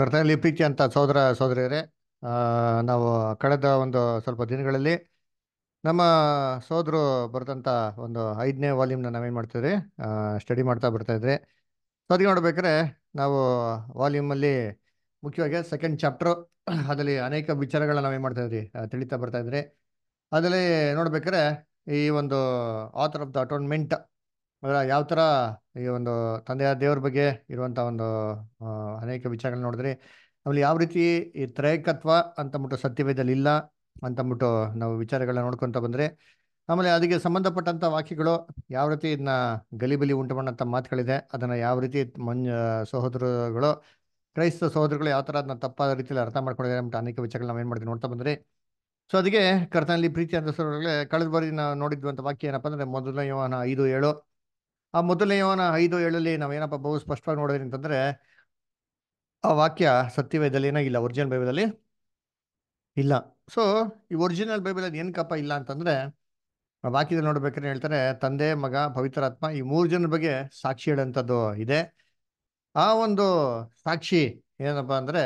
ಕರ್ತನಲ್ಲಿ ಅಂತ ಸೋದರ ಸೋದರಿಯರೇ ನಾವು ಕಳೆದ ಒಂದು ಸ್ವಲ್ಪ ದಿನಗಳಲ್ಲಿ ನಮ್ಮ ಸೋದರು ಬರೆದಂಥ ಒಂದು ಐದನೇ ವಾಲ್ಯೂಮ್ನ ನಾವೇನು ಮಾಡ್ತಿದ್ರಿ ಸ್ಟಡಿ ಮಾಡ್ತಾ ಬರ್ತಾಯಿದ್ರಿ ಸೊ ಅದಕ್ಕೆ ನೋಡ್ಬೇಕಾದ್ರೆ ನಾವು ವಾಲ್ಯೂಮಲ್ಲಿ ಮುಖ್ಯವಾಗಿ ಸೆಕೆಂಡ್ ಚಾಪ್ಟ್ರು ಅದರಲ್ಲಿ ಅನೇಕ ವಿಚಾರಗಳನ್ನ ನಾವೇನು ಮಾಡ್ತಾಯಿದ್ರಿ ತಿಳಿತಾ ಬರ್ತಾಯಿದ್ರಿ ಅದರಲ್ಲಿ ನೋಡ್ಬೇಕಾದ್ರೆ ಈ ಒಂದು ಆಥರ್ ಆಫ್ ದ ಅಟೋನ್ಮೆಂಟ್ ಯಾವ ಥರ ಈ ಒಂದು ತಂದೆಯ ದೇವ್ರ ಬಗ್ಗೆ ಇರುವಂಥ ಒಂದು ಅನೇಕ ವಿಚಾರಗಳನ್ನ ನೋಡಿದ್ರೆ ಆಮೇಲೆ ಯಾವ ರೀತಿ ಈ ತ್ರಯಕತ್ವ ಅಂತಂದ್ಬಿಟ್ಟು ಸತ್ಯವೇದಲ್ಲಿ ಇಲ್ಲ ಅಂತಂದ್ಬಿಟ್ಟು ನಾವು ವಿಚಾರಗಳನ್ನ ನೋಡ್ಕೊತ ಬಂದರೆ ಆಮೇಲೆ ಅದಕ್ಕೆ ಸಂಬಂಧಪಟ್ಟಂಥ ವಾಕ್ಯಗಳು ಯಾವ ರೀತಿ ಇದನ್ನ ಗಲಿಬಲಿ ಉಂಟು ಮಾಡೋಂಥ ಮಾತುಗಳಿದೆ ಅದನ್ನು ಯಾವ ರೀತಿ ಮಂಜ ಸಹೋದರಗಳು ಕ್ರೈಸ್ತ ಸಹೋದರಗಳು ಯಾವ ಥರ ಅದನ್ನ ತಪ್ಪಾದ ರೀತಿಯಲ್ಲಿ ಅರ್ಥ ಮಾಡ್ಕೊಂಡಿದ್ದಾರೆ ಅಂತ ಅನೇಕ ವಿಚಾರಗಳು ನಾವು ಏನು ಮಾಡ್ತೀವಿ ನೋಡ್ತಾ ಬಂದ್ರಿ ಸೊ ಅದಕ್ಕೆ ಕರ್ತನಲ್ಲಿ ಪ್ರೀತಿ ಅಂತ ಕಳೆದ ಬಾರಿ ನಾವು ನೋಡಿದ್ವಂಥ ವಾಕ್ಯ ಏನಪ್ಪ ಅಂದರೆ ಮೊದಲನೇ ಯೋಹನ ಐದು ಏಳು ಆ ಮೊದಲನೆಯವನ ಐದು ಏಳಲ್ಲಿ ನಾವೇನಪ್ಪ ಬಹು ಸ್ಪಷ್ಟವಾಗಿ ನೋಡಿದ್ರಿ ಅಂತಂದ್ರೆ ಆ ವಾಕ್ಯ ಸತ್ಯವೇದಲ್ಲಿ ಏನೋ ಇಲ್ಲ ಒರಿಜಿನಲ್ ಬೈಬಲಲ್ಲಿ ಇಲ್ಲ ಸೊ ಈ ಒರಿಜಿನಲ್ ಬೈಬಲಲ್ಲಿ ಏನಕ್ಕಪ್ಪ ಇಲ್ಲ ಅಂತಂದರೆ ವಾಕ್ಯದಲ್ಲಿ ನೋಡ್ಬೇಕಂದ್ರೆ ಹೇಳ್ತಾರೆ ತಂದೆ ಮಗ ಪವಿತ್ರಾತ್ಮ ಈ ಮೂರು ಜನರ ಬಗ್ಗೆ ಸಾಕ್ಷಿ ಹೇಳುವಂಥದ್ದು ಇದೆ ಆ ಒಂದು ಸಾಕ್ಷಿ ಏನಪ್ಪ ಅಂದ್ರೆ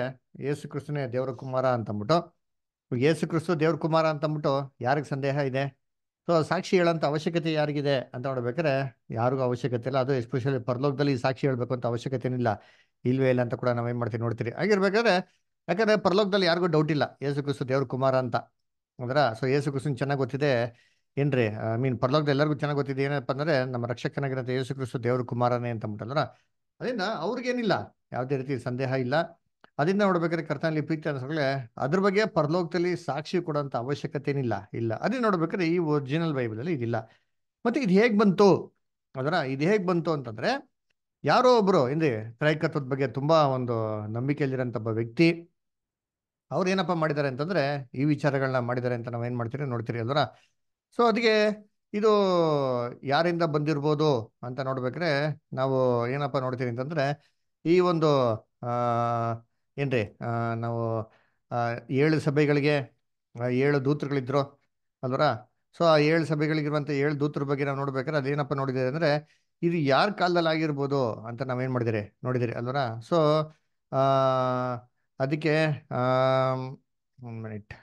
ಯೇಸು ಕ್ರಿಸ್ತನೇ ದೇವರ ಕುಮಾರ ಅಂತಂದ್ಬಿಟ್ಟು ಯೇಸು ಕ್ರಿಸ್ತು ದೇವ್ರ ಕುಮಾರ ಅಂತಂದ್ಬಿಟ್ಟು ಯಾರಿಗೆ ಸಂದೇಹ ಇದೆ ಸೊ ಸಾಕ್ಷಿ ಹೇಳೋಂಥ ಅವಶ್ಯಕತೆ ಯಾರಿಗಿದೆ ಅಂತ ನೋಡ್ಬೇಕಾದ್ರೆ ಯಾರಿಗೂ ಅವಶ್ಯಕತೆ ಇಲ್ಲ ಅದು ಎಸ್ಪೆಷಲಿ ಪರಲೋಕದಲ್ಲಿ ಸಾಕ್ಷಿ ಹೇಳಬೇಕು ಅಂತ ಅವಶ್ಯಕತೆ ಏನಿಲ್ಲ ಇಲ್ವೇ ಇಲ್ಲ ಅಂತ ಕೂಡ ನಾವು ಏನು ಮಾಡ್ತೀವಿ ನೋಡ್ತೀರಿ ಆಗಿರ್ಬೇಕಾದ್ರೆ ಯಾಕಂದರೆ ಪರಲೋಕದಲ್ಲಿ ಯಾರಿಗೂ ಡೌಟ್ ಇಲ್ಲ ಯೇಸು ಕ್ರಿಸ್ತು ದೇವ್ರ ಕುಮಾರ ಅಂತ ಅಂದ್ರೆ ಸೊ ಯೇಸು ಚೆನ್ನಾಗಿ ಗೊತ್ತಿದೆ ಏನ್ರಿ ಐ ಮೀನ್ ಪರಲೋಕದ ಎಲ್ಲರಿಗೂ ಚೆನ್ನಾಗಿ ಗೊತ್ತಿದೆ ಏನಪ್ಪ ಅಂದರೆ ನಮ್ಮ ರಕ್ಷಕನಾಗಿರೋ ಯೇಸು ಕ್ರಿಸ್ತು ದೇವ್ರ ಕುಮಾರನೇ ಅಂತ ಅಂದ್ರೆ ಅದರಿಂದ ಅವ್ರಿಗೇನಿಲ್ಲ ಯಾವುದೇ ರೀತಿ ಸಂದೇಹ ಇಲ್ಲ ಅದರಿಂದ ನೋಡ್ಬೇಕಾದ್ರೆ ಕರ್ತನಲ್ಲಿ ಪ್ರೀತಿ ಅನ್ಸೋಗ್ಲೆ ಅದ್ರ ಬಗ್ಗೆ ಪರಲೋಕದಲ್ಲಿ ಸಾಕ್ಷಿ ಕೊಡೋಂಥ ಅವಶ್ಯಕತೆ ಏನಿಲ್ಲ ಇಲ್ಲ ಅದನ್ನ ನೋಡ್ಬೇಕಾದ್ರೆ ಈ ಒರಿಜಿನಲ್ ಅಲ್ಲಿ ಇದಿಲ್ಲ ಮತ್ತೆ ಇದು ಹೇಗೆ ಬಂತು ಅದರ ಇದು ಹೇಗೆ ಬಂತು ಅಂತಂದ್ರೆ ಯಾರೋ ಒಬ್ರು ಹಿಂದೆ ತ್ರೈಕತ್ವದ ಬಗ್ಗೆ ತುಂಬಾ ಒಂದು ನಂಬಿಕೆಯಲ್ಲಿರೋಂಥ ಒಬ್ಬ ವ್ಯಕ್ತಿ ಅವ್ರು ಏನಪ್ಪ ಮಾಡಿದ್ದಾರೆ ಅಂತಂದ್ರೆ ಈ ವಿಚಾರಗಳನ್ನ ಮಾಡಿದ್ದಾರೆ ಅಂತ ನಾವು ಏನ್ ಮಾಡ್ತೀರಿ ನೋಡ್ತೀರಿ ಅದರ ಸೊ ಅದಕ್ಕೆ ಇದು ಯಾರಿಂದ ಬಂದಿರ್ಬೋದು ಅಂತ ನೋಡ್ಬೇಕ್ರೆ ನಾವು ಏನಪ್ಪ ನೋಡ್ತೀರಿ ಅಂತಂದ್ರೆ ಈ ಒಂದು ಆ ಏನ್ರಿ ನಾವು ಏಳು ಸಭೆಗಳಿಗೆ ಏಳು ದೂತರುಗಳಿದ್ರು ಅಲ್ವರ ಸೊ ಆ ಏಳು ಸಭೆಗಳಿಗಿರುವಂಥ ಏಳು ದೂತರ ಬಗ್ಗೆ ನಾವು ನೋಡ್ಬೇಕಾದ್ರೆ ಅದೇನಪ್ಪ ನೋಡಿದ್ದೀರಿ ಅಂದರೆ ಇದು ಯಾರ ಕಾಲದಲ್ಲಿ ಆಗಿರ್ಬೋದು ಅಂತ ನಾವೇನು ಮಾಡಿದಿರಿ ನೋಡಿದಿರಿ ಅಲ್ವರ ಸೊ ಅದಕ್ಕೆ ಒಂದು minute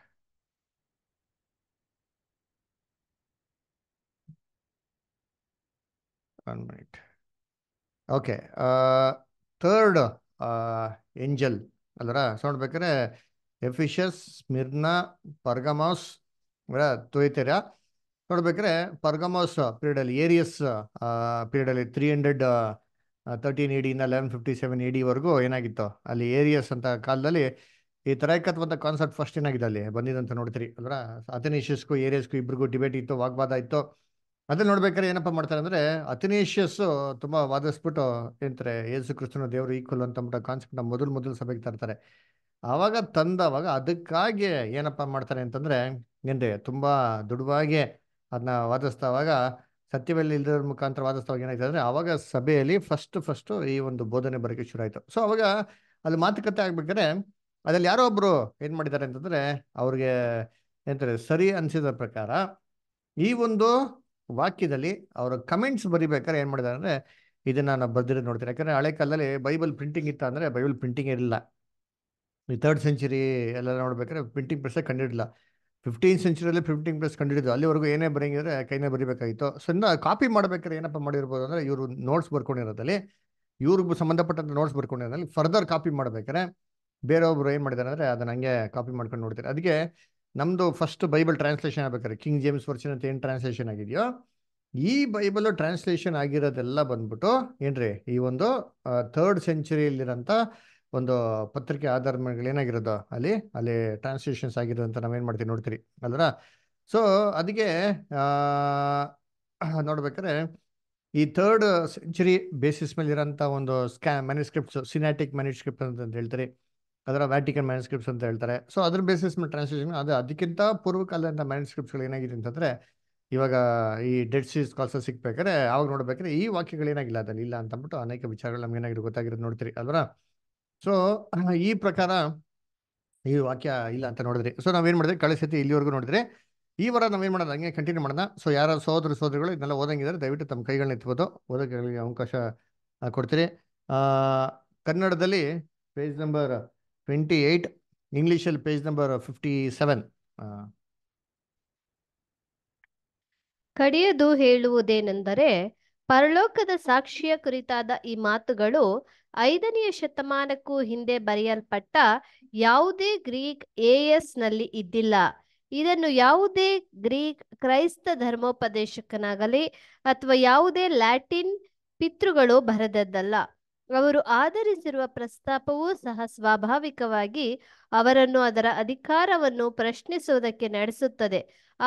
one minute okay third angel ಅಲ್ಲರ ಸೌಂಡ್ ಬೇಕಾದ್ರೆ ಎಫಿಷಸ್ ಮಿರ್ನ ಪರ್ಗಮಾಸ್ ತೊಯ್ತೀರಾ ನೋಡ್ಬೇಕಾದ್ರೆ ಪರ್ಗಮಾಸ್ ಪೀರಿಯಡಲ್ಲಿ ಏರಿಯಸ್ ಪೀರಿಯಡಲ್ಲಿ ತ್ರೀ ಹಂಡ್ರೆಡ್ ತರ್ಟೀನ್ ಇಡಿಯಿಂದ ಲೆವೆನ್ ಫಿಫ್ಟಿ ಸೆವೆನ್ ಡಿವರೆಗೂ ಏನಾಗಿತ್ತು ಅಲ್ಲಿ ಏರಿಯಸ್ ಅಂತ ಕಾಲದಲ್ಲಿ ಈ ತರೈಕತ್ವದ ಅಂತ ಕಾನ್ಸೆಪ್ಟ್ ಫಸ್ಟ್ ಏನಾಗಿದೆ ಅಲ್ಲಿ ಬಂದಿದಂತ ನೋಡ್ತೀರಿ ಅಲ್ರ ಅಥೆನಿಷಿಯಸ್ಗೂ ಏರಿಯಸ್ಗೂ ಇಬ್ಬರಿಗೂ ಡಿಬೇಟ್ ಇತ್ತು ವಾಗ್ವಾದ ಇತ್ತು ಅದ್ರಲ್ಲಿ ನೋಡ್ಬೇಕಾದ್ರೆ ಏನಪ್ಪಾ ಮಾಡ್ತಾರೆ ಅಂದ್ರೆ ಅಥಿನೇಷಿಯಸ್ ತುಂಬಾ ವಾದಿಸ್ಬಿಟ್ಟು ಏನಂತಾರೆ ಯೇಸು ಕೃಷ್ಣನ ದೇವರು ಈಕ್ವಲ್ ಅಂತ ಅಂದ್ಬಿಟ್ಟು ಕಾನ್ಸೆಪ್ಟ್ ನ ಮೊದಲು ಮೊದಲು ಸಭೆಗೆ ತರ್ತಾರೆ ಆವಾಗ ತಂದವಾಗ ಅದಕ್ಕಾಗಿ ಏನಪ್ಪಾ ಮಾಡ್ತಾರೆ ಅಂತಂದ್ರೆ ಏನ್ರಿ ತುಂಬಾ ದುಡುವಾಗಿ ಅದನ್ನ ವಾದಿಸ್ತಾವಾಗ ಸತ್ಯವಲ್ಲಿ ಇಲ್ಲದ ಮುಖಾಂತರ ವಾದಿಸ್ತಾವಾಗ ಏನಾಯ್ತು ಅಂದ್ರೆ ಆವಾಗ ಸಭೆಯಲ್ಲಿ ಫಸ್ಟ್ ಫಸ್ಟ್ ಈ ಒಂದು ಬೋಧನೆ ಬರೋಕೆ ಶುರು ಆಯ್ತು ಸೊ ಅವಾಗ ಅಲ್ಲಿ ಮಾತುಕತೆ ಆಗ್ಬೇಕಾದ್ರೆ ಅದ್ರಲ್ಲಿ ಯಾರೋ ಒಬ್ರು ಏನ್ ಮಾಡಿದ್ದಾರೆ ಅಂತಂದ್ರೆ ಅವ್ರಿಗೆ ಏನಂತಾರೆ ಸರಿ ಅನ್ಸಿದ ಪ್ರಕಾರ ಈ ಒಂದು ವಾಕ್ಯದಲ್ಲಿ ಅವರ ಕಮೆಂಟ್ಸ್ ಬರಿಬೇಕಾದ್ರೆ ಏನು ಮಾಡಿದಾರೆ ಅಂದ್ರೆ ಇದನ್ನ ನಾನು ಬರೆದಿರೋದು ನೋಡ್ತೀನಿ ಯಾಕಂದ್ರೆ ಹಳೆ ಕಾಲದಲ್ಲಿ ಬೈಬಲ್ ಪ್ರಿಂಟಿಂಗ್ ಇತ್ತ ಅಂದ್ರೆ ಬೈಬಲ್ ಪ್ರಿಂಟಿಂಗ್ ಇರಲಿಲ್ಲ ಈ ತರ್ಡ್ ಸೆಂಚುರಿ ಎಲ್ಲ ನೋಡ್ಬೇಕಾದ್ರೆ ಪ್ರಿಂಟಿಂಗ್ ಪ್ರೆಸ್ಸೇ ಕಂಡಿಡಲಿಲ್ಲ ಫಿಫ್ಟೀನ್ ಸೆಂಚುರಿಯಲ್ಲಿ ಪ್ರಿಂಟಿಂಗ್ ಪ್ರೆಸ್ ಕಂಡಿಡಿದ್ದು ಅಲ್ಲಿವರೆಗೂ ಏನೇ ಬರೀಂಗಿದ್ರೆ ಕೈನೇ ಬರಿಬೇಕಾಗಿತ್ತು ಸೊ ಇನ್ನು ಕಾಪಿ ಮಾಡ್ಬೇಕಾದ್ರೆ ಏನಪ್ಪ ಮಾಡಿರ್ಬೋದು ಅಂದ್ರೆ ಇವರು ನೋಟ್ಸ್ ಬರ್ಕೊಂಡಿರೋದಲ್ಲಿ ಇವ್ರಿಗೂ ಸಂಬಂಧಪಟ್ಟಂತ ನೋಟ್ಸ್ ಬರ್ಕೊಂಡಿರೋದಲ್ಲಿ ಫರ್ದರ್ ಕಾಪಿ ಬೇರೆ ಒಬ್ರು ಏನು ಮಾಡಿದಾರೆ ಅಂದ್ರೆ ಅದನ್ನ ಹಂಗೆ ಕಾಪಿ ಮಾಡ್ಕೊಂಡು ನೋಡ್ತಾರೆ ಅದಕ್ಕೆ ನಮ್ಮದು ಫಸ್ಟ್ ಬೈಬಲ್ ಟ್ರಾನ್ಸ್ಲೇಷನ್ ಆಗ್ಬೇಕಾದ್ರೆ ಕಿಂಗ್ ಜೇಮ್ಸ್ ವರ್ಷನ್ ಅಂತ ಏನು ಟ್ರಾನ್ಸ್ಲೇಷನ್ ಆಗಿದೆಯೋ ಈ ಬೈಬಲ್ ಟ್ರಾನ್ಸ್ಲೇಷನ್ ಆಗಿರೋದೆಲ್ಲ ಬಂದ್ಬಿಟ್ಟು ಏನ್ರಿ ಈ ಒಂದು ಥರ್ಡ್ ಸೆಂಚುರಿಯಲ್ಲಿರೋಂಥ ಒಂದು ಪತ್ರಿಕೆ ಆಧಾರ್ ಅಲ್ಲಿ ಅಲ್ಲಿ ಟ್ರಾನ್ಸ್ಲೇಷನ್ಸ್ ಆಗಿರೋದು ಅಂತ ನಾವೇನು ಮಾಡ್ತೀವಿ ನೋಡ್ತೀರಿ ಅಲ್ರ ಸೊ ಅದಕ್ಕೆ ನೋಡ್ಬೇಕಾದ್ರೆ ಈ ಥರ್ಡ್ ಸೆಂಚುರಿ ಬೇಸಿಸ್ ಮೇಲೆ ಇರೋಂಥ ಒಂದು ಸ್ಕ್ಯಾ ಮ್ಯಾನಿಸ್ಕ್ರಿಪ್ಟ್ಸ್ ಸಿನಾಟಿಕ್ ಮ್ಯಾನಿಸ್ಕ್ರಿಪ್ಟ್ ಅಂತ ಹೇಳ್ತಾರೆ ಅದರ ವ್ಯಾಟಿಕನ್ ಮ್ಯಾನ್ಸ್ಕ್ರಿಪ್ಟ್ಸ್ ಅಂತ ಹೇಳ್ತಾರೆ ಸೊ ಅದ್ರ ಬೇಸಿಸ್ ಮೇಲೆ ಟ್ರಾನ್ಸ್ಲೇಷನ್ ಅದು ಅದಕ್ಕಿಂತ ಪೂರ್ವಕಾಲದಂಥ ಮ್ಯಾನ್ಸ್ಕ್ರಿಪ್ಟ್ಸ್ಗಳು ಏನಾಗಿದೆ ಅಂತಂದ್ರೆ ಇವಾಗ ಈ ಡೆಡ್ ಸೀಸ್ ಕಾಲ್ಸ ಸಿಗ್ಬೇಕಾದ್ರೆ ಅವಾಗ ನೋಡ್ಬೇಕಾದ್ರೆ ಈ ವಾಕ್ಯಗಳು ಏನಾಗಿಲ್ಲ ಅದಲ್ಲಿ ಇಲ್ಲ ಅಂತ ಅನೇಕ ವಿಚಾರಗಳು ನಮ್ಗೆ ಏನಾಗಿರೋ ಗೊತ್ತಾಗಿರೋದು ನೋಡ್ತೀರಿ ಅಲ್ವರ ಸೊ ಈ ಪ್ರಕಾರ ಈ ವಾಕ್ಯ ಇಲ್ಲ ಅಂತ ನೋಡಿದ್ರಿ ಸೊ ನಾವೇನ್ ಮಾಡಿದ್ರಿ ಕಳಿಸತಿ ಇಲ್ಲಿವರೆಗೂ ನೋಡಿದ್ರೆ ಈ ವಾರ ನಾವೇನು ಮಾಡೋದು ಹಂಗೆ ಕಂಟಿನ್ಯೂ ಮಾಡೋಣ ಸೊ ಯಾರ ಸೋದರ ಸೋದರಿಗಳು ಇದನ್ನೆಲ್ಲ ಓದಂಗಿದ್ರೆ ದಯವಿಟ್ಟು ತಮ್ಮ ಕೈಗಳನ್ನ ಎತ್ಬೋದು ಓದೋಕ್ಕೆ ಅವಕಾಶ ಕೊಡ್ತೀರಿ ಕನ್ನಡದಲ್ಲಿ page number 28 english page page number 57 ಕಡಿಯದು ಹೇಳುವುದೇನೆಂದರೆ ಪರಲೋಕದ ಸಾಕ್ಷಿಯ ಕುರಿತಾದ ಈ ಮಾತುಗಳು ಐದನೆಯ ಶತಮಾನಕ್ಕೂ ಹಿಂದೆ ಬರೆಯಲ್ಪಟ್ಟ ಯಾವುದೇ ಗ್ರೀಕ್ ಎಎಸ್ ನಲ್ಲಿ ಇದ್ದಿಲ್ಲ ಇದನ್ನು ಯಾವುದೇ ಗ್ರೀಕ್ ಕ್ರೈಸ್ತ ಧರ್ಮೋಪದೇಶಕನಾಗಲಿ ಅಥವಾ ಯಾವುದೇ ಲ್ಯಾಟಿನ್ ಪಿತೃಗಳು ಬರೆದದ್ದಲ್ಲ ಅವರು ಆಧರಿಸಿರುವ ಪ್ರಸ್ತಾಪವೂ ಸಹ ಸ್ವಾಭಾವಿಕವಾಗಿ ಅವರನ್ನು ಅದರ ಅಧಿಕಾರವನ್ನು ಪ್ರಶ್ನಿಸುವುದಕ್ಕೆ ನಡೆಸುತ್ತದೆ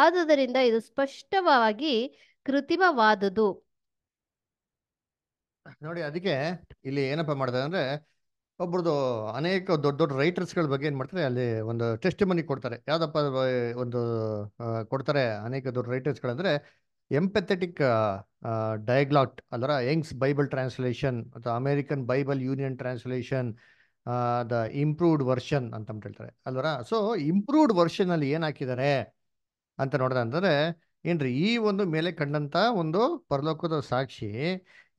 ಆದುದರಿಂದ ಇದು ಸ್ಪಷ್ಟವಾಗಿ ಕೃತಿಮವಾದುದು ನೋಡಿ ಅದಕ್ಕೆ ಇಲ್ಲಿ ಏನಪ್ಪ ಮಾಡ್ತಾರೆ ಅಂದ್ರೆ ಒಬ್ಬರದು ಅನೇಕ ದೊಡ್ಡ ದೊಡ್ಡ ರೈಟರ್ಸ್ಗಳ ಬಗ್ಗೆ ಏನು ಮಾಡ್ತಾರೆ ಅಲ್ಲಿ ಒಂದು ಟೆಸ್ಟ್ ಮನಿ ಕೊಡ್ತಾರೆ ಯಾವುದಪ್ಪ ಒಂದು ಕೊಡ್ತಾರೆ ಅನೇಕ ದೊಡ್ಡ ಗಳಂದ್ರೆ ಎಂಪೆಥೆಟಿಕ್ ಡಯಗ್ಲಾಟ್ ಅಲ್ಲರ ಯಂಗ್ಸ್ ಬೈಬಲ್ ಟ್ರಾನ್ಸ್ಲೇಷನ್ ಅಥವಾ American Bible Union translation the improved version ಅಂತ ಹೇಳ್ತಾರೆ ಅಲ್ವರ ಸೊ ಇಂಪ್ರೂವ್ಡ್ ವರ್ಷನಲ್ಲಿ ಏನು ಹಾಕಿದ್ದಾರೆ ಅಂತ ನೋಡಿದೆ ಅಂದರೆ ಏನ್ರಿ ಈ ಒಂದು ಮೇಲೆ ಕಂಡಂತ ಒಂದು ಪರಲೋಕದ ಸಾಕ್ಷಿ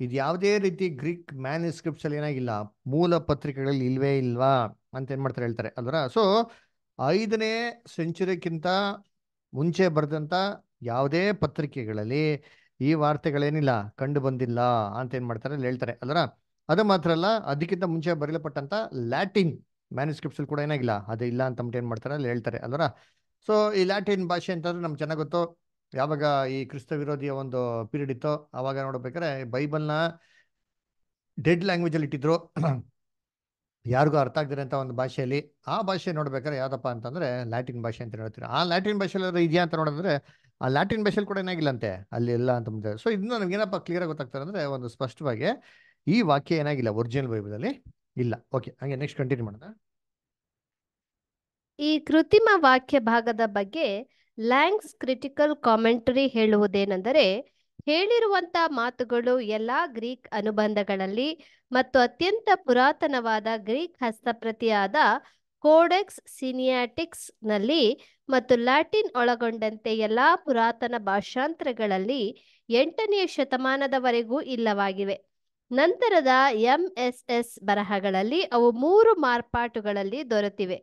ಇದು ಯಾವುದೇ ರೀತಿ ಗ್ರೀಕ್ ಮ್ಯಾನ್ಸ್ಕ್ರಿಪ್ಟ್ಸಲ್ಲಿ ಏನಾಗಿಲ್ಲ ಮೂಲ ಪತ್ರಿಕೆಗಳಲ್ಲಿ ಇಲ್ವೇ ಇಲ್ವಾ ಅಂತ ಏನು ಮಾಡ್ತಾರೆ ಹೇಳ್ತಾರೆ ಅಲ್ವರ ಸೊ ಐದನೇ ಸೆಂಚುರಿಕ್ಕಿಂತ ಮುಂಚೆ ಬರೆದಂಥ ಯಾವುದೇ ಪತ್ರಿಕೆಗಳಲ್ಲಿ ಈ ವಾರ್ತೆಗಳೇನಿಲ್ಲ ಕಂಡು ಬಂದಿಲ್ಲ ಅಂತ ಏನ್ ಮಾಡ್ತಾರೆ ಹೇಳ್ತಾರೆ ಅಲ್ರ ಅದು ಮಾತ್ರ ಅಲ್ಲ ಅದಕ್ಕಿಂತ ಮುಂಚೆ ಬರೆಯಲ್ಪಟ್ಟಂತ ಲ್ಯಾಟಿನ್ ಮ್ಯಾನಿಸ್ಕ್ರಿಪ್ಸ್ ಕೂಡ ಏನಾಗಿಲ್ಲ ಅದೇ ಇಲ್ಲ ಅಂತ ಏನ್ ಮಾಡ್ತಾರೆ ಅಲ್ಲಿ ಹೇಳ್ತಾರೆ ಅಲ್ವರ ಸೊ ಈ ಲ್ಯಾಟಿನ್ ಭಾಷೆ ಅಂತಂದ್ರೆ ನಮ್ಗೆ ಚೆನ್ನಾಗಿ ಗೊತ್ತು ಯಾವಾಗ ಈ ಕ್ರಿಸ್ತ ವಿರೋಧಿಯ ಒಂದು ಪೀರಿಯಡ್ ಇತ್ತು ಆವಾಗ ನೋಡ್ಬೇಕಾದ್ರೆ ಬೈಬಲ್ನ ಡೆಡ್ ಲ್ಯಾಂಗ್ವೇಜ್ ಅಲ್ಲಿ ಇಟ್ಟಿದ್ರು ಯಾರಿಗೂ ಅರ್ಥ ಆಗ್ದಿರೋ ಅಂತ ಒಂದು ಭಾಷೆಯಲ್ಲಿ ಆ ಭಾಷೆ ನೋಡ್ಬೇಕಾದ್ರೆ ಯಾವ್ದಪ್ಪ ಅಂತಂದ್ರೆ ಲ್ಯಾಟಿನ್ ಭಾಷೆ ಅಂತ ಹೇಳ್ತೀರಾ ಆ ಲ್ಯಾಟಿನ್ ಭಾಷೆಯಲ್ಲಿ ಇದೆಯಾ ಅಂತ ನೋಡಿದ್ರೆ ಆ ಲ್ಯಾಟಿನ್ ಭಾಷೆಯಲ್ಲಿ ಕೂಡ ಏನಾಗಿಲ್ಲಂತೆ ಅಲ್ಲಿ ಎಲ್ಲ ಅಂತ ಮುಂದೆ ಸೊ ಇದನ್ನ ಏನಪ್ಪ ಕ್ಲಿಯರ್ ಗೊತ್ತಾಗ್ತಾರೆ ಅಂದ್ರೆ ಒಂದು ಸ್ಪಷ್ಟವಾಗಿ ಈ ವಾಕ್ಯ ಏನಾಗಿಲ್ಲ ಒರಿಜಿನಲ್ ಬೈಬಲಲ್ಲಿ ಇಲ್ಲ ಓಕೆ ಹಂಗೆ ನೆಕ್ಸ್ಟ್ ಕಂಟಿನ್ಯೂ ಮಾಡೋಣ ಈ ಕೃತಿಮ ವಾಕ್ಯ ಭಾಗದ ಬಗ್ಗೆ ಲ್ಯಾಂಗ್ಸ್ ಕ್ರಿಟಿಕಲ್ ಕಾಮೆಂಟರಿ ಹೇಳುವುದೇನೆಂದರೆ ಹೇಳಿರುವಂತ ಮಾತುಗಳು ಎಲ್ಲಾ ಗ್ರೀಕ್ ಅನುಬಂಧಗಳಲ್ಲಿ ಮತ್ತು ಅತ್ಯಂತ ಪುರಾತನವಾದ ಗ್ರೀಕ್ ಹಸ್ತಪ್ರತಿಯಾದ ಕೋಡೆಕ್ಸ್ ಸಿನಿಯಾಟಿಕ್ಸ್ ನಲ್ಲಿ ಮತ್ತು ಲ್ಯಾಟಿನ್ ಒಳಗೊಂಡಂತೆ ಎಲ್ಲಾ ಪುರಾತನ ಭಾಷಾಂತರಗಳಲ್ಲಿ ಎಂಟನೆಯ ಶತಮಾನದವರೆಗೂ ಇಲ್ಲವಾಗಿವೆ ನಂತರದ ಎಸ್ ಬರಹಗಳಲ್ಲಿ ಅವು ಮೂರು ಮಾರ್ಪಾಟುಗಳಲ್ಲಿ ದೊರೆತಿವೆ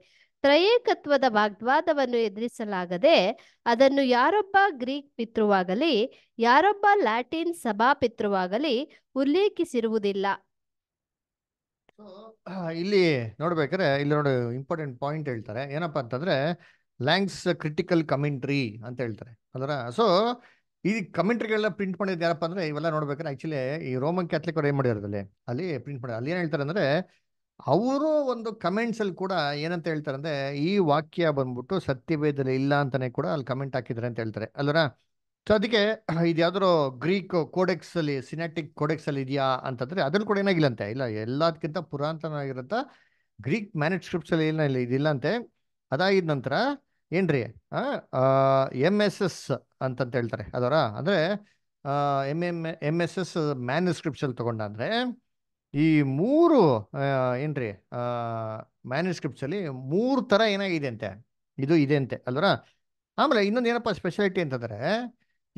ತ್ರಯೇಕತ್ವದ ವಾಗ್ವಾದವನ್ನು ಎದುರಿಸಲಾಗದೆ ಅದನ್ನು ಯಾರೊಬ್ಬ ಗ್ರೀಕ್ ಪಿತೃವಾಗಲಿ ಯಾರೊಬ್ಬ ಲ್ಯಾಟಿನ್ ಸಭಾ ಪಿತೃವಾಗಲಿ ಉಲ್ಲೇಖಿಸಿರುವುದಿಲ್ಲ ಇಲ್ಲಿ ನೋಡ್ಬೇಕಾರೆ ಇಲ್ಲಿ ನೋಡಿ ಇಂಪಾರ್ಟೆಂಟ್ ಪಾಯಿಂಟ್ ಹೇಳ್ತಾರೆ ಏನಪ್ಪಾ ಅಂತಂದ್ರೆ ಲ್ಯಾಂಗ್ಸ್ ಕ್ರಿಟಿಕಲ್ ಕಮೆಂಟ್ರಿ ಅಂತ ಹೇಳ್ತಾರೆ ಅದರ ಸೊ ಈ ಕಮೆಂಟ್ರಿಗಳೆಲ್ಲ ಪ್ರಿಂಟ್ ಮಾಡಿದ್ದು ಯಾರಪ್ಪ ಅಂದ್ರೆ ಇವೆಲ್ಲ ನೋಡ್ಬೇಕಾದ್ರೆ ಆಕ್ಚುಲಿ ಈ ರೋಮನ್ ಕ್ಯಾಥಲಿಕ್ ಅವ್ರು ಏನ್ ಮಾಡಿರೋದಲ್ಲಿ ಅಲ್ಲಿ ಪ್ರಿಂಟ್ ಮಾಡಿ ಅಲ್ಲಿ ಏನ್ ಹೇಳ್ತಾರೆ ಅಂದ್ರೆ ಅವರು ಒಂದು ಕಮೆಂಟ್ಸ್ ಅಲ್ಲಿ ಕೂಡ ಏನಂತ ಹೇಳ್ತಾರೆ ಅಂದ್ರೆ ಈ ವಾಕ್ಯ ಬಂದ್ಬಿಟ್ಟು ಸತ್ಯವೇದಲ್ಲಿ ಇಲ್ಲ ಅಂತಾನೆ ಕೂಡ ಅಲ್ಲಿ ಕಮೆಂಟ್ ಹಾಕಿದ್ರೆ ಅಂತ ಹೇಳ್ತಾರೆ ಅಲ್ವರ ಸೊ ಅದಕ್ಕೆ ಇದ್ಯಾವುದೋ ಗ್ರೀಕ್ ಕೋಡೆಕ್ಸ್ ಅಲ್ಲಿ ಸಿನಾಟಿಕ್ ಕೋಡೆಕ್ಸ್ ಅಲ್ಲಿ ಇದೆಯಾ ಅಂತಂದ್ರೆ ಅದ್ರಲ್ಲಿ ಕೂಡ ಏನಾಗಿಲ್ಲಂತೆ ಇಲ್ಲ ಎಲ್ಲದಕ್ಕಿಂತ ಪುರಾತನವಾಗಿರಂತ ಗ್ರೀಕ್ ಮ್ಯಾನುಸ್ಕ್ರಿಪ್ಟ್ಸ್ ಅಲ್ಲಿ ಇಲ್ಲ ಇದಿಲ್ಲಂತೆ ಅದಾಗಿದ ನಂತರ ಏನ್ರಿ ಎಮ್ ಎಸ್ ಎಸ್ ಅಂತಂತ ಹೇಳ್ತಾರೆ ಅದರ ಅಂದ್ರೆ M M M S S manuscripts ಅಲ್ಲಿ ತಗೊಂಡಂದ್ರೆ ಈ ಮೂರು ಏನ್ರಿ ರೀ ಅಲ್ಲಿ ಮೂರು ತರ ಏನಾಗಿದೆ ಅಂತೆ ಇದು ಇದೆ ಅಂತೆ ಅಲ್ವರ ಆಮೇಲೆ ಇನ್ನೊಂದು ಏನಪ್ಪ ಸ್ಪೆಷಾಲಿಟಿ ಅಂತಂದ್ರೆ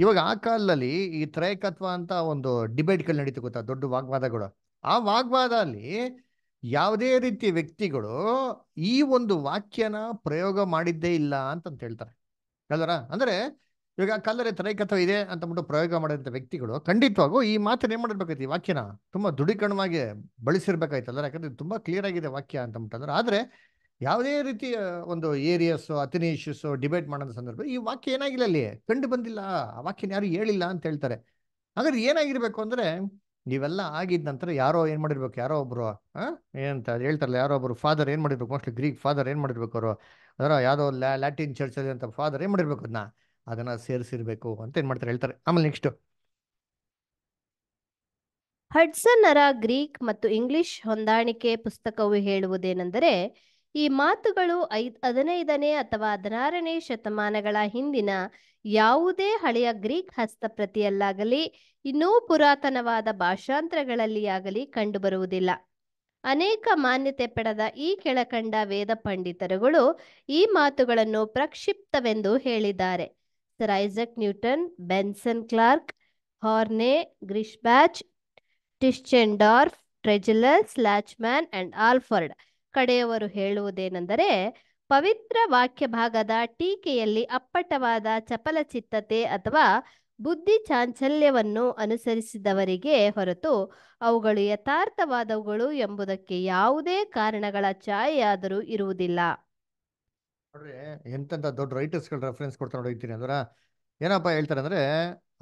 ಇವಾಗ ಆ ಕಾಲದಲ್ಲಿ ಈ ತ್ರಯಕತ್ವ ಅಂತ ಒಂದು ಡಿಬೇಟ್ಗಳು ನಡೀತು ಗೊತ್ತಾ ದೊಡ್ಡ ವಾಗ್ವಾದಗಳು ಆ ವಾಗ್ವಾದ ಅಲ್ಲಿ ಯಾವುದೇ ರೀತಿ ವ್ಯಕ್ತಿಗಳು ಈ ಒಂದು ವಾಕ್ಯನ ಪ್ರಯೋಗ ಮಾಡಿದ್ದೇ ಇಲ್ಲ ಅಂತಂತ ಹೇಳ್ತಾರೆ ಹೇಳ್ದಾರ ಅಂದ್ರೆ ಇವಾಗ ಆ ಕಾಲದಲ್ಲಿ ತ್ರಯಕತ್ವ ಇದೆ ಅಂತಂದ್ಬಿಟ್ಟು ಪ್ರಯೋಗ ಮಾಡಿದಂಥ ವ್ಯಕ್ತಿಗಳು ಖಂಡಿತವಾಗೂ ಈ ಮಾತನ್ನ ಏನ್ ಮಾಡಿರ್ಬೇಕಾಯ್ತು ಈ ವಾಕ್ಯನ ತುಂಬಾ ದೃಢೀಕರಣವಾಗಿ ಬಳಸಿರ್ಬೇಕಾಯ್ತಲ್ಲ ಯಾಕಂದ್ರೆ ತುಂಬಾ ಕ್ಲಿಯರ್ ಆಗಿದೆ ವಾಕ್ಯ ಅಂತಂದ್ಬಿಟ್ಟು ಅಂದ್ರೆ ಆದ್ರೆ ಯಾವುದೇ ರೀತಿಯ ಒಂದು ಏರಿಯಸ್ಸೋ ಅಥಿನೇಷಿಯಸ್ಸೋ ಡಿಬೇಟ್ ಮಾಡೋ ಸಂದರ್ಭ ಈ ವಾಕ್ಯ ಏನಾಗಿಲ್ಲ ಅಲ್ಲಿ ಕಂಡು ಬಂದಿಲ್ಲ ಆ ವಾಕ್ಯನ ಯಾರು ಹೇಳಿಲ್ಲ ಅಂತ ಹೇಳ್ತಾರೆ ಹಾಗಾದ್ರೆ ಏನಾಗಿರ್ಬೇಕು ಅಂದ್ರೆ ನೀವೆಲ್ಲ ಆಗಿದ ನಂತರ ಯಾರೋ ಏನ್ ಮಾಡಿರ್ಬೇಕು ಯಾರೋ ಒಬ್ರು ಏನಂತ ಹೇಳ್ತಾರಲ್ಲ ಯಾರೋ ಒಬ್ರು ಫಾದರ್ ಏನ್ ಮಾಡಿರ್ಬೇಕು ಮೋಸ್ಟ್ಲಿ ಗ್ರೀಕ್ ಫಾದರ್ ಏನ್ ಮಾಡಿರ್ಬೇಕು ಅವರು ಅದರ ಯಾವುದೋ ಲ್ಯಾಟಿನ್ ಚರ್ಚ್ ಅಲ್ಲಿ ಅಂತ ಫಾದರ್ ಏನ್ ಮಾಡಿರ್ಬೇಕು ಅದನ್ನ ಅದನ್ನ ಸೇರಿಸಿರ್ಬೇಕು ಅಂತ ಏನ್ ಮಾಡ್ತಾರೆ ಹೇಳ್ತಾರೆ ಆಮೇಲೆ ನೆಕ್ಸ್ಟ್ ಹಡ್ಸನ್ ಅರ ಗ್ರೀಕ್ ಮತ್ತು ಇಂಗ್ಲಿಷ್ ಹೊಂದಾಣಿಕೆ ಪುಸ್ತಕವು ಹೇಳುವುದೇನೆಂದರೆ ಈ ಮಾತುಗಳು ಐದ್ ಹದಿನೈದನೇ ಅಥವಾ ಹದಿನಾರನೇ ಶತಮಾನಗಳ ಹಿಂದಿನ ಯಾವುದೇ ಹಳೆಯ ಗ್ರೀಕ್ ಹಸ್ತಪ್ರತಿಯಲ್ಲಾಗಲಿ ಇನ್ನೂ ಪುರಾತನವಾದ ಭಾಷಾಂತರಗಳಲ್ಲಿ ಆಗಲಿ ಕಂಡುಬರುವುದಿಲ್ಲ ಅನೇಕ ಮಾನ್ಯತೆ ಪಡೆದ ಈ ಕೆಳಕಂಡ ವೇದ ಪಂಡಿತರುಗಳು ಈ ಮಾತುಗಳನ್ನು ಪ್ರಕ್ಷಿಪ್ತವೆಂದು ಹೇಳಿದ್ದಾರೆ sir Isaac Newton Benson Clarke Horne Griesbach Tischendorf Tregelles Lachmann and Alford ಕಡೆಯವರು ಹೇಳುವುದೇನೆಂದರೆ ಪವಿತ್ರ ವಾಕ್ಯ ಭಾಗದ ಟೀಕೆಯಲ್ಲಿ ಅಪ್ಪಟವಾದ ಚಪಲಚಿತ್ತತೆ ಅಥವಾ ಬುದ್ಧಿ ಚಾಂಚಲ್ಯವನ್ನು ಅನುಸರಿಸಿದವರಿಗೆ ಹೊರತು ಅವುಗಳು ಯಥಾರ್ಥವಾದವುಗಳು ಎಂಬುದಕ್ಕೆ ಯಾವುದೇ ಕಾರಣಗಳ ಛಾಯೆಯಾದರೂ ಇರುವುದಿಲ್ಲ ನೋಡ್ರಿ ದೊಡ್ಡ ರೈಟರ್ಸ್ಗಳ ರೆಫರೆನ್ಸ್ ಕೊಡ್ತಾ ನೋಡಿದ್ದೀನಿ ಅಂದ್ರೆ ಏನಪ್ಪ ಹೇಳ್ತಾರೆ ಅಂದ್ರೆ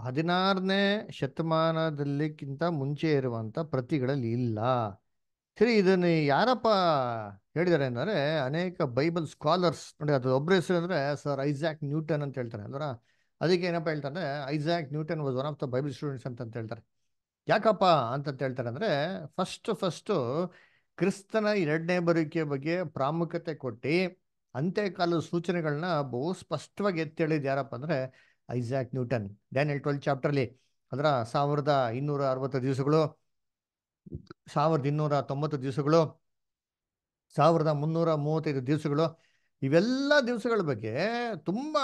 ಹದಿನಾರನೇ ಶತಮಾನದಲ್ಲಿಕ್ಕಿಂತ ಮುಂಚೆ ಇರುವಂತ ಪ್ರತಿಗಳಲ್ಲಿ ಇಲ್ಲ ಸರಿ ಇದನ್ನು ಯಾರಪ್ಪ ಹೇಳಿದ್ದಾರೆ ಅಂದರೆ ಅನೇಕ ಬೈಬಲ್ ಸ್ಕಾಲರ್ಸ್ ನೋಡಿ ಅದು ಒಬ್ಬರ ಹೆಸರು ಅಂದರೆ ಸರ್ ಐಸಾಕ್ ನ್ಯೂಟನ್ ಅಂತ ಹೇಳ್ತಾರೆ ಅಂದ್ರೆ ಅದಕ್ಕೆ ಏನಪ್ಪ ಹೇಳ್ತಾರೆ Isaac Newton was one of the Bible students ಅಂತ ಹೇಳ್ತಾರೆ ಯಾಕಪ್ಪ ಅಂತಂತ ಹೇಳ್ತಾರೆ ಅಂದರೆ ಫಸ್ಟ್ ಫಸ್ಟು ಕ್ರಿಸ್ತನ ಎರಡನೇ ಬರುವಿಕೆ ಬಗ್ಗೆ ಪ್ರಾಮುಖ್ಯತೆ ಕೊಟ್ಟು ಅಂತ್ಯಕಾಲದ ಸೂಚನೆಗಳನ್ನ ಬಹು ಸ್ಪಷ್ಟವಾಗಿ ಹೇಳಿದ್ದು ಯಾರಪ್ಪ ಅಂದರೆ ಐಸಾಕ್ ನ್ಯೂಟನ್ ಡ್ಯಾನಿಯಲ್ ಟ್ವೆಲ್ ಚಾಪ್ಟರ್ಲಿ ಅಂದ್ರೆ ಸಾವಿರದ ಇನ್ನೂರ ಅರವತ್ತು ದಿವಸಗಳು ಸಾವಿರದ ಇನ್ನೂರ ತೊಂಬತ್ತು ದಿವಸಗಳು ಸಾವಿರದ ಮುನ್ನೂರ ಮೂವತ್ತೈದು ದಿವಸಗಳು ಇವೆಲ್ಲ ದಿವಸಗಳ ಬಗ್ಗೆ ತುಂಬ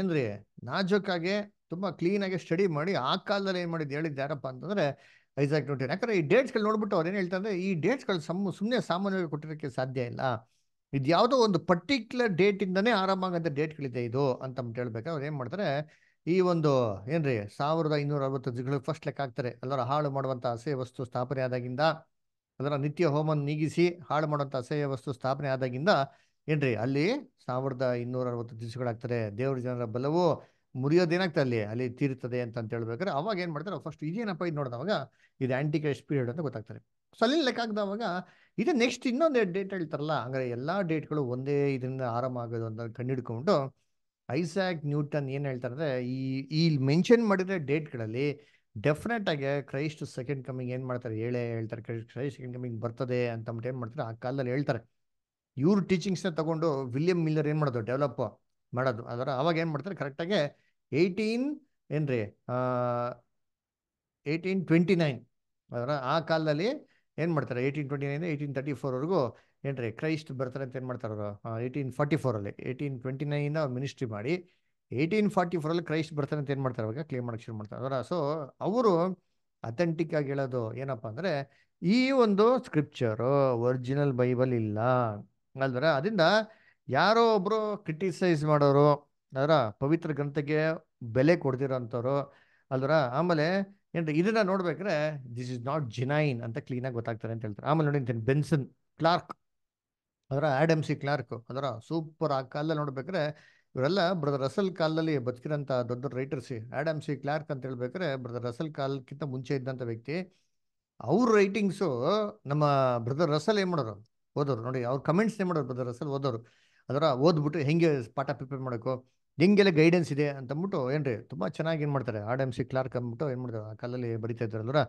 ಏನ್ರಿ ನಾಜಕ್ಕಾಗಿ ತುಂಬ ಕ್ಲೀನಾಗಿ ಸ್ಟಡಿ ಮಾಡಿ ಆ ಕಾಲದಲ್ಲಿ ಏನು ಮಾಡಿದ್ದು ಹೇಳಿದ್ದು ಯಾರಪ್ಪ ಅಂತಂದರೆ ಐಸಾಕ್ ನ್ಯೂಟನ್ ಯಾಕಂದರೆ ಈ ಡೇಟ್ಸ್ಗಳು ನೋಡ್ಬಿಟ್ಟು ಅವ್ರು ಏನು ಹೇಳ್ತಾರೆ ಈ ಡೇಟ್ಸ್ಗಳು ಸಮ ಸುಮ್ಮನೆ ಸಾಮಾನ್ಯವಾಗಿ ಕೊಟ್ಟಿರೋಕ್ಕೆ ಸಾಧ್ಯ ಇಲ್ಲ ಇದು ಯಾವುದೋ ಒಂದು ಪರ್ಟಿಕ್ಯುಲರ್ ಡೇಟಿಂದನೇ ಆರಂಭ ಆಗೋಂಥ ಡೇಟ್ಗಳಿದೆ ಇದು ಅಂತ ಹೇಳ್ಬೇಕಾದ್ರೆ ಅವ್ರು ಏನು ಮಾಡ್ತಾರೆ ಈ ಒಂದು ಏನ್ರಿ ಸಾವಿರದ ಇನ್ನೂರ ಅರವತ್ತು ಫಸ್ಟ್ ಲೆಕ್ಕ ಹಾಕ್ತಾರೆ ಅದರ ಹಾಳು ಮಾಡುವಂಥ ಅಸಹ್ಯ ವಸ್ತು ಸ್ಥಾಪನೆ ಆದಾಗಿಂದ ಅದರ ನಿತ್ಯ ಹೋಮನ್ ನೀಗಿಸಿ ಹಾಳು ಮಾಡುವಂಥ ಅಸಹ್ಯ ವಸ್ತು ಸ್ಥಾಪನೆ ಆದಾಗಿಂದ ಏನ್ರಿ ಅಲ್ಲಿ ಸಾವಿರದ ಇನ್ನೂರ ಅರವತ್ತು ದಿವಸಗಳಾಗ್ತಾರೆ ದೇವ್ರ ಜನರ ಬಲವು ಮುರಿಯೋದೇನಾಗ್ತದೆ ಅಲ್ಲಿ ಅಲ್ಲಿ ತೀರ್ತದೆ ಅಂತ ಅಂತ ಹೇಳ್ಬೇಕಾದ್ರೆ ಅವಾಗ ಏನು ಮಾಡ್ತಾರೆ ಫಸ್ಟ್ ಇದೇನಪ್ಪ ಇದು ನೋಡಿದವಾಗ ಇದು ಆಂಟಿ ಕೇಸ್ ಪೀರಿಯಡ್ ಅಂತ ಗೊತ್ತಾಗ್ತಾರೆ ಸೊ ಅಲ್ಲಿ ಲೆಕ್ಕ ಹಾಕಿದವಾಗ ಇದು ನೆಕ್ಸ್ಟ್ ಇನ್ನೊಂದು ಡೇಟ್ ಹೇಳ್ತಾರಲ್ಲ ಅಂದ್ರೆ ಎಲ್ಲಾ ಡೇಟ್ಗಳು ಒಂದೇ ಇದರಿಂದ ಆರಂಭ ಆಗೋದು ಅಂತ ಕಣ್ಣಿಡ್ಕೊಂಡು ಐಸಾಕ್ ನ್ಯೂಟನ್ ಏನು ಹೇಳ್ತಾರೆ ಈ ಈ ಮೆನ್ಷನ್ ಮಾಡಿದ್ರೆ ಡೇಟ್ಗಳಲ್ಲಿ ಡೆಫಿನೆಟ್ ಆಗಿ ಕ್ರೈಸ್ಟ್ ಸೆಕೆಂಡ್ ಕಮಿಂಗ್ ಏನು ಮಾಡ್ತಾರೆ ಹೇಳೇ ಹೇಳ್ತಾರೆ ಕ್ರೈಸ್ಟ್ ಸೆಕೆಂಡ್ ಕಮಿಂಗ್ ಬರ್ತದೆ ಅಂತ ಅಂದ್ಬಿಟ್ಟು ಏನು ಮಾಡ್ತಾರೆ ಆ ಕಾಲದಲ್ಲಿ ಹೇಳ್ತಾರೆ ಇವ್ರ ಟೀಚಿಂಗ್ಸ್ನ ತಗೊಂಡು ವಿಲಿಯಂ ಮಿಲ್ಲರ್ ಏನು ಮಾಡೋದು ಡೆವಲಪ್ ಮಾಡೋದು ಅದರ ಅವಾಗ ಏನು ಮಾಡ್ತಾರೆ ಕರೆಕ್ಟಾಗಿ ಏಯ್ಟೀನ್ ಏನ್ರಿ ಏಯ್ಟೀನ್ ಟ್ವೆಂಟಿ ನೈನ್ ಅದರ ಆ ಕಾಲದಲ್ಲಿ ಏನು ಮಾಡ್ತಾರೆ eighteen twenty nine eighteen thirty ಫೋರ್ವರೆಗೂ ಏನ್ರಿ ಕ್ರೈಸ್ಟ್ ಬರ್ತಾರೆ ಅಂತ ಏನು ಮಾಡ್ತಾರೆ ಅವರು ಏಯ್ಟೀನ್ ಫಾರ್ಟಿ ಫೋರಲ್ಲಿ ಏಯ್ಟೀನ್ ಟ್ವೆಂಟಿ ನೈನ್ ಅವ್ರು ಮಿನಿಸ್ಟ್ರಿ ಮಾಡಿ ಏಯ್ಟೀನ್ ಫಾರ್ಟಿ ಅಲ್ಲಿ ಕ್ರೈಸ್ಟ್ ಬರ್ತಾರೆ ಅಂತ ಏನು ಮಾಡ್ತಾರೆ ಅವಾಗ ಕ್ಲೇಮ್ ಮಾಡಕ್ಕೆ ಶುರು ಮಾಡ್ತಾರೆ ಅದರ ಸೊ ಅವರು ಅಥೆಂಟಿಕ್ ಆಗಿ ಹೇಳೋದು ಏನಪ್ಪ ಅಂದ್ರೆ ಈ ಒಂದು ಸ್ಕ್ರಿಪ್ಚರು ಒರಿಜಿನಲ್ ಬೈಬಲ್ ಇಲ್ಲ ಅಲ್ದ್ರ ಅದರಿಂದ ಯಾರೋ ಒಬ್ಬರು ಕ್ರಿಟಿಸೈಸ್ ಮಾಡೋರು ಅದರ ಪವಿತ್ರ ಗ್ರಂಥಕ್ಕೆ ಬೆಲೆ ಕೊಡ್ದಿರೋಂಥವ್ರು ಅಲ್ದರ ಆಮೇಲೆ ಏನ್ರಿ ಇದನ್ನ ನೋಡ್ಬೇಕ್ರೆ ದಿಸ್ ಇಸ್ ನಾಟ್ ಜಿನೈನ್ ಅಂತ ಕ್ಲೀನಾಗಿ ಗೊತ್ತಾಗ್ತಾರೆ ಅಂತ ಹೇಳ್ತಾರೆ ಆಮೇಲೆ ನೋಡಿ ಬೆನ್ಸನ್ ಕ್ಲಾರ್ಕ್ ಅದರ ಎಮ್ ಸಿ ಕ್ಲಾರ್ಕ್ ಅದರ ಸೂಪರ್ ಆ ಕಾಲದಲ್ಲಿ ನೋಡ್ಬೇಕ್ರೆ ಇವರೆಲ್ಲ ಬ್ರದರ್ ರಸಲ್ ಕಾಲದಲ್ಲಿ ಬದುಕಿರಂತ ದೊಡ್ಡ ರೈಟರ್ಸ್ ಎಮ್ ಸಿ ಕ್ಲಾರ್ಕ್ ಅಂತ ಹೇಳ್ಬೇಕಾರೆ ಬ್ರದರ್ ರಸಲ್ ಕಾಲಕ್ಕಿಂತ ಮುಂಚೆ ಇದ್ದಂಥ ವ್ಯಕ್ತಿ ಅವ್ರ ರೈಟಿಂಗ್ಸು ನಮ್ಮ ಬ್ರದರ್ ರಸಲ್ ಏನು ಮಾಡೋರು ಓದೋರು ನೋಡಿ ಅವ್ರ ಕಮೆಂಟ್ಸ್ ಏನು ಮಾಡೋರು ಬ್ರದರ್ ರಸಲ್ ಓದೋರು ಅದರ ಓದ್ಬಿಟ್ಟು ಹೆಂಗೆ ಪಾಠ ಪ್ರಿಪೇರ್ ಮಾಡೋಕು ಹೆಂಗೆಲ್ಲ ಗೈಡೆನ್ಸ್ ಇದೆ ಅಂತ ಅಂದ್ಬಿಟ್ಟು ಏನ್ರಿ ತುಂಬ ಚೆನ್ನಾಗಿ ಏನು ಮಾಡ್ತಾರೆ ಆರ್ ಎಮ್ ಸಿ ಕ್ಲಾರ್ಕ್ ಅಂದ್ಬಿಟ್ಟು ಏನು ಮಾಡ್ತಾರೆ ಆ ಕಾಲಲ್ಲಿ ಬರಿತಾ ಇದ್ದಾರೆ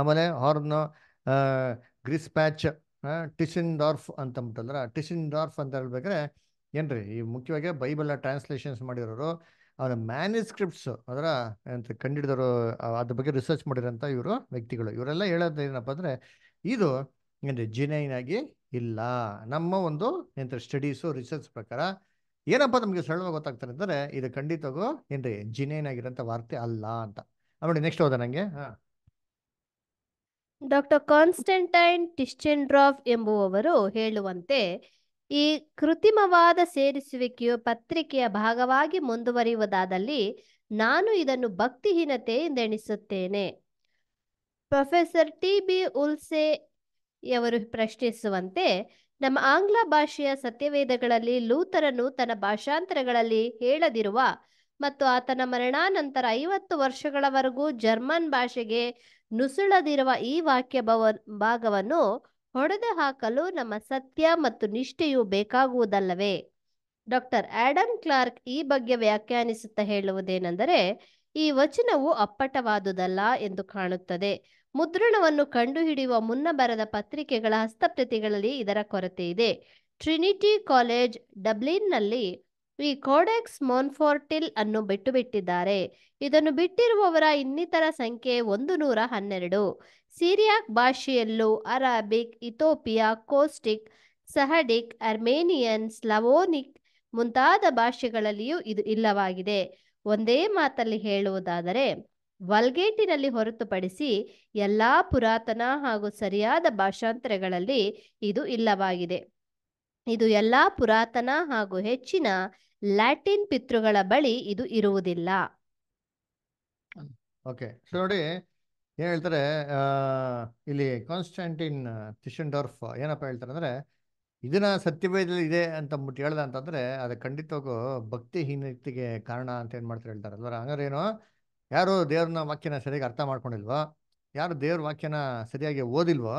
ಆಮೇಲೆ Horne Griesbach Tischendorf ಅಂತಂಬಿಟ್ಟಂದ್ರ ಟಿಸಿನ್ ಡಾರ್ಫ್ ಅಂತ ಹೇಳ್ಬೇಕ್ರೆ ಏನ್ರಿ ಈ ಮುಖ್ಯವಾಗಿ ಬೈಬಲ್ ಟ್ರಾನ್ಸ್ಲೇಷನ್ಸ್ ಮಾಡಿರೋರು ಅವರ ಮ್ಯಾನಿಸ್ಕ್ರಿಪ್ಟ್ಸ್ ಅದರ ಅಂತ ಕಂಡಿಡಿದವರು ಅದ್ರ ಬಗ್ಗೆ ರಿಸರ್ಚ್ ಮಾಡಿರೋಂಥ ಇವರು ವ್ಯಕ್ತಿಗಳು ಇವರೆಲ್ಲ ಹೇಳೋದು ಏನಪ್ಪ ಅಂದರೆ ಇದು ಏನ್ರಿ ಜಿನೈನ್ ಆಗಿ ಇಲ್ಲ ನಮ್ಮ ಒಂದು ಎಂತ ಸ್ಟಡೀಸು ರಿಸರ್ಚ್ ಪ್ರಕಾರ ಏನಪ್ಪ ನಮಗೆ ಸರಳವಾಗಿ ಗೊತ್ತಾಗ್ತಾರೆ ಅಂದರೆ ಇದು ಖಂಡಿತಗೂ ಏನ್ರಿ ಜಿನೈನ್ ಆಗಿರೋಂಥ ವಾರ್ತೆ ಅಲ್ಲ ಅಂತ ನೋಡಿ ನೆಕ್ಸ್ಟ್ ಹೋದ ನಂಗೆ ಹಾಂ ಡಾಕ್ಟರ್ ಕಾನ್ಸ್ಟಂಟೈನ್ ಟಿಶ್ಚೆಂಡ್ರಾಫ್ ಎಂಬುವವರು ಹೇಳುವಂತೆ ಈ ಕೃತಿಮವಾದ ಸೇರಿಸುವಿಕೆಯು ಪತ್ರಿಕೆಯ ಭಾಗವಾಗಿ ಮುಂದುವರಿಯುವುದಾದಲ್ಲಿ ನಾನು ಇದನ್ನು ಭಕ್ತಿಹೀನತೆ ಎಂದೆಣಿಸುತ್ತೇನೆ ಪ್ರೊಫೆಸರ್ ಟಿ ಬಿ ಉಲ್ಸೆ ಯವರು ಪ್ರಶ್ನಿಸುವಂತೆ ನಮ್ಮ ಆಂಗ್ಲ ಭಾಷೆಯ ಸತ್ಯವೇದಗಳಲ್ಲಿ ಲೂತರನು ತನ್ನ ಭಾಷಾಂತರಗಳಲ್ಲಿ ಹೇಳದಿರುವ ಮತ್ತು ಆತನ ಮರಣಾನಂತರ ಐವತ್ತು ವರ್ಷಗಳವರೆಗೂ ಜರ್ಮನ್ ಭಾಷೆಗೆ ನುಸುಳದಿರುವ ಈ ವಾಕ್ಯ ಭವ ಭಾಗವನ್ನು ಹೊಡೆದು ಹಾಕಲು ನಮ್ಮ ಸತ್ಯ ಮತ್ತು ನಿಷ್ಠೆಯು ಬೇಕಾಗುವುದಲ್ಲವೇ ಡಾಕ್ಟರ್ ಆಡಮ್ ಕ್ಲಾರ್ಕ್ ಈ ಬಗ್ಗೆ ವ್ಯಾಖ್ಯಾನಿಸುತ್ತಾ ಹೇಳುವುದೇನೆಂದರೆ ಈ ವಚನವು ಅಪ್ಪಟವಾದುದಲ್ಲ ಎಂದು ಕಾಣುತ್ತದೆ ಮುದ್ರಣವನ್ನು ಕಂಡುಹಿಡಿಯುವ ಮುನ್ನ ಬರದ ಪತ್ರಿಕೆಗಳ ಹಸ್ತಪ್ರತಿಗಳಲ್ಲಿ ಇದರ ಕೊರತೆ ಇದೆ ಟ್ರಿನಿಟಿ ಕಾಲೇಜ್ ಡಬ್ಲಿನ್ನಲ್ಲಿ ಈ ಕೋಡೆಕ್ಸ್ ಮೊನ್ಫೋರ್ಟಿಲ್ ಅನ್ನು ಬಿಟ್ಟು ಬಿಟ್ಟಿದ್ದಾರೆ ಇದನ್ನು ಬಿಟ್ಟಿರುವವರ ಇನ್ನಿತರ ಸಂಖ್ಯೆ ಒಂದು ನೂರ ಹನ್ನೆರಡು ಸಿರಿಯಾಕ್ ಭಾಷೆಯಲ್ಲೂ Arabic Ethiopia Coptic Sahidic Armenian Slavonic ಮುಂತಾದ ಭಾಷೆಗಳಲ್ಲಿಯೂ ಇದು ಇಲ್ಲವಾಗಿದೆ ಒಂದೇ ಮಾತಲ್ಲಿ ಹೇಳುವುದಾದರೆ ವಲ್ಗೇಟಿನಲ್ಲಿ ಹೊರತುಪಡಿಸಿ ಎಲ್ಲ ಪುರಾತನ ಹಾಗೂ ಸರಿಯಾದ ಭಾಷಾಂತರಗಳಲ್ಲಿ ಇದು ಇಲ್ಲವಾಗಿದೆ ಇದು ಎಲ್ಲ ಪುರಾತನ ಹಾಗೂ ಹೆಚ್ಚಿನ ಲ್ಯಾಟಿನ್ ಪಿತೃಗಳ ಬಳಿ ಇದು ಇರುವುದಿಲ್ಲ ಓಕೆ ಸೊ ನೋಡಿ ಏನ್ ಹೇಳ್ತಾರೆ ಇಲ್ಲಿ ಕಾನ್ಸ್ಟಾಂಟಿನ್ ಟಿಶನ್ಡಾರ್ಫ್ ಏನಪ್ಪ ಹೇಳ್ತಾರೆ ಅಂದ್ರೆ ಇದನ್ನ ಸತ್ಯವೇದಲ್ಲಿ ಇದೆ ಅಂತ ಅಂದ್ಬಿಟ್ಟು ಹೇಳ್ದ ಅಂತಂದರೆ ಅದು ಖಂಡಿತವಾಗೂ ಭಕ್ತಿಹೀನತೆಗೆ ಕಾರಣ ಅಂತ ಏನು ಮಾಡ್ತಾರೆ ಹೇಳ್ತಾರೆ ಅಲ್ವರ ಹಂಗಾರೆ ಏನೋ ಯಾರು ದೇವ್ರನ್ನ ವಾಕ್ಯನ ಸರಿಯಾಗಿ ಅರ್ಥ ಮಾಡ್ಕೊಂಡಿಲ್ವೋ ಯಾರು ದೇವ್ರ ವಾಕ್ಯನ ಸರಿಯಾಗಿ ಓದಿಲ್ವೋ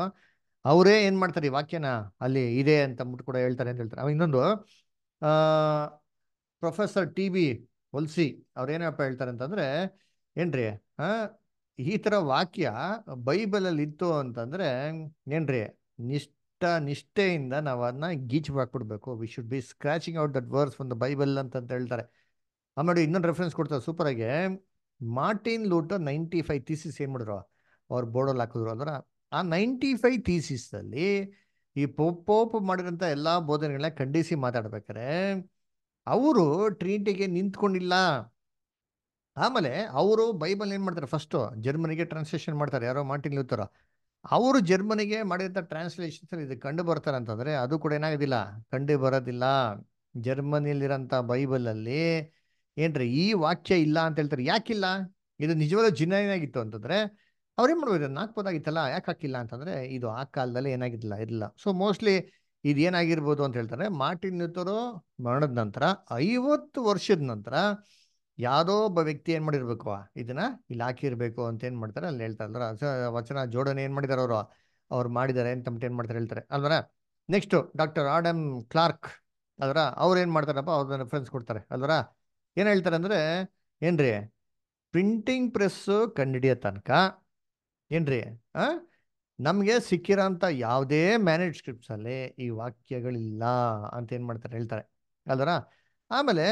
ಅವರೇ ಏನು ಮಾಡ್ತಾರೆ ಈ ವಾಕ್ಯನ ಅಲ್ಲಿ ಇದೆ ಅಂತ ಅಂದ್ಬಿಟ್ಟು ಕೂಡ ಹೇಳ್ತಾರೆ ಅಂತ ಹೇಳ್ತಾರೆ ಇನ್ನೊಂದು ಪ್ರೊಫೆಸರ್ ಟಿ ಬಿ ಹೊಲ್ಸಿ ಅವ್ರು ಹೇಳ್ತಾರೆ ಅಂತಂದ್ರೆ ಏನ್ರಿ ಆ ಈ ತರ ವಾಕ್ಯ ಬೈಬಲಲ್ಲಿ ಇತ್ತು ಅಂತಂದ್ರೆ ಏನ್ರಿ ನಿಷ್ಠ ನಿಷ್ಠೆಯಿಂದ ನಾವು ಅದನ್ನ ಗೀಚು ಹಾಕ್ಬಿಡ್ಬೇಕು we should be scratching out that verse ಒಂದು ಬೈಬಲ್ ಅಂತ ಹೇಳ್ತಾರೆ ಆಮೇಲೆ ಇನ್ನೊಂದು ರೆಫರೆನ್ಸ್ ಕೊಡ್ತಾರೆ ಸೂಪರ್ ಆಗಿ Martin Luther ninety five thesis ಏನ್ ಮಾಡಿದ್ರು ಅವ್ರು ಬೋರ್ಡಲ್ಲಿ ಹಾಕಿದ್ರು ಅಂದ್ರೆ ಆ ನೈಂಟಿ ಫೈವ್ ಥೀಸಿಸ್ ಈ ಪೋಪ್ ಪೋಪ್ ಮಾಡಿದಂಥ ಎಲ್ಲ ಬೋಧನೆಗಳನ್ನ ಖಂಡಿಸಿ ಮಾತಾಡ್ಬೇಕಾರೆ ಅವರು ಟ್ರೀಟಿಗೆ ನಿಂತ್ಕೊಂಡಿಲ್ಲ ಆಮೇಲೆ ಅವರು ಬೈಬಲ್ ಏನು ಮಾಡ್ತಾರೆ ಫಸ್ಟು ಜರ್ಮನಿಗೆ ಟ್ರಾನ್ಸ್ಲೇಷನ್ ಮಾಡ್ತಾರೆ ಯಾರೋ ಮಾರ್ಟಿನ್ ಲೂಥರ್ ಅವರು ಜರ್ಮನಿಗೆ ಮಾಡಿದಂಥ ಟ್ರಾನ್ಸ್ಲೇಷನ್ಸಲ್ಲಿ ಇದು ಕಂಡು ಬರ್ತಾರೆ ಅಂತಂದರೆ ಅದು ಕೂಡ ಏನಾಗೋದಿಲ್ಲ ಕಂಡು ಬರೋದಿಲ್ಲ ಜರ್ಮನಿಲಿರೋಂಥ ಬೈಬಲಲ್ಲಿ ಏನ್ರಿ ಈ ವಾಕ್ಯ ಇಲ್ಲ ಅಂತ ಹೇಳ್ತಾರೆ ಯಾಕಿಲ್ಲ ಇದು ನಿಜವಾದ ಜಿನ್ನ ಏನಾಗಿತ್ತು ಅಂತಂದರೆ ಅವ್ರೇನು ಮಾಡ್ಬೋದು ನಾಲ್ಕು ಪದಾಗಿತ್ತಲ್ಲ ಯಾಕೆ ಹಾಕಿಲ್ಲ ಅಂತಂದರೆ ಇದು ಆ ಕಾಲದಲ್ಲಿ ಏನಾಗಿದ್ದಿಲ್ಲ ಇರಲಿಲ್ಲ ಸೊ ಮೋಸ್ಟ್ಲಿ ಇದೇನಾಗಿರ್ಬೋದು ಅಂತ ಹೇಳ್ತಾರೆ ಮಾರ್ಟಿನ್ ನ್ಯೂತರು ಮರಣದ ನಂತರ ಐವತ್ತು ವರ್ಷದ ನಂತರ ಯಾವುದೋ ಒಬ್ಬ ವ್ಯಕ್ತಿ ಏನು ಮಾಡಿರ್ಬೇಕು ಇದನ್ನ ಇಲ್ಲಿ ಹಾಕಿರ್ಬೇಕು ಅಂತ ಏನು ಮಾಡ್ತಾರೆ ಅಲ್ಲಿ ಹೇಳ್ತಾರೆ ಇದ್ದಾರೆ ವಚನ ಜೋಡಣೆ ಏನು ಮಾಡಿದಾರೆ ಅವರು ಅವ್ರು ಮಾಡಿದ್ದಾರೆ ಅಂತ ಏನು ಮಾಡ್ತಾರೆ ಹೇಳ್ತಾರೆ ಅಲ್ವರ ನೆಕ್ಸ್ಟು ಡಾಕ್ಟರ್ ಆಡಮ್ ಕ್ಲಾರ್ಕ್ ಅದರ ಅವ್ರು ಏನು ಮಾಡ್ತಾರಪ್ಪ ಅವ್ರನ್ನ ರೆಫರೆನ್ಸ್ ಕೊಡ್ತಾರೆ ಅಲ್ವರ ಏನು ಹೇಳ್ತಾರೆ ಅಂದರೆ ಏನ್ರಿ ಪ್ರಿಂಟಿಂಗ್ ಪ್ರೆಸ್ಸು ಕಂಡಿಡಿಯೋ ತನಕ ಏನ್ರಿ ಹಾಂ ನಮಗೆ ಸಿಕ್ಕಿರೋಂಥ ಯಾವುದೇ ಮ್ಯಾನೇಜ್ ಸ್ಕ್ರಿಪ್ಟ್ಸಲ್ಲಿ ಈ ವಾಕ್ಯಗಳಿಲ್ಲ ಅಂತ ಏನು ಮಾಡ್ತಾರೆ ಹೇಳ್ತಾರೆ ಅಲ್ದರ ಆಮೇಲೆ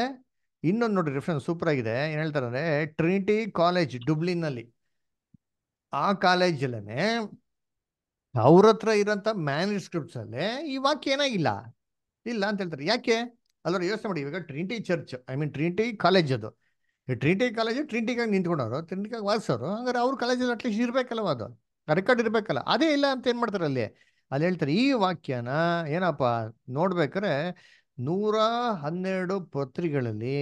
ಇನ್ನೊಂದು ನೋಡಿ ರೆಫರೆನ್ಸ್ ಸೂಪರ್ ಆಗಿದೆ ಏನು ಹೇಳ್ತಾರೆ ಅಂದರೆ ಟ್ರಿನಿಟಿ ಕಾಲೇಜ್ ಡುಬ್ಲಿನಲ್ಲಿ ಆ ಕಾಲೇಜಲ್ಲೇ ಅವ್ರ ಹತ್ರ ಇರೋಂಥ ಮ್ಯಾನೇಜ್ ಸ್ಕ್ರಿಪ್ಟ್ಸಲ್ಲೇ ಈ ವಾಕ್ಯ ಏನಾಗಿಲ್ಲ ಇಲ್ಲ ಅಂತ ಹೇಳ್ತಾರೆ ಯಾಕೆ ಅಲ್ಲರ ಯೋಚನೆ ಮಾಡಿ ಇವಾಗ Trinity church I mean Trinity college ಅದು ಟ್ರಿನಿಟಿ ಕಾಲೇಜು ಟ್ರಿನಿಟಿಗಾಗಿ ನಿಂತ್ಕೊಂಡವರು ಟ್ರಿನಿಟಿಗಾಗಿ ವಾಸಿಸೋರು ಹಂಗಾರೆ ಅವ್ರ ಕಾಲೇಜಲ್ಲಿ ಅಟ್ಲೀಸ್ಟ್ ಇರಬೇಕಲ್ವ ಅದು ರೆಕಾರ್ಡ್ ಇರಬೇಕಲ್ಲ ಅದೇ ಇಲ್ಲ ಅಂತ ಏನು ಮಾಡ್ತಾರೆ ಅಲ್ಲಿ ಅಲ್ಲಿ ಹೇಳ್ತಾರೆ ಈ ವಾಕ್ಯನ ಏನಪ್ಪ ನೋಡ್ಬೇಕಾರೆ ನೂರ ಹನ್ನೆರಡು ಪತ್ರಿಕೆಗಳಲ್ಲಿ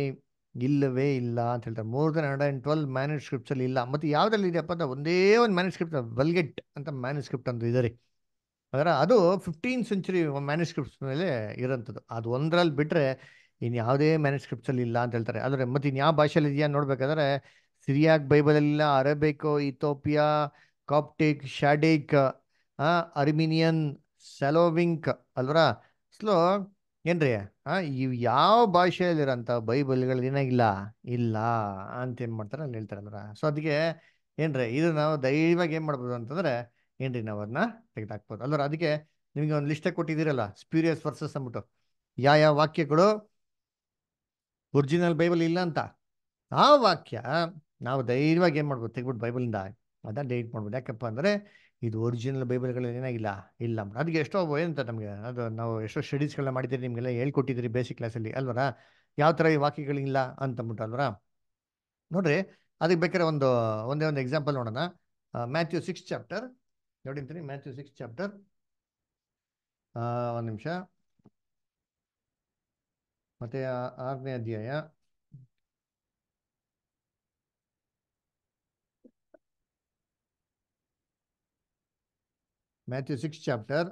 ಇಲ್ಲವೇ ಇಲ್ಲ ಅಂತ ಹೇಳ್ತಾರೆ more than hundred and twelve scripts ಅಲ್ಲಿ ಇಲ್ಲ ಮತ್ತೆ ಯಾವುದ್ರಲ್ಲಿ ಇದೆಯಪ್ಪ ಅಂತ ಒಂದೇ ಒಂದು ಮ್ಯಾನ್ಯುಸ್ಕ್ರಿಪ್ಟ್ ಬಲ್ಗೆಟ್ ಅಂತ ಸ್ಕ್ರಿಪ್ಟ್ ಅಂತ ಇದೆ ರೀ ಅದರ ಅದು ಫಿಫ್ಟೀನ್ ಸೆಂಚುರಿ ಮ್ಯಾನ್ಯುಸ್ಕ್ರಿಪ್ಟ್ಸ್ ಮೇಲೆ ಇರೋಂಥದ್ದು ಅದು ಒಂದರಲ್ಲಿ ಬಿಟ್ಟರೆ ಇನ್ನು ಯಾವುದೇ ಅಲ್ಲಿ ಇಲ್ಲ ಅಂತ ಹೇಳ್ತಾರೆ ಆದರೆ ಮತ್ತೆ ಇನ್ಯಾವ ಯಾವ ಭಾಷೆಯಲ್ಲಿ ಇದೆಯಾ ನೋಡ್ಬೇಕಾದ್ರೆ ಸಿರಿಯಾಕ್ ಬೈಬಲಲ್ಲಿಲ್ಲ ಇಲ್ಲ ಅರೇಬಿಕೋ ಇಥೋಪಿಯಾ ಕಾಪ್ಟಿಕ್ ಶಾಡಿಕ್ ಅರ್ಮಿನಿಯನ್ ಸೆಲೋವಿಂಕ್ ಅಲ್ವರ ಸ್ಲೋ ಏನ್ರಿ ಇವು ಯಾವ ಭಾಷೆಯಲ್ಲಿರೋಂಥ ಬೈಬಲ್ಗಳು ಏನಾಗಿಲ್ಲ ಇಲ್ಲ ಅಂತ ಏನು ಮಾಡ್ತಾರೆ ಅಲ್ಲಿ ಹೇಳ್ತಾರೆ ಅಲ್ವರ ಸೊ ಅದಕ್ಕೆ ಏನ್ರಿ ಇದು ನಾವು ದೈವಾಗಿ ಏನು ಮಾಡ್ಬೋದು ಅಂತಂದ್ರೆ ಏನ್ರಿ ನಾವು ಅದನ್ನ ತೆಗೆದಾಕ್ಬೋದು ಅಲ್ವರ ಅದಕ್ಕೆ ನಿಮಗೆ ಒಂದು ಲಿಸ್ಟೇ ಕೊಟ್ಟಿದ್ದೀರಲ್ಲ ಸ್ಪೀರಿಯಸ್ ವರ್ಸಸ್ ಅಂದ್ಬಿಟ್ಟು ಯಾವ ಯಾವ ವಾಕ್ಯಗಳು ಒರಿಜಿನಲ್ ಬೈಬಲ್ ಇಲ್ಲ ಅಂತ ಆ ವಾಕ್ಯ ನಾವು ಧೈರ್ಯವಾಗಿ ಏನು ಮಾಡ್ಬೋದು ತೆಗ್ಬಿಟ್ಟು ಬೈಬಲಿಂದ ಅದನ್ನು ಡಿಲೀಟ್ ಮಾಡ್ಬೋದು ಯಾಕಪ್ಪ ಅಂದರೆ ಇದು ಒರಿಜಿನಲ್ ಬೈಬಲ್ಗಳಲ್ಲಿ ಏನಾಗಿಲ್ಲ ಇಲ್ಲ ಅದಕ್ಕೆ ಎಷ್ಟೋ ಏನಂತ ನಮಗೆ ಅದು ನಾವು ಎಷ್ಟೋ ಸ್ಟಡೀಸ್ಗಳನ್ನ ಮಾಡಿದ್ದೀರಿ ನಿಮಗೆಲ್ಲ ಹೇಳ್ಕೊಟ್ಟಿದ್ದೀರಿ ಬೇಸಿಕ್ ಕ್ಲಾಸಲ್ಲಿ ಅಲ್ವರ ಯಾವ ಥರ ಈ ವಾಕ್ಯಗಳಿಲ್ಲ ಅಂತಂದ್ಬಿಟ್ಟು ಅಲ್ವರ ನೋಡ್ರಿ ಅದಕ್ಕೆ ಬೇಕಾದ್ರೆ ಒಂದು ಒಂದೇ ಒಂದು ಎಕ್ಸಾಂಪಲ್ ನೋಡೋಣ ಮ್ಯಾಥ್ಯೂ ಸಿಕ್ಸ್ ಚಾಪ್ಟರ್ ನೋಡಿಂತೀನಿ ಮ್ಯಾಥ್ಯೂ ಸಿಕ್ಸ್ ಚಾಪ್ಟರ್ ಒಂದು ನಿಮಿಷ ಮತ್ತೆ ಆರನೇ ಅಧ್ಯಾಯ Matthew six chapter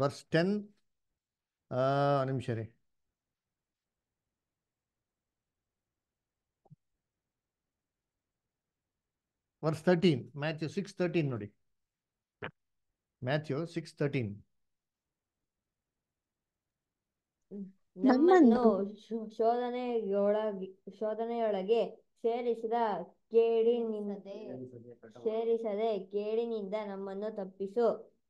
verse ten ನಿಮಿಷ ರೀ verse thirteen Matthew six thirteen ನೋಡಿ ಮ್ಯಾಥ್ಯೂ ಸಿಕ್ಸ್ ತರ್ಟೀನ್ ನಮ್ಮನ್ನು ಶೋಧನೆಯೊಳಗೆ ಶೋಧನೆಯೊಳಗೆ ಸೇರಿಸಿದ ಕೇಡಿನಿಂದ ಸೇರಿಸದೆ ಕೇಡಿನಿಂದ ನಮ್ಮನ್ನು ತಪ್ಪಿಸು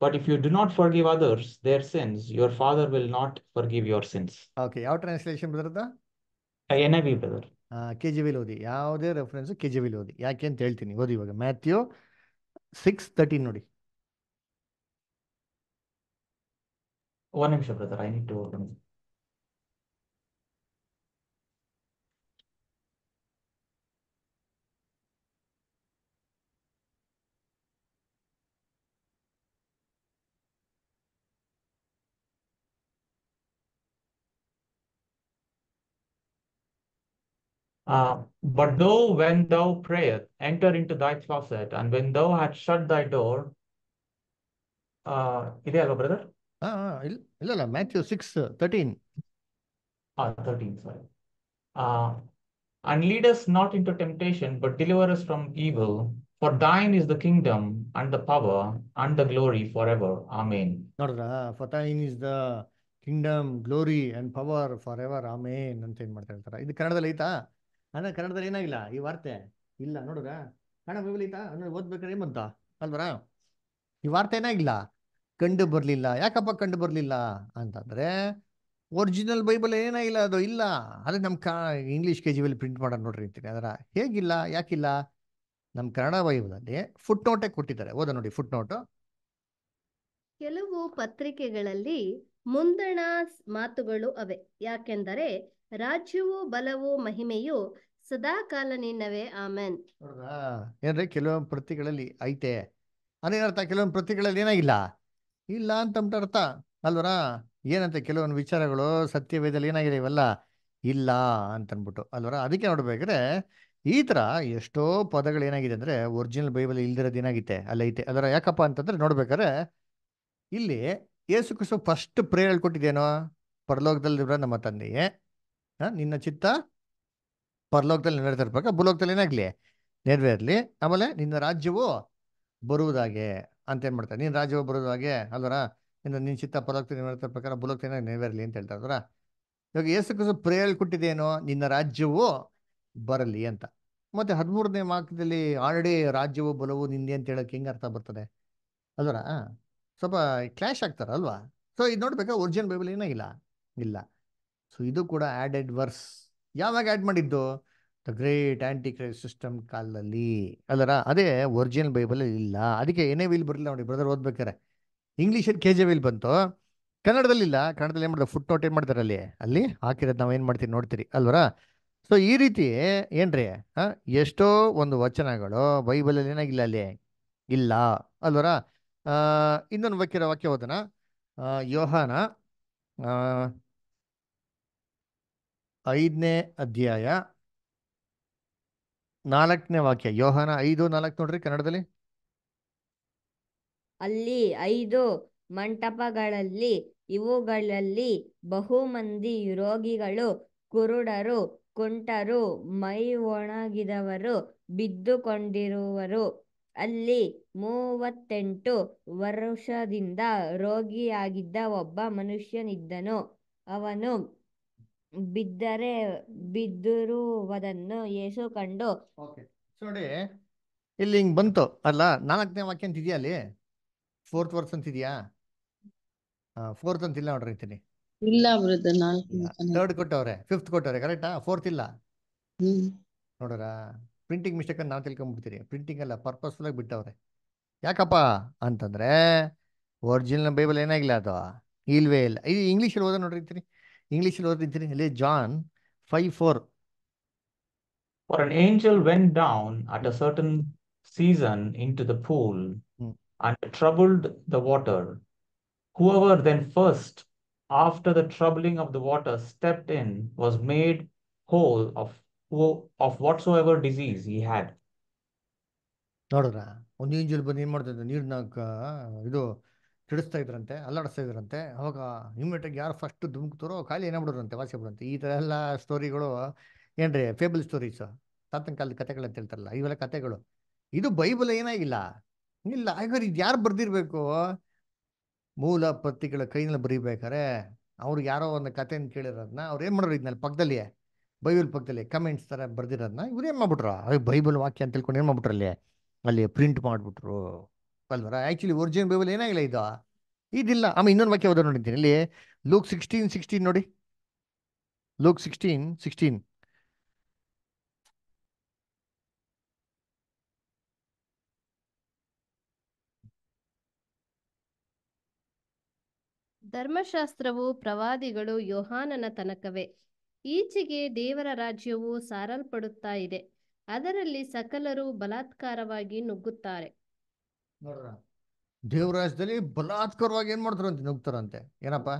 But if you do not forgive others their sins, your father will not forgive your sins. Okay ಯಾವ ಟ್ರಾನ್ಸ್ಲೇಷನ್ ಬದರದ N I B brother K G will ಓದಿ ಯಾವುದೇ ರೆಫರೆನ್ಸ್ ಕೆ ಜಿ ವಿಲ್ ಓದಿ ಯಾಕೆ ಅಂತ ಹೇಳ್ತೀನಿ ಓದಿ ಇವಾಗ ಮ್ಯಾಥ್ಯೂ ಸಿಕ್ಸ್ ತರ್ಟೀನ್ ನೋಡಿ ಒಂದ್ ನಿಮಿಷ brother I need to Uh, but though when thou prayest, enter into thy closet, and when thou had shut thy door, uh, hello, brother. Ah, uh, uh, Matthew 6 uh, 13. Ah, uh, 13, and lead us not into temptation, but deliver us from evil. For thine is the kingdom and the power and the glory forever. Amen. Ah, for thine is the kingdom, glory, and power forever. Amen. This is the Kannada. This is ಅಂದ್ರೆ ಕನ್ನಡದಲ್ಲಿ ಏನಾಗಿಲ್ಲ ಈ ವಾರ್ತೆ ಇಲ್ಲ ನೋಡುದ Kannada Bible ಓದ್ಬೇಕಾದ್ರೆ ಏನ್ ಅಲ್ವರ ಈ ವಾರ್ತೆ ಏನಾಗಿಲ್ಲ ಕಂಡು ಬರ್ಲಿಲ್ಲ ಯಾಕಪ್ಪ ಕಂಡು ಬರ್ಲಿಲ್ಲ ಅಂತಂದ್ರೆ ಒರಿಜಿನಲ್ ಬೈಬಲ್ ಏನಾಗಿಲ್ಲ ಅದು ಇಲ್ಲ ಅದೇ ನಮ್ಮ ಇಂಗ್ಲಿಷ್ ಕೆ ಜಿ ಬಲ್ಲಿ ಪ್ರಿಂಟ್ ಮಾಡೋದು ನೋಡ್ರಿ ಅಂತೀನಿ ಅದರ ಹೇಗಿಲ್ಲ ಯಾಕಿಲ್ಲ ನಮ್ ಕನ್ನಡ ಬೈಬಲಲ್ಲಿ ಫುಟ್ ನೋಟೇ ಕೊಟ್ಟಿದ್ದಾರೆ ಓದ ನೋಡಿ ಫುಟ್ ನೋಟ್ ಕೆಲವು ಪತ್ರಿಕೆಗಳಲ್ಲಿ ಮುಂದಣ ಮಾತುಗಳು ಅವೆ ಯಾಕೆಂದರೆ ರಾಜ್ಯವೋ ಬಲವೋ ಮಹಿಮೆಯೋ ಕಾಲ ನಿನ್ನವೇ ಆಮೇನ್ ಏನ್ರಿ ಕೆಲವೊಂದು ಪ್ರತಿಗಳಲ್ಲಿ ಐತೆ ಅದೇನರ್ಥ ಕೆಲವೊಂದು ಪ್ರತಿಗಳಲ್ಲಿ ಏನಾಗಿಲ್ಲ ಇಲ್ಲ ಅಂತ ಅರ್ಥ ಅಲ್ವರಾ ಏನಂತ ಕೆಲವೊಂದು ವಿಚಾರಗಳು ಸತ್ಯವೇದಲ್ಲಿ ಏನಾಗಿದೆ ಇವೆಲ್ಲ ಇಲ್ಲ ಅಂತನ್ಬಿಟ್ಟು ಅಲ್ವರ ಅದಕ್ಕೆ ನೋಡ್ಬೇಕ್ರೆ ಈ ಥರ ಎಷ್ಟೋ ಪದಗಳು ಏನಾಗಿದೆ ಅಂದರೆ ಒರಿಜಿನಲ್ ಬೈಬಲ್ ಇಲ್ದಿರೋದು ಏನಾಗಿತ್ತೆ ಅಲ್ಲೈತೆ ಅದರ ಯಾಕಪ್ಪ ಅಂತಂದ್ರೆ ನೋಡ್ಬೇಕಾದ್ರೆ ಇಲ್ಲಿ ಯೇಸು ಕ್ರಿಸ್ತು ಫಸ್ಟ್ ಪ್ರೇಯರ್ ಹೇಳ್ಕೊಟ್ಟಿದ್ದೇನೋ ಪರಲೋಕದಲ್ಲಿ ನಮ್ಮ ತಂದೆಯೇ ನಿನ್ನ ಚಿತ್ತ ಪರಲೋಕದಲ್ಲಿ ನೆರವೇರ್ಬೇಕು ಭೂಲೋಕದಲ್ಲಿ ಏನಾಗಲಿ ನೆರವೇರಲಿ ಆಮೇಲೆ ನಿನ್ನ ರಾಜ್ಯವು ಬರುವುದಾಗೆ ಅಂತ ಏನು ಮಾಡ್ತಾರೆ ನಿನ್ನ ರಾಜ್ಯವು ಬರುವುದಾಗೆ ಅಲ್ವರ ನಿನ್ನ ನಿನ್ನ ಚಿತ್ತ ಪರಲೋಕದಲ್ಲಿ ನೆರವೇರ್ಬೇಕಾದ್ರೆ ಭೂಲೋಕದಲ್ಲಿ ನೆರವೇರಲಿ ಅಂತ ಹೇಳ್ತಾರೆ ಅದರ ಇವಾಗ ಎಷ್ಟು ಪ್ರೇಯಲ್ ಕೊಟ್ಟಿದ್ದೇನೋ ನಿನ್ನ ರಾಜ್ಯವು ಬರಲಿ ಅಂತ ಮತ್ತೆ ಹದಿಮೂರನೇ ವಾಕ್ಯದಲ್ಲಿ ಆಲ್ರೆಡಿ ರಾಜ್ಯವು ಬಲವು ನಿಂದೆ ಅಂತ ಹೇಳೋಕೆ ಹೆಂಗೆ ಅರ್ಥ ಬರ್ತದೆ ಅಲ್ವರ ಸ್ವಲ್ಪ ಕ್ಲ್ಯಾಶ್ ಆಗ್ತಾರಲ್ವಾ ಸೊ ಇದು ನೋಡ್ಬೇಕಾ ಒರಿಜಿನಲ್ ಬೈಬಲ್ ಏನಾಗಿಲ್ಲ ಇಲ್ಲ ಸೊ ಇದು ಕೂಡ ಆ್ಯಡೆಡ್ ವರ್ಸ್ ಯಾವಾಗ ಆ್ಯಡ್ ಮಾಡಿದ್ದು the great antichrist system ಕಾಲದಲ್ಲಿ ಅಲ್ಲರ ಅದೇ ಒರಿಜಿನಲ್ ಬೈಬಲ್ ಇಲ್ಲ ಅದಕ್ಕೆ ಏನೇ ವಿಲ್ ಬರಲಿಲ್ಲ ನೋಡಿ ಬ್ರದರ್ ಓದ್ಬೇಕಾರೆ ಇಂಗ್ಲೀಷಲ್ಲಿ ಕೆ ಜೆ ವಿಲ್ ಬಂತು ಕನ್ನಡದಲ್ಲಿ ಇಲ್ಲ ಕನ್ನಡದಲ್ಲಿ ಏನು ಮಾಡಿದ್ರೆ ಫುಟ್ ನೋಟ್ ಏನು ಮಾಡ್ತಾರೆ ಅಲ್ಲಿ ಅಲ್ಲಿ ಹಾಕಿರೋದು ನಾವು ಏನು ಮಾಡ್ತೀವಿ ನೋಡ್ತೀರಿ ಅಲ್ವರ ಸೊ ಈ ರೀತಿ ಏನ್ರಿ ಎಷ್ಟೋ ಒಂದು ವಚನಗಳು ಬೈಬಲಲ್ಲಿ ಏನಾಗಿಲ್ಲ ಅಲ್ಲಿ ಇಲ್ಲ ಅಲ್ವರ ಇನ್ನೊಂದು ವಾಕ್ಯ ವಾಕ್ಯ ಓದೋಣ ಯೋಹಾನ ಐದನೇ ಅಧ್ಯಾಯ ನಾಲ್ಕನೇ ವಾಕ್ಯ ಯೋಹಾನ ಐದು ನಾಲ್ಕು ನೋಡ್ರಿ ಕನ್ನಡದಲ್ಲಿ ಅಲ್ಲಿ ಐದು ಮಂಟಪಗಳಲ್ಲಿ ಇವುಗಳಲ್ಲಿ ಬಹು ಮಂದಿ ರೋಗಿಗಳು ಕುರುಡರು ಕುಂಟರು ಮೈ ಒಣಗಿದವರು ಬಿದ್ದುಕೊಂಡಿರುವರು ಅಲ್ಲಿ ಮೂವತ್ತೆಂಟು ವರ್ಷದಿಂದ ರೋಗಿಯಾಗಿದ್ದ ಒಬ್ಬ ಮನುಷ್ಯನಿದ್ದನು ಅವನು ಬಿದ್ದರೆ ಬಿದ್ದಿರುವುದನ್ನು ಯೇಸು ಕಂಡು ಓಕೆ ನೋಡಿ ಇಲ್ಲಿ ಹಿಂಗ್ ಬಂತು ಅಲ್ಲ ನಾಲ್ಕನೇ ವಾಕ್ಯ ಅಂತ ಇದೆಯಾ ಅಲ್ಲಿ ಫೋರ್ತ್ ವರ್ಸ್ ಅಂತ ಇದೆಯಾ ಫೋರ್ತ್ ಅಂತ ಇಲ್ಲ ನೋಡ್ರಿ ಅಂತೀನಿ ಇಲ್ಲ ಥರ್ಡ್ ಕೊಟ್ಟವ್ರೆ ಫಿಫ್ತ್ ಕೊಟ್ಟವ್ರೆ ಕರೆಕ್ಟಾ ಫೋರ್ತ್ ಇಲ್ಲ ನೋಡ್ರ ಪ್ರಿಂಟಿಂಗ್ ಮಿಸ್ಟೇಕ್ ನಾವು ತಿಳ್ಕೊಂಡ್ಬಿಡ್ತೀರಿ ಪ್ರಿಂಟಿಂಗ್ ಅಲ್ಲ ಪರ್ಪಸ್ಫುಲ್ ಆಗಿ ಬಿಟ್ಟವ್ರೆ ಯಾಕಪ್ಪ ಅಂತಂದ್ರೆ ಒರಿಜಿನಲ್ ಬೈಬಲ್ ಏನಾಗಿಲ್ಲ ಅದು ಇಲ್ವೇ ಇಲ್ಲ ಇದು ಇಂಗ್ಲೀಷಲ್ಲಿ ಓದೋ ನೋಡಿರ್ತೀರಿ English ஒரு John five four. For an angel went down at a certain season into the pool hmm. and troubled the water. Whoever then first, after the troubling of the water, stepped in was made whole of of whatsoever disease he had. ನೋಡ್ರ ಒಂದು ಈಂಜಲ್ ಬಂದು ಏನು ಮಾಡ್ತದೆ ನೀರಿನ ಇದು ತಿಳಿಸ್ತಾ ಇದ್ರಂತೆ ಅಲ್ಲಾಡಿಸ್ತಾ ಇದ್ರಂತೆ ಅವಾಗ ಇಮ್ಮಿಡಿಯೇಟಾಗಿ ಯಾರು ಫಸ್ಟ್ ಧುಮುಕ್ತಾರೋ ಖಾಲಿ ಏನೋ ಬಿಡೋರಂತೆ ವಾಸಿ ಬಿಡಂತೆ ಈ ಥರ ಎಲ್ಲ ಸ್ಟೋರಿಗಳು ಏನ್ರಿ ಫೇಬಲ್ ಸ್ಟೋರೀಸ್ ತಾತನ ಕಾಲದ ಕಥೆಗಳು ಅಂತ ಹೇಳ್ತಾರಲ್ಲ ಇವೆಲ್ಲ ಕಥೆಗಳು ಇದು ಬೈಬಲ್ ಏನಾಗಿಲ್ಲ ಇಲ್ಲ ಹಾಗಾದ್ರೆ ಇದು ಯಾರು ಬರ್ದಿರ್ಬೇಕು ಮೂಲ ಪ್ರತಿಗಳ ಕೈನಲ್ಲಿ ಬರೀಬೇಕಾರೆ ಅವ್ರಿಗೆ ಯಾರೋ ಒಂದು ಕಥೆನ ಕೇಳಿರೋದನ್ನ ಅವ್ರು ಏನು ಮಾಡೋರು ಇದನ್ನಲ್ಲಿ ಪಕ್ಕದಲ್ಲಿಯೇ ಬೈಬಲ್ ಪಕ್ಕದಲ್ಲಿ ಕಮೆಂಟ್ಸ್ ಥರ ಬರ್ದಿರೋದನ್ನ ಇವ್ರು ಏನು ಮಾಡ್ಬಿಟ್ರು ಬೈಬಲ್ ವಾಕ್ಯ ಅಂತ ತಿಳ್ಕೊಂಡು ಏನು ಮಾಡ್ಬಿಟ್ರು ಅಲ್ಲಿ ಅಲ್ಲಿ ಪ್ರಿಂಟ್ ಮಾಡಿಬಿಟ್ರು ಅಲ್ವರ ಆಕ್ಚುಲಿ ಒರಿಜಿನ್ ಬೈಬಲ್ ಏನಾಗಿಲ್ಲ ಇದು ಇದಿಲ್ಲ ಆಮೇಲೆ ಇನ್ನೊಂದು ವಾಕ್ಯ ಓದೋ ನೋಡಿದ್ದೀನಿ ಇಲ್ಲಿ ಲೂಕ್ ಸಿಕ್ಸ್ಟೀನ್ ಸಿಕ್ಸ್ಟೀನ್ ನೋಡಿ ಲೂಕ್ ಸಿಕ್ಸ್ಟೀನ್ ಸಿಕ್ಸ್ಟೀನ್ ಧರ್ಮಶಾಸ್ತ್ರವು ಪ್ರವಾದಿಗಳು ಯೋಹಾನನ ತನಕವೇ ಈಚೆಗೆ ದೇವರ ರಾಜ್ಯವು ಸಾರಲ್ಪಡುತ್ತಾ ಇದೆ ಅದರಲ್ಲಿ ಸಕಲರು ಬಲಾತ್ಕಾರವಾಗಿ ನುಗ್ಗುತ್ತಾರೆ ನೋಡ್ರಾ ದೇವರಾಜದಲ್ಲಿ ಬಲಾತ್ಕಾರವಾಗಿ ಏನ್ ಮಾಡ್ತಾರಂತೆ ನುಗ್ತಾರಂತೆ ಏನಪ್ಪ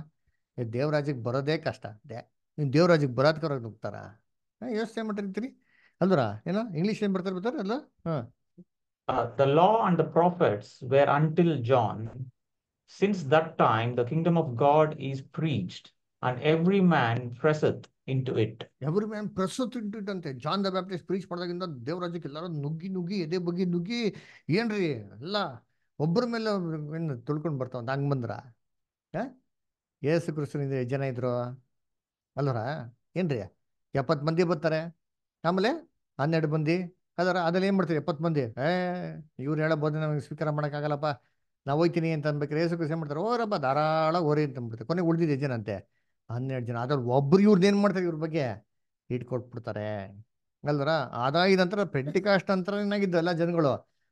ದೇವರಾಜಕ್ಕೆ ಬರೋದೇ ಕಷ್ಟ ದೇ ನೀನು ದೇವರಾಜಕ್ಕೆ ಬಲಾತ್ಕರವಾಗಿ ನುಗ್ತಾರ ಯೋಚನೆ ಮಾಡಿರ್ತೀರಿ ಅಲ್ದ್ರ ಏನೋ ಇಂಗ್ಲಿಷ್ ಏನ್ ಬರ್ತಾರೆ ಬರ್ತಾರೆ ಅಲ್ಲ the law and the prophets were until John since that time the kingdom of God is preached and man man it into it every man ಪ್ರಸ್ತುತ ಇಂಟು ಇಟ್ ಅಂತೆ ಜಾನ್ ದ ಬ್ಯಾಪ್ಟಿಸ್ಟ್ ಪ್ರೀಚ್ ಮಾಡಿದಾಗಿಂದ ದೇವರಾಜಕ್ಕೆ ಎಲ್ಲರೂ ನುಗ್ಗಿ ನುಗ್ಗಿ ಎದೆ ಬಗ್ಗೆ ನುಗ್ಗಿ ಏನ್ರಿ ಎಲ್ಲ ಒಬ್ಬರ ಮೇಲೆ ಏನು ತಿಳ್ಕೊಂಡು ಬರ್ತಾವ ಹಂಗೆ ಬಂದ್ರ ಏಸು ಕ್ರಿಸ್ತನಿಂದ ಜನ ಇದ್ರು ಅಲ್ಲರ ಏನ್ರಿ ಎಪ್ಪತ್ತು ಮಂದಿ ಬರ್ತಾರೆ ಆಮೇಲೆ ಹನ್ನೆರಡು ಮಂದಿ ಅದರ ಅದ್ರಲ್ಲಿ ಏನು ಮಾಡ್ತೀರಿ ಎಪ್ಪತ್ತು ಮಂದಿ ಏ ಇವ್ರು ಹೇಳೋಬೋದು ನಮಗೆ ಸ್ವೀಕಾರ ಮಾಡೋಕ್ಕಾಗಲ್ಲಪ್ಪ ನಾವು ಹೋಯ್ತೀನಿ ಅಂತ ಅನ್ಬೇಕಾರೆ ಏಸು ಕ್ರಿಸ್ತ ಏನು ಮಾಡ್ತಾರೆ ಓರಪ್ಪ ಧಾರಾಳ ಓರಿ ಅಂತ ಅಂದ್ಬಿಡ್ತಾರೆ ಕೊನೆಗೆ ಉಳಿದಿದೆ ಜನಂತೆ ಹನ್ನೆರಡು ಜನ ಅದ್ರಲ್ಲಿ ಒಬ್ರು ಇವ್ರದ್ದು ಏನ್ ಮಾಡ್ತಾರೆ ಇವ್ರ ಬಗ್ಗೆ ಹಿಟ್ ಕೊಟ್ಬಿಡ್ತಾರೆ ಅಲ್ದರ ಆದಾಯ ನಂತರ ಪೆಂಟಿಕಾಸ್ಟ್ ಏನಾಗಿದ್ದು ಎಲ್ಲ ಜನಗಳು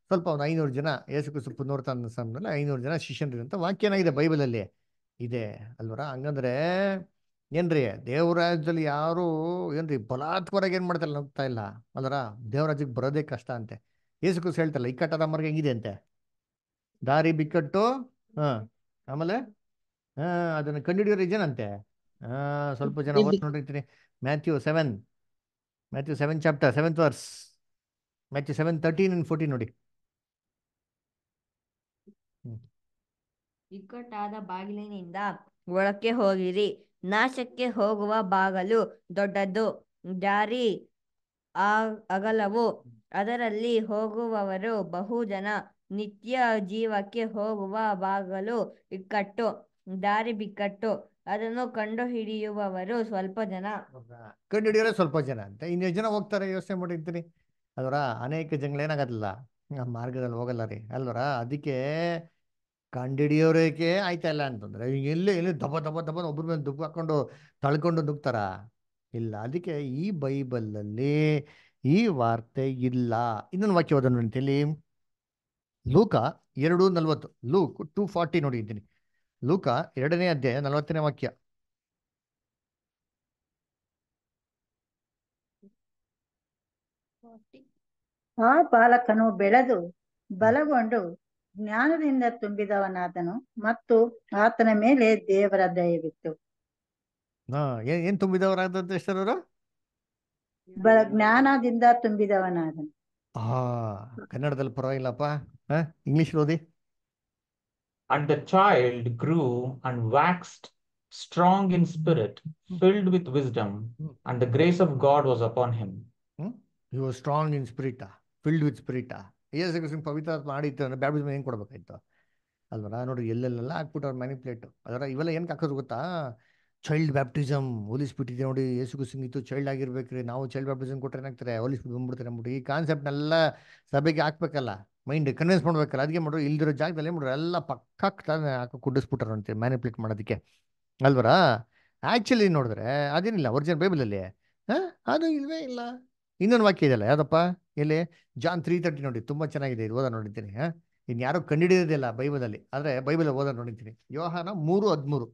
ಸ್ವಲ್ಪ ಒಂದು ಐನೂರು ಜನ ಯೇಸು ಕ್ರಿಸ್ತು ಪುನರ್ತನ ಸಮಯದಲ್ಲಿ ಐನೂರು ಜನ ಶಿಷ್ಯನ್ರಿ ಅಂತ ವಾಕ್ಯ ಏನಾಗಿದೆ ಬೈಬಲಲ್ಲಿ ಇದೆ ಅಲ್ವರ ಹಂಗಂದ್ರೆ ಏನ್ರಿ ದೇವರಾಜ್ಯದಲ್ಲಿ ಯಾರು ಏನ್ರಿ ಬಲಾತ್ಕರಾಗಿ ಏನು ಮಾಡ್ತಾರೆ ಹೋಗ್ತಾ ಇಲ್ಲ ಅಲ್ವರ ದೇವರಾಜ್ಯಕ್ಕೆ ಬರೋದೇ ಕಷ್ಟ ಅಂತೆ ಯೇಸು ಕ್ರಿಸ್ತು ಹೇಳ್ತಾರಲ್ಲ ಇಕ್ಕಟ್ಟದ ಮಾರ್ಗ ಹೆಂಗಿದೆ ಅಂತೆ ದಾರಿ ಬಿಕ್ಕಟ್ಟು ಹಾಂ ಆಮೇಲೆ ಅದನ್ನು ಕಂಡುಹಿಡಿಯೋರು ಅಂತೆ ಸ್ವಲ್ಪ ಜನ ಓದ್ ನೋಡಿರ್ತೀನಿ Matthew seven Matthew seven chapter seventh verse Matthew seven thirteen and fourteen ನೋಡಿ ಇಕ್ಕಟ್ಟಾದ ಬಾಗಿಲಿನಿಂದ ಒಳಕ್ಕೆ ಹೋಗಿರಿ ನಾಶಕ್ಕೆ ಹೋಗುವ ಬಾಗಲು ದೊಡ್ಡದು ದಾರಿ ಅಗಲವು ಅದರಲ್ಲಿ ಹೋಗುವವರು ಬಹುಜನ ನಿತ್ಯ ಜೀವಕ್ಕೆ ಹೋಗುವ ಬಾಗಲು ಇಕ್ಕಟ್ಟು ದಾರಿ ಬಿಕ್ಕಟ್ಟು ಅದನ್ನು ಕಂಡು ಹಿಡಿಯುವವರು ಸ್ವಲ್ಪ ಜನ ಕಂಡು ಹಿಡಿಯೋರೆ ಸ್ವಲ್ಪ ಜನ ಅಂತ ಇನ್ನೆಷ್ಟು ಜನ ಹೋಗ್ತಾರೆ ಯೋಚನೆ ಮಾಡಿರ್ತೀನಿ ಅದರ ಅನೇಕ ಜನಗಳೇನಾಗತ್ತಲ್ಲ ಆ ಮಾರ್ಗದಲ್ಲಿ ಹೋಗಲ್ಲ ರೀ ಅಲ್ವರ ಅದಕ್ಕೆ ಕಂಡಿಡಿಯೋರಕ್ಕೆ ಆಯ್ತಾ ಇಲ್ಲ ಅಂತಂದ್ರೆ ಎಲ್ಲಿ ಎಲ್ಲಿ ದಬ ದಬ್ಬ ದಬ್ಬ ಒಬ್ಬರ ಮೇಲೆ ದುಬ್ಬ ಹಾಕೊಂಡು ತಳ್ಕೊಂಡು ನುಗ್ತಾರ ಇಲ್ಲ ಅದಕ್ಕೆ ಈ ಬೈಬಲಲ್ಲಿ ಈ ವಾರ್ತೆ ಇಲ್ಲ ಇನ್ನೊಂದು ವಾಕ್ಯ ಓದೋಣ ಅಂತೇಳಿ ಲೂಕ ಎರಡು ನಲ್ವತ್ತು ಲೂಕ್ ಟೂ ಫಾರ್ಟಿ ನೋಡಿದ್ದೀನಿ ಲೂಕ ಎರಡನೇ ಅಧ್ಯಾಯ ನಲವತ್ತನೇ ವಾಕ್ಯ ಆ ಬಾಲಕನು ಬೆಳೆದು ಬಲಗೊಂಡು ಜ್ಞಾನದಿಂದ ತುಂಬಿದವನಾದನು ಮತ್ತು ಆತನ ಮೇಲೆ ದೇವರ ದಯವಿತ್ತು ಏನ್ ತುಂಬಿದವರಾದಂತ ಎಷ್ಟರವರು ಜ್ಞಾನದಿಂದ ತುಂಬಿದವನಾದನು ಹಾ ಕನ್ನಡದಲ್ಲಿ ಪರವಾಗಿಲ್ಲಪ್ಪ ಇಂಗ್ಲಿಷ್ ಓದಿ And the child grew and waxed strong in hmm. spirit, hmm. filled with wisdom, hmm. and the grace of God was upon him. He was strong in spirit, ah. filled with spirit. Yesu ah. ಕ್ರಿಸ್ತನ ಪವಿತ್ರಾತ್ಮ ಆಡಿತ್ತು ಅಂದರೆ baptism ಏನು ಕೊಡ್ಬೇಕಾಯ್ತು ಅಲ್ವರ ನೋಡ್ರಿ ಎಲ್ಲೆಲ್ಲೆಲ್ಲ ಹಾಕ್ಬಿಟ್ಟು ಅವ್ರು ಮ್ಯಾನಿಪ್ಲೇಟು ಅದರ ಇವೆಲ್ಲ ಏನಕ್ಕೆ ಹಾಕೋದು ಗೊತ್ತಾ ಚೈಲ್ಡ್ ಬ್ಯಾಪ್ಟಿಸಮ್ ಹೋಲಿಸ್ಬಿಟ್ಟಿದೆ ನೋಡಿ ಯೇಸು ಕ್ರಿಸ್ತಂಗೆ ಇತ್ತು ಚೈಲ್ಡ್ ಆಗಿರ್ಬೇಕ್ರಿ ನಾವು ಚೈಲ್ಡ್ ಬ್ಯಾಪ್ಟಿಸಮ್ ಕೊಟ್ಟರೆ ಏನಾಗ್ತಾರೆ ಹೋಲಿಸ್ಬಿಟ್ಟು ಬಂದ್ಬಿಡ್ತಾರೆ ಅಂದ್ಬಿಟ್ಟು ಈ ಕಾನ್ಸೆಪ್ಟ್ನೆಲ್ಲ ಸಭೆಗೆ ಹಾಕ್ಬೇಕಲ್ಲ ಮೈಂಡ್ ಕನ್ವಿನ್ಸ್ ಮಾಡ್ಬೇಕಲ್ಲ ಅದಕ್ಕೆ ಮಾಡೋ ಇಲ್ದಿರೋ ಜಾಗದಲ್ಲಿ ಮಾಡ್ರು ಎಲ್ಲ ಪಕ್ಕಕ್ಕೆ ತಾನೆ ಹಾಕಿ ಕುಡಿಸ್ಬಿಟ್ರು ಅಂತ ಮ್ಯಾನಿಪ್ಲೇಟ್ ಮಾಡೋದಕ್ಕೆ ಅಲ್ವರ ಆ್ಯಕ್ಚುಲಿ ನೋಡಿದ್ರೆ ಅದೇನಿಲ್ಲ ಒರಿಜಿನಲ್ ಬೈಬಲಲ್ಲಿ ಹಾಂ ಅದು ಇಲ್ವೇ ಇಲ್ಲ ಇನ್ನೊಂದು ವಾಕ್ಯ ಇದೆಯಲ್ಲ ಯಾವುದಪ್ಪ ಇಲ್ಲಿ ಜಾನ್ ತ್ರೀ ತರ್ಟಿ ನೋಡಿ ತುಂಬ ಚೆನ್ನಾಗಿದೆ ಇದು ಓದ ನೋಡಿದ್ದೀನಿ ಹಾಂ ಇನ್ನು ಯಾರೋ ಕಂಡುಹಿಡಿಯೋದಿಲ್ಲ ಬೈಬಲಲ್ಲಿ ಆದರೆ ಬೈಬಲ್ ಓದ ನೋಡಿದ್ದೀನಿ ಯೋಹಾನ ಮೂರು ಹದಿಮೂರು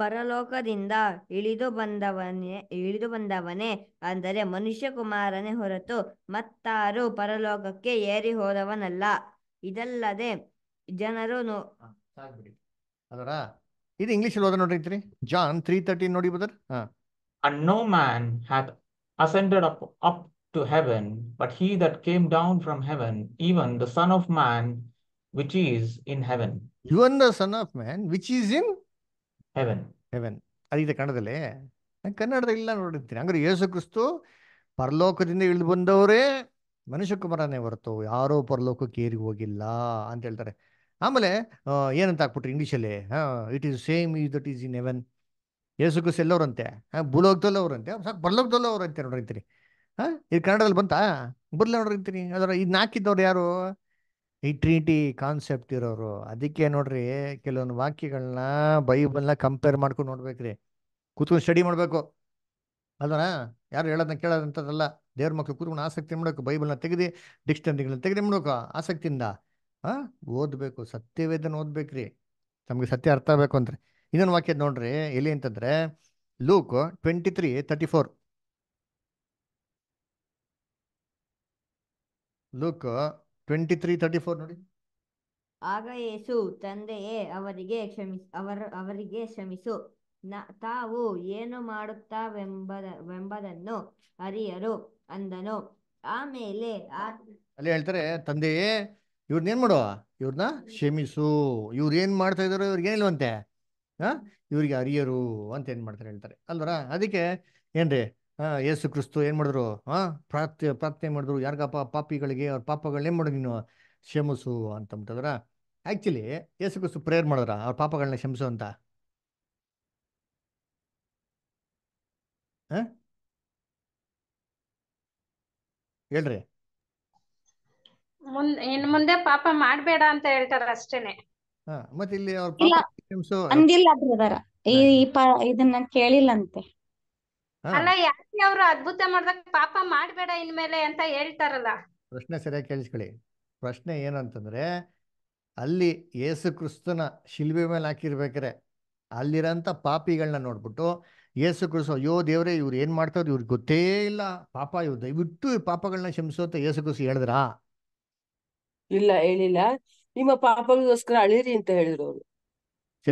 ಪರಲೋಕದಿಂದ ಇಳಿದು ಬಂದವನೇ ಇಳಿದು ಬಂದವನೇ ಅಂದರೆ ಮನುಷ್ಯ ಕುಮಾರನೇ ಹೊರತು ಮತ್ತಾರು ಪರಲೋಕಕ್ಕೆ ಏರಿ ಹೋದವನಲ್ಲ ಇದಲ್ಲದೆ ಜನರು ಅದರ ಇದು ಇಂಗ್ಲಿಷ್ ಓದ ನೋಡ್ರಿ ಜಾನ್ ತ್ರೀ ತರ್ಟಿ ನೋಡಿ ಬದರ್ ಆ no man hath ascended up to to heaven, but he that came down from heaven, even the Son of Man, which is in heaven. Even the Son of Man, which is in heaven heaven ಅದಿದೆ ಕನ್ನಡದಲ್ಲಿ ಕನ್ನಡದಲ್ಲಿ ಇಲ್ಲ ನೋಡಿರ್ತೀನಿ ಹಂಗಾರೆ ಯೇಸು ಕ್ರಿಸ್ತು ಪರಲೋಕದಿಂದ ಇಳಿದು ಬಂದವರೇ ಮನುಷ್ಯ ಕುಮಾರನೇ ಹೊರತು ಯಾರೋ ಪರಲೋಕಕ್ಕೆ ಏರಿ ಹೋಗಿಲ್ಲ ಅಂತ ಹೇಳ್ತಾರೆ ಆಮೇಲೆ ಏನಂತ ಹಾಕ್ಬಿಟ್ರಿ ಇಂಗ್ಲೀಷಲ್ಲಿ it is same is that is in heaven Yesu Kristu ಎಲ್ಲವರಂತೆ ಭೂಲೋಕದಲ್ಲಿ ಅವರಂತೆ ಸಾಕು ಪರಲೋಕದಲ್ಲೂ ಅವರಂತೆ ನೋಡಿರ್ತೀರಿ ಹಾ ಇದು ಕನ್ನಡದಲ್ಲಿ ಬಂತಾ ಬರಲ್ಲ ನೋಡಿರ್ತೀನಿ ಅದರ ಇದು ನಾಕಿದ್ದವ್ರು ಯಾರು ಈ ಕಾನ್ಸೆಪ್ಟ್ ಇರೋರು ಅದಕ್ಕೆ ನೋಡ್ರಿ ಕೆಲವೊಂದು ವಾಕ್ಯಗಳನ್ನ ಬೈಬಲ್ನ ಕಂಪೇರ್ ಮಾಡ್ಕೊಂಡು ನೋಡ್ಬೇಕ್ರಿ ಕೂತ್ಕೊಂಡು ಸ್ಟಡಿ ಮಾಡಬೇಕು ಅಲ್ವನಾ ಯಾರು ಹೇಳೋದನ್ನ ಕೇಳೋದಂತದಲ್ಲ ದೇವ್ರ ಮಕ್ಳು ಕೂತ್ಕೊಂಡು ಆಸಕ್ತಿ ಮಾಡಬೇಕು ಬೈಬಲ್ನ ತೆಗೆದು ಡಿಕ್ಷನರಿಗಳನ್ನ ತೆಗೆದು ಮಾಡ್ಬೇಕು ಆಸಕ್ತಿಯಿಂದ ಹಾಂ ಓದಬೇಕು ಸತ್ಯವೇದನ ಓದ್ಬೇಕ್ರಿ ನಮ್ಗೆ ಸತ್ಯ ಅರ್ಥ ಆಗಬೇಕು ಅಂದ್ರೆ ಇನ್ನೊಂದು ವಾಕ್ಯ ನೋಡ್ರಿ ಎಲ್ಲಿ ಅಂತಂದ್ರೆ Luke twenty three thirty four Luke twenty three thirty four ನೋಡಿ ಆಗ ಯೇಸು ತಂದೆಯೇ ಅವರಿಗೆ ಕ್ಷಮಿಸ ಅವರ ಅವರಿಗೆ ಕ್ಷಮಿಸು ತಾವು ಏನು ಮಾಡುತ್ತಾವೆಂಬದ ಅರಿಯರು ಅಂದನು ಆಮೇಲೆ ಅಲ್ಲಿ ಹೇಳ್ತಾರೆ ತಂದೆಯೇ ಇವ್ರನ್ನ ಏನ್ ಮಾಡುವ ಇವ್ರನ್ನ ಕ್ಷಮಿಸು ಇವ್ರು ಏನ್ ಮಾಡ್ತಾ ಇದಾರೋ ಇವ್ರಿಗೆ ಏನಿಲ್ವಂತೆ ಹ ಇವ್ರಿಗೆ ಅರಿಯರು ಅಂತ ಏನ್ ಮಾಡ್ತಾರೆ ಹೇಳ್ತಾರೆ ಅಲ್ವರ ಅದಕ್ಕೆ ಏನ್ರಿ ಹಾ ಯೇಸು ಕ್ರಿಸ್ತು ಏನ್ ಮಾಡಿದ್ರು ಹಾ ಪ್ರಾರ್ಥನೆ ಪ್ರಾರ್ಥನೆ ಮಾಡಿದ್ರು ಯಾರಿಗಪ್ಪ ಪಾಪಿಗಳಿಗೆ ಅವ್ರ ಪಾಪಗಳನ್ನೇ ಮಾಡು ಮಾಡಿದ್ರು ನೀನು ಕ್ಷಮಿಸು ಅಂತ actually actually Yesu Kristu prayer ಮಾಡಿದ್ರ ಅವ್ರ ಪಾಪಗಳನ್ನ ಕ್ಷಮಿಸು ಅಂತ ಹಾ ಹೇಳ್ರಿ ಇನ್ ಮುಂದೆ ಪಾಪ ಮಾಡಬೇಡ ಅಂತ ಹೇಳ್ತಾರ ಅಷ್ಟೇನೆ ಹಾ ಮತ್ತೆ ಇಲ್ಲಿ ಅವ್ರ ಪಾಪ ಕ್ಷಮಿಸು ಅಂದಿಲ್ಲ ಈ ಇದನ್ನ ಕೇಳಿಲ್ಲಂತೆ ಅಲ್ಲ ಯಾಕೆ ಅವ್ರು ಅದ್ಭುತ ಮಾಡ್ದಾಗ ಪಾಪ ಮಾಡಬೇಡ ಇನ್ಮೇಲೆ ಅಂತ ಹೇಳ್ತಾರಲ್ಲ ಪ್ರಶ್ನೆ ಸರಿಯಾಗಿ ಕೇಳಿಸ್ಕೊಳ್ಳಿ ಪ್ರಶ್ನೆ ಏನಂತಂದ್ರೆ ಅಲ್ಲಿ ಯೇಸು ಕ್ರಿಸ್ತನ ಶಿಲ್ಬೆ ಮೇಲೆ ಹಾಕಿರ್ಬೇಕ್ರೆ ಅಲ್ಲಿರೋಂಥ ಪಾಪಿಗಳನ್ನ ನೋಡ್ಬಿಟ್ಟು ಯೇಸು ಕ್ರಿಸ್ತ ಅಯ್ಯೋ ದೇವರೇ ಇವ್ರು ಏನು ಮಾಡ್ತಾರ ಇವ್ರಿಗೆ ಗೊತ್ತೇ ಇಲ್ಲ ಪಾಪ ಇವ್ರು ದಯವಿಟ್ಟು ಈ ಪಾಪಗಳನ್ನ ಕ್ಷಮಿಸು ಅಂತ ಯೇಸು ಕ್ರಿಸ್ತು ಹೇಳಿದ್ರಾ ಇಲ್ಲ ಹೇಳಿಲ್ಲ ನಿಮ್ಮ ಪಾಪಗಳಿಗೋಸ್ಕರ ಅಳಿರಿ ಅಂತ ಹೇಳಿದ್ರು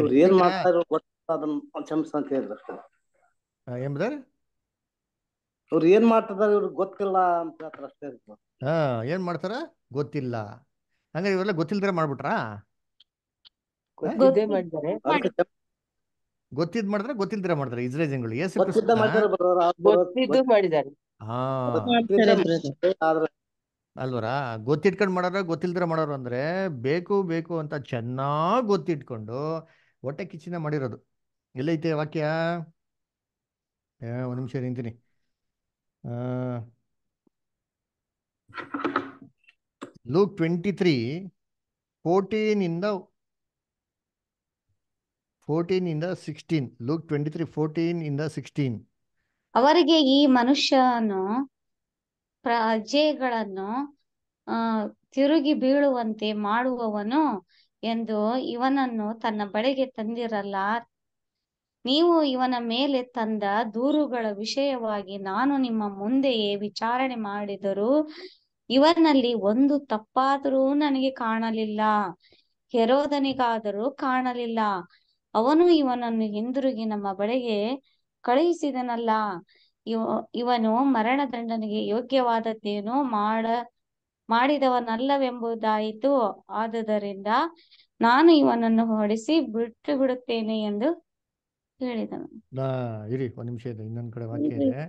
ಅವರು ಏನ್ ಮಾಡ್ತಾರೋ ಗೊತ್ತ ಅದನ್ನ ಕ್ಷಮಿಸು ಅಂತ ಹೇಳಿದ್ರು ಎಂಬುದಾರೆ ಅವ್ರು ಏನ್ ಮಾಡ್ತಿದಾರೆ ಇವ್ರಿಗೆ ಗೊತ್ತಿಲ್ಲ ಅಂತ ಹೇಳ್ತಾರೆ ಅಷ್ಟೇ ಹಾ ಏನ್ ಮಾಡ್ತಾರ ಗೊತ್ತಿಲ್ಲ ಹಂಗ ಇವೆಲ್ಲ ಗೊತ್ತಿಲ್ದಿರ ಮಾಡ್ಬಿಟ್ರಾ ಗೊತ್ತಿದ್ ಮಾಡಿದ್ರೆ ಗೊತ್ತಿಲ್ದಿರ ಮಾಡ್ತಾರೆ ಇಸ್ರೇಜನ್ಗಳು ಏಸು ಅಲ್ವರ ಮಾಡ್ತಾರೆ ಗೊತ್ತಿಟ್ಕೊಂಡು ಮಾಡೋರ ಗೊತ್ತಿಲ್ದಿರ ಮಾಡೋರು ಅಂದ್ರೆ ಬೇಕು ಬೇಕು ಅಂತ ಚೆನ್ನಾಗ್ ಗೊತ್ತಿಟ್ಕೊಂಡು ಹೊಟ್ಟೆ ಕಿಚ್ಚಿನ ಮಾಡಿರೋದು ಎಲ್ಲೈತೆ ವಾಕ್ಯ ಒಂದ್ ನಿಮಿಷ ನಿಂತೀನಿ ಲೂಕ್ ಟ್ವೆಂಟಿ ತ್ರೀ ಫೋರ್ಟೀನ್ ಇಂದ ಫೋರ್ಟೀನ್ ಇಂದ sixteen Luke twenty three fourteen ಇಂದ ಸಿಕ್ಸ್ಟೀನ್ ಅವರಿಗೆ ಈ ಮನುಷ್ಯನು ಪ್ರಜೆಗಳನ್ನು ತಿರುಗಿ ಬೀಳುವಂತೆ ಮಾಡುವವನು ಎಂದು ಇವನನ್ನು ತನ್ನ ಬಳಿಗೆ ತಂದಿರಲ್ಲ ನೀವು ಇವನ ಮೇಲೆ ತಂದ ದೂರುಗಳ ವಿಷಯವಾಗಿ ನಾನು ನಿಮ್ಮ ಮುಂದೆಯೇ ವಿಚಾರಣೆ ಮಾಡಿದರೂ ಇವನಲ್ಲಿ ಒಂದು ತಪ್ಪಾದರೂ ನನಗೆ ಕಾಣಲಿಲ್ಲ ಹೆರೋದನಿಗಾದರೂ ಕಾಣಲಿಲ್ಲ ಅವನು ಇವನನ್ನು ಹಿಂದಿರುಗಿ ನಮ್ಮ ಬಳಿಗೆ ಕಳುಹಿಸಿದನಲ್ಲ ಇವ ಇವನು ಮರಣದಂಡನೆಗೆ ಯೋಗ್ಯವಾದದ್ದೇನೋ ಮಾಡ ಮಾಡಿದವನಲ್ಲವೆಂಬುದಾಯಿತು ಆದುದರಿಂದ ನಾನು ಇವನನ್ನು ಹೊಡಿಸಿ ಬಿಟ್ಟು ಬಿಡುತ್ತೇನೆ ಎಂದು ನಾ ಇರಿ ಒಂದ್ ನಿಮಿಷ ಇದೆ ಇನ್ನೊಂದ್ ಕಡೆ ವಾಕ್ಯ ಇದೆ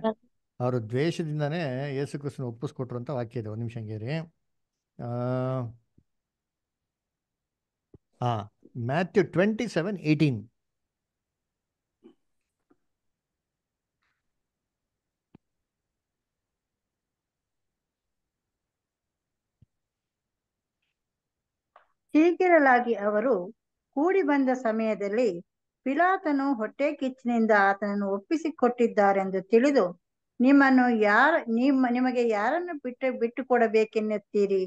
ಅವರು ದ್ವೇಷದಿಂದಾನೇ ಯೇಸು ಕೃಷ್ಣ ಒಪ್ಪಿಸ್ಕೊಟ್ರು ಅಂತ ವಾಕ್ಯ ಇದೆ ಒಂದ್ ನಿಮಿಷ ರೀ ಆ ಮ್ಯಾಥ್ಯೂ ಟ್ವೆಂಟಿ ಸೆವೆನ್ ಏಯ್ಟೀನ್ ಹೀಗಿರಲಾಗಿ ಅವರು ಕೂಡಿ ಬಂದ ಸಮಯದಲ್ಲಿ ಪಿಲಾತನು ಹೊಟ್ಟೆ ಕಿಚ್ಚಿನಿಂದ ಆತನನ್ನು ಒಪ್ಪಿಸಿಕೊಟ್ಟಿದ್ದಾರೆಂದು ತಿಳಿದು ನಿಮ್ಮನ್ನು ಯಾರ ನಿಮ್ಮ ನಿಮಗೆ ಯಾರನ್ನು ಬಿಟ್ಟು ಬಿಟ್ಟು ಕೊಡಬೇಕೆನ್ನುತ್ತೀರಿ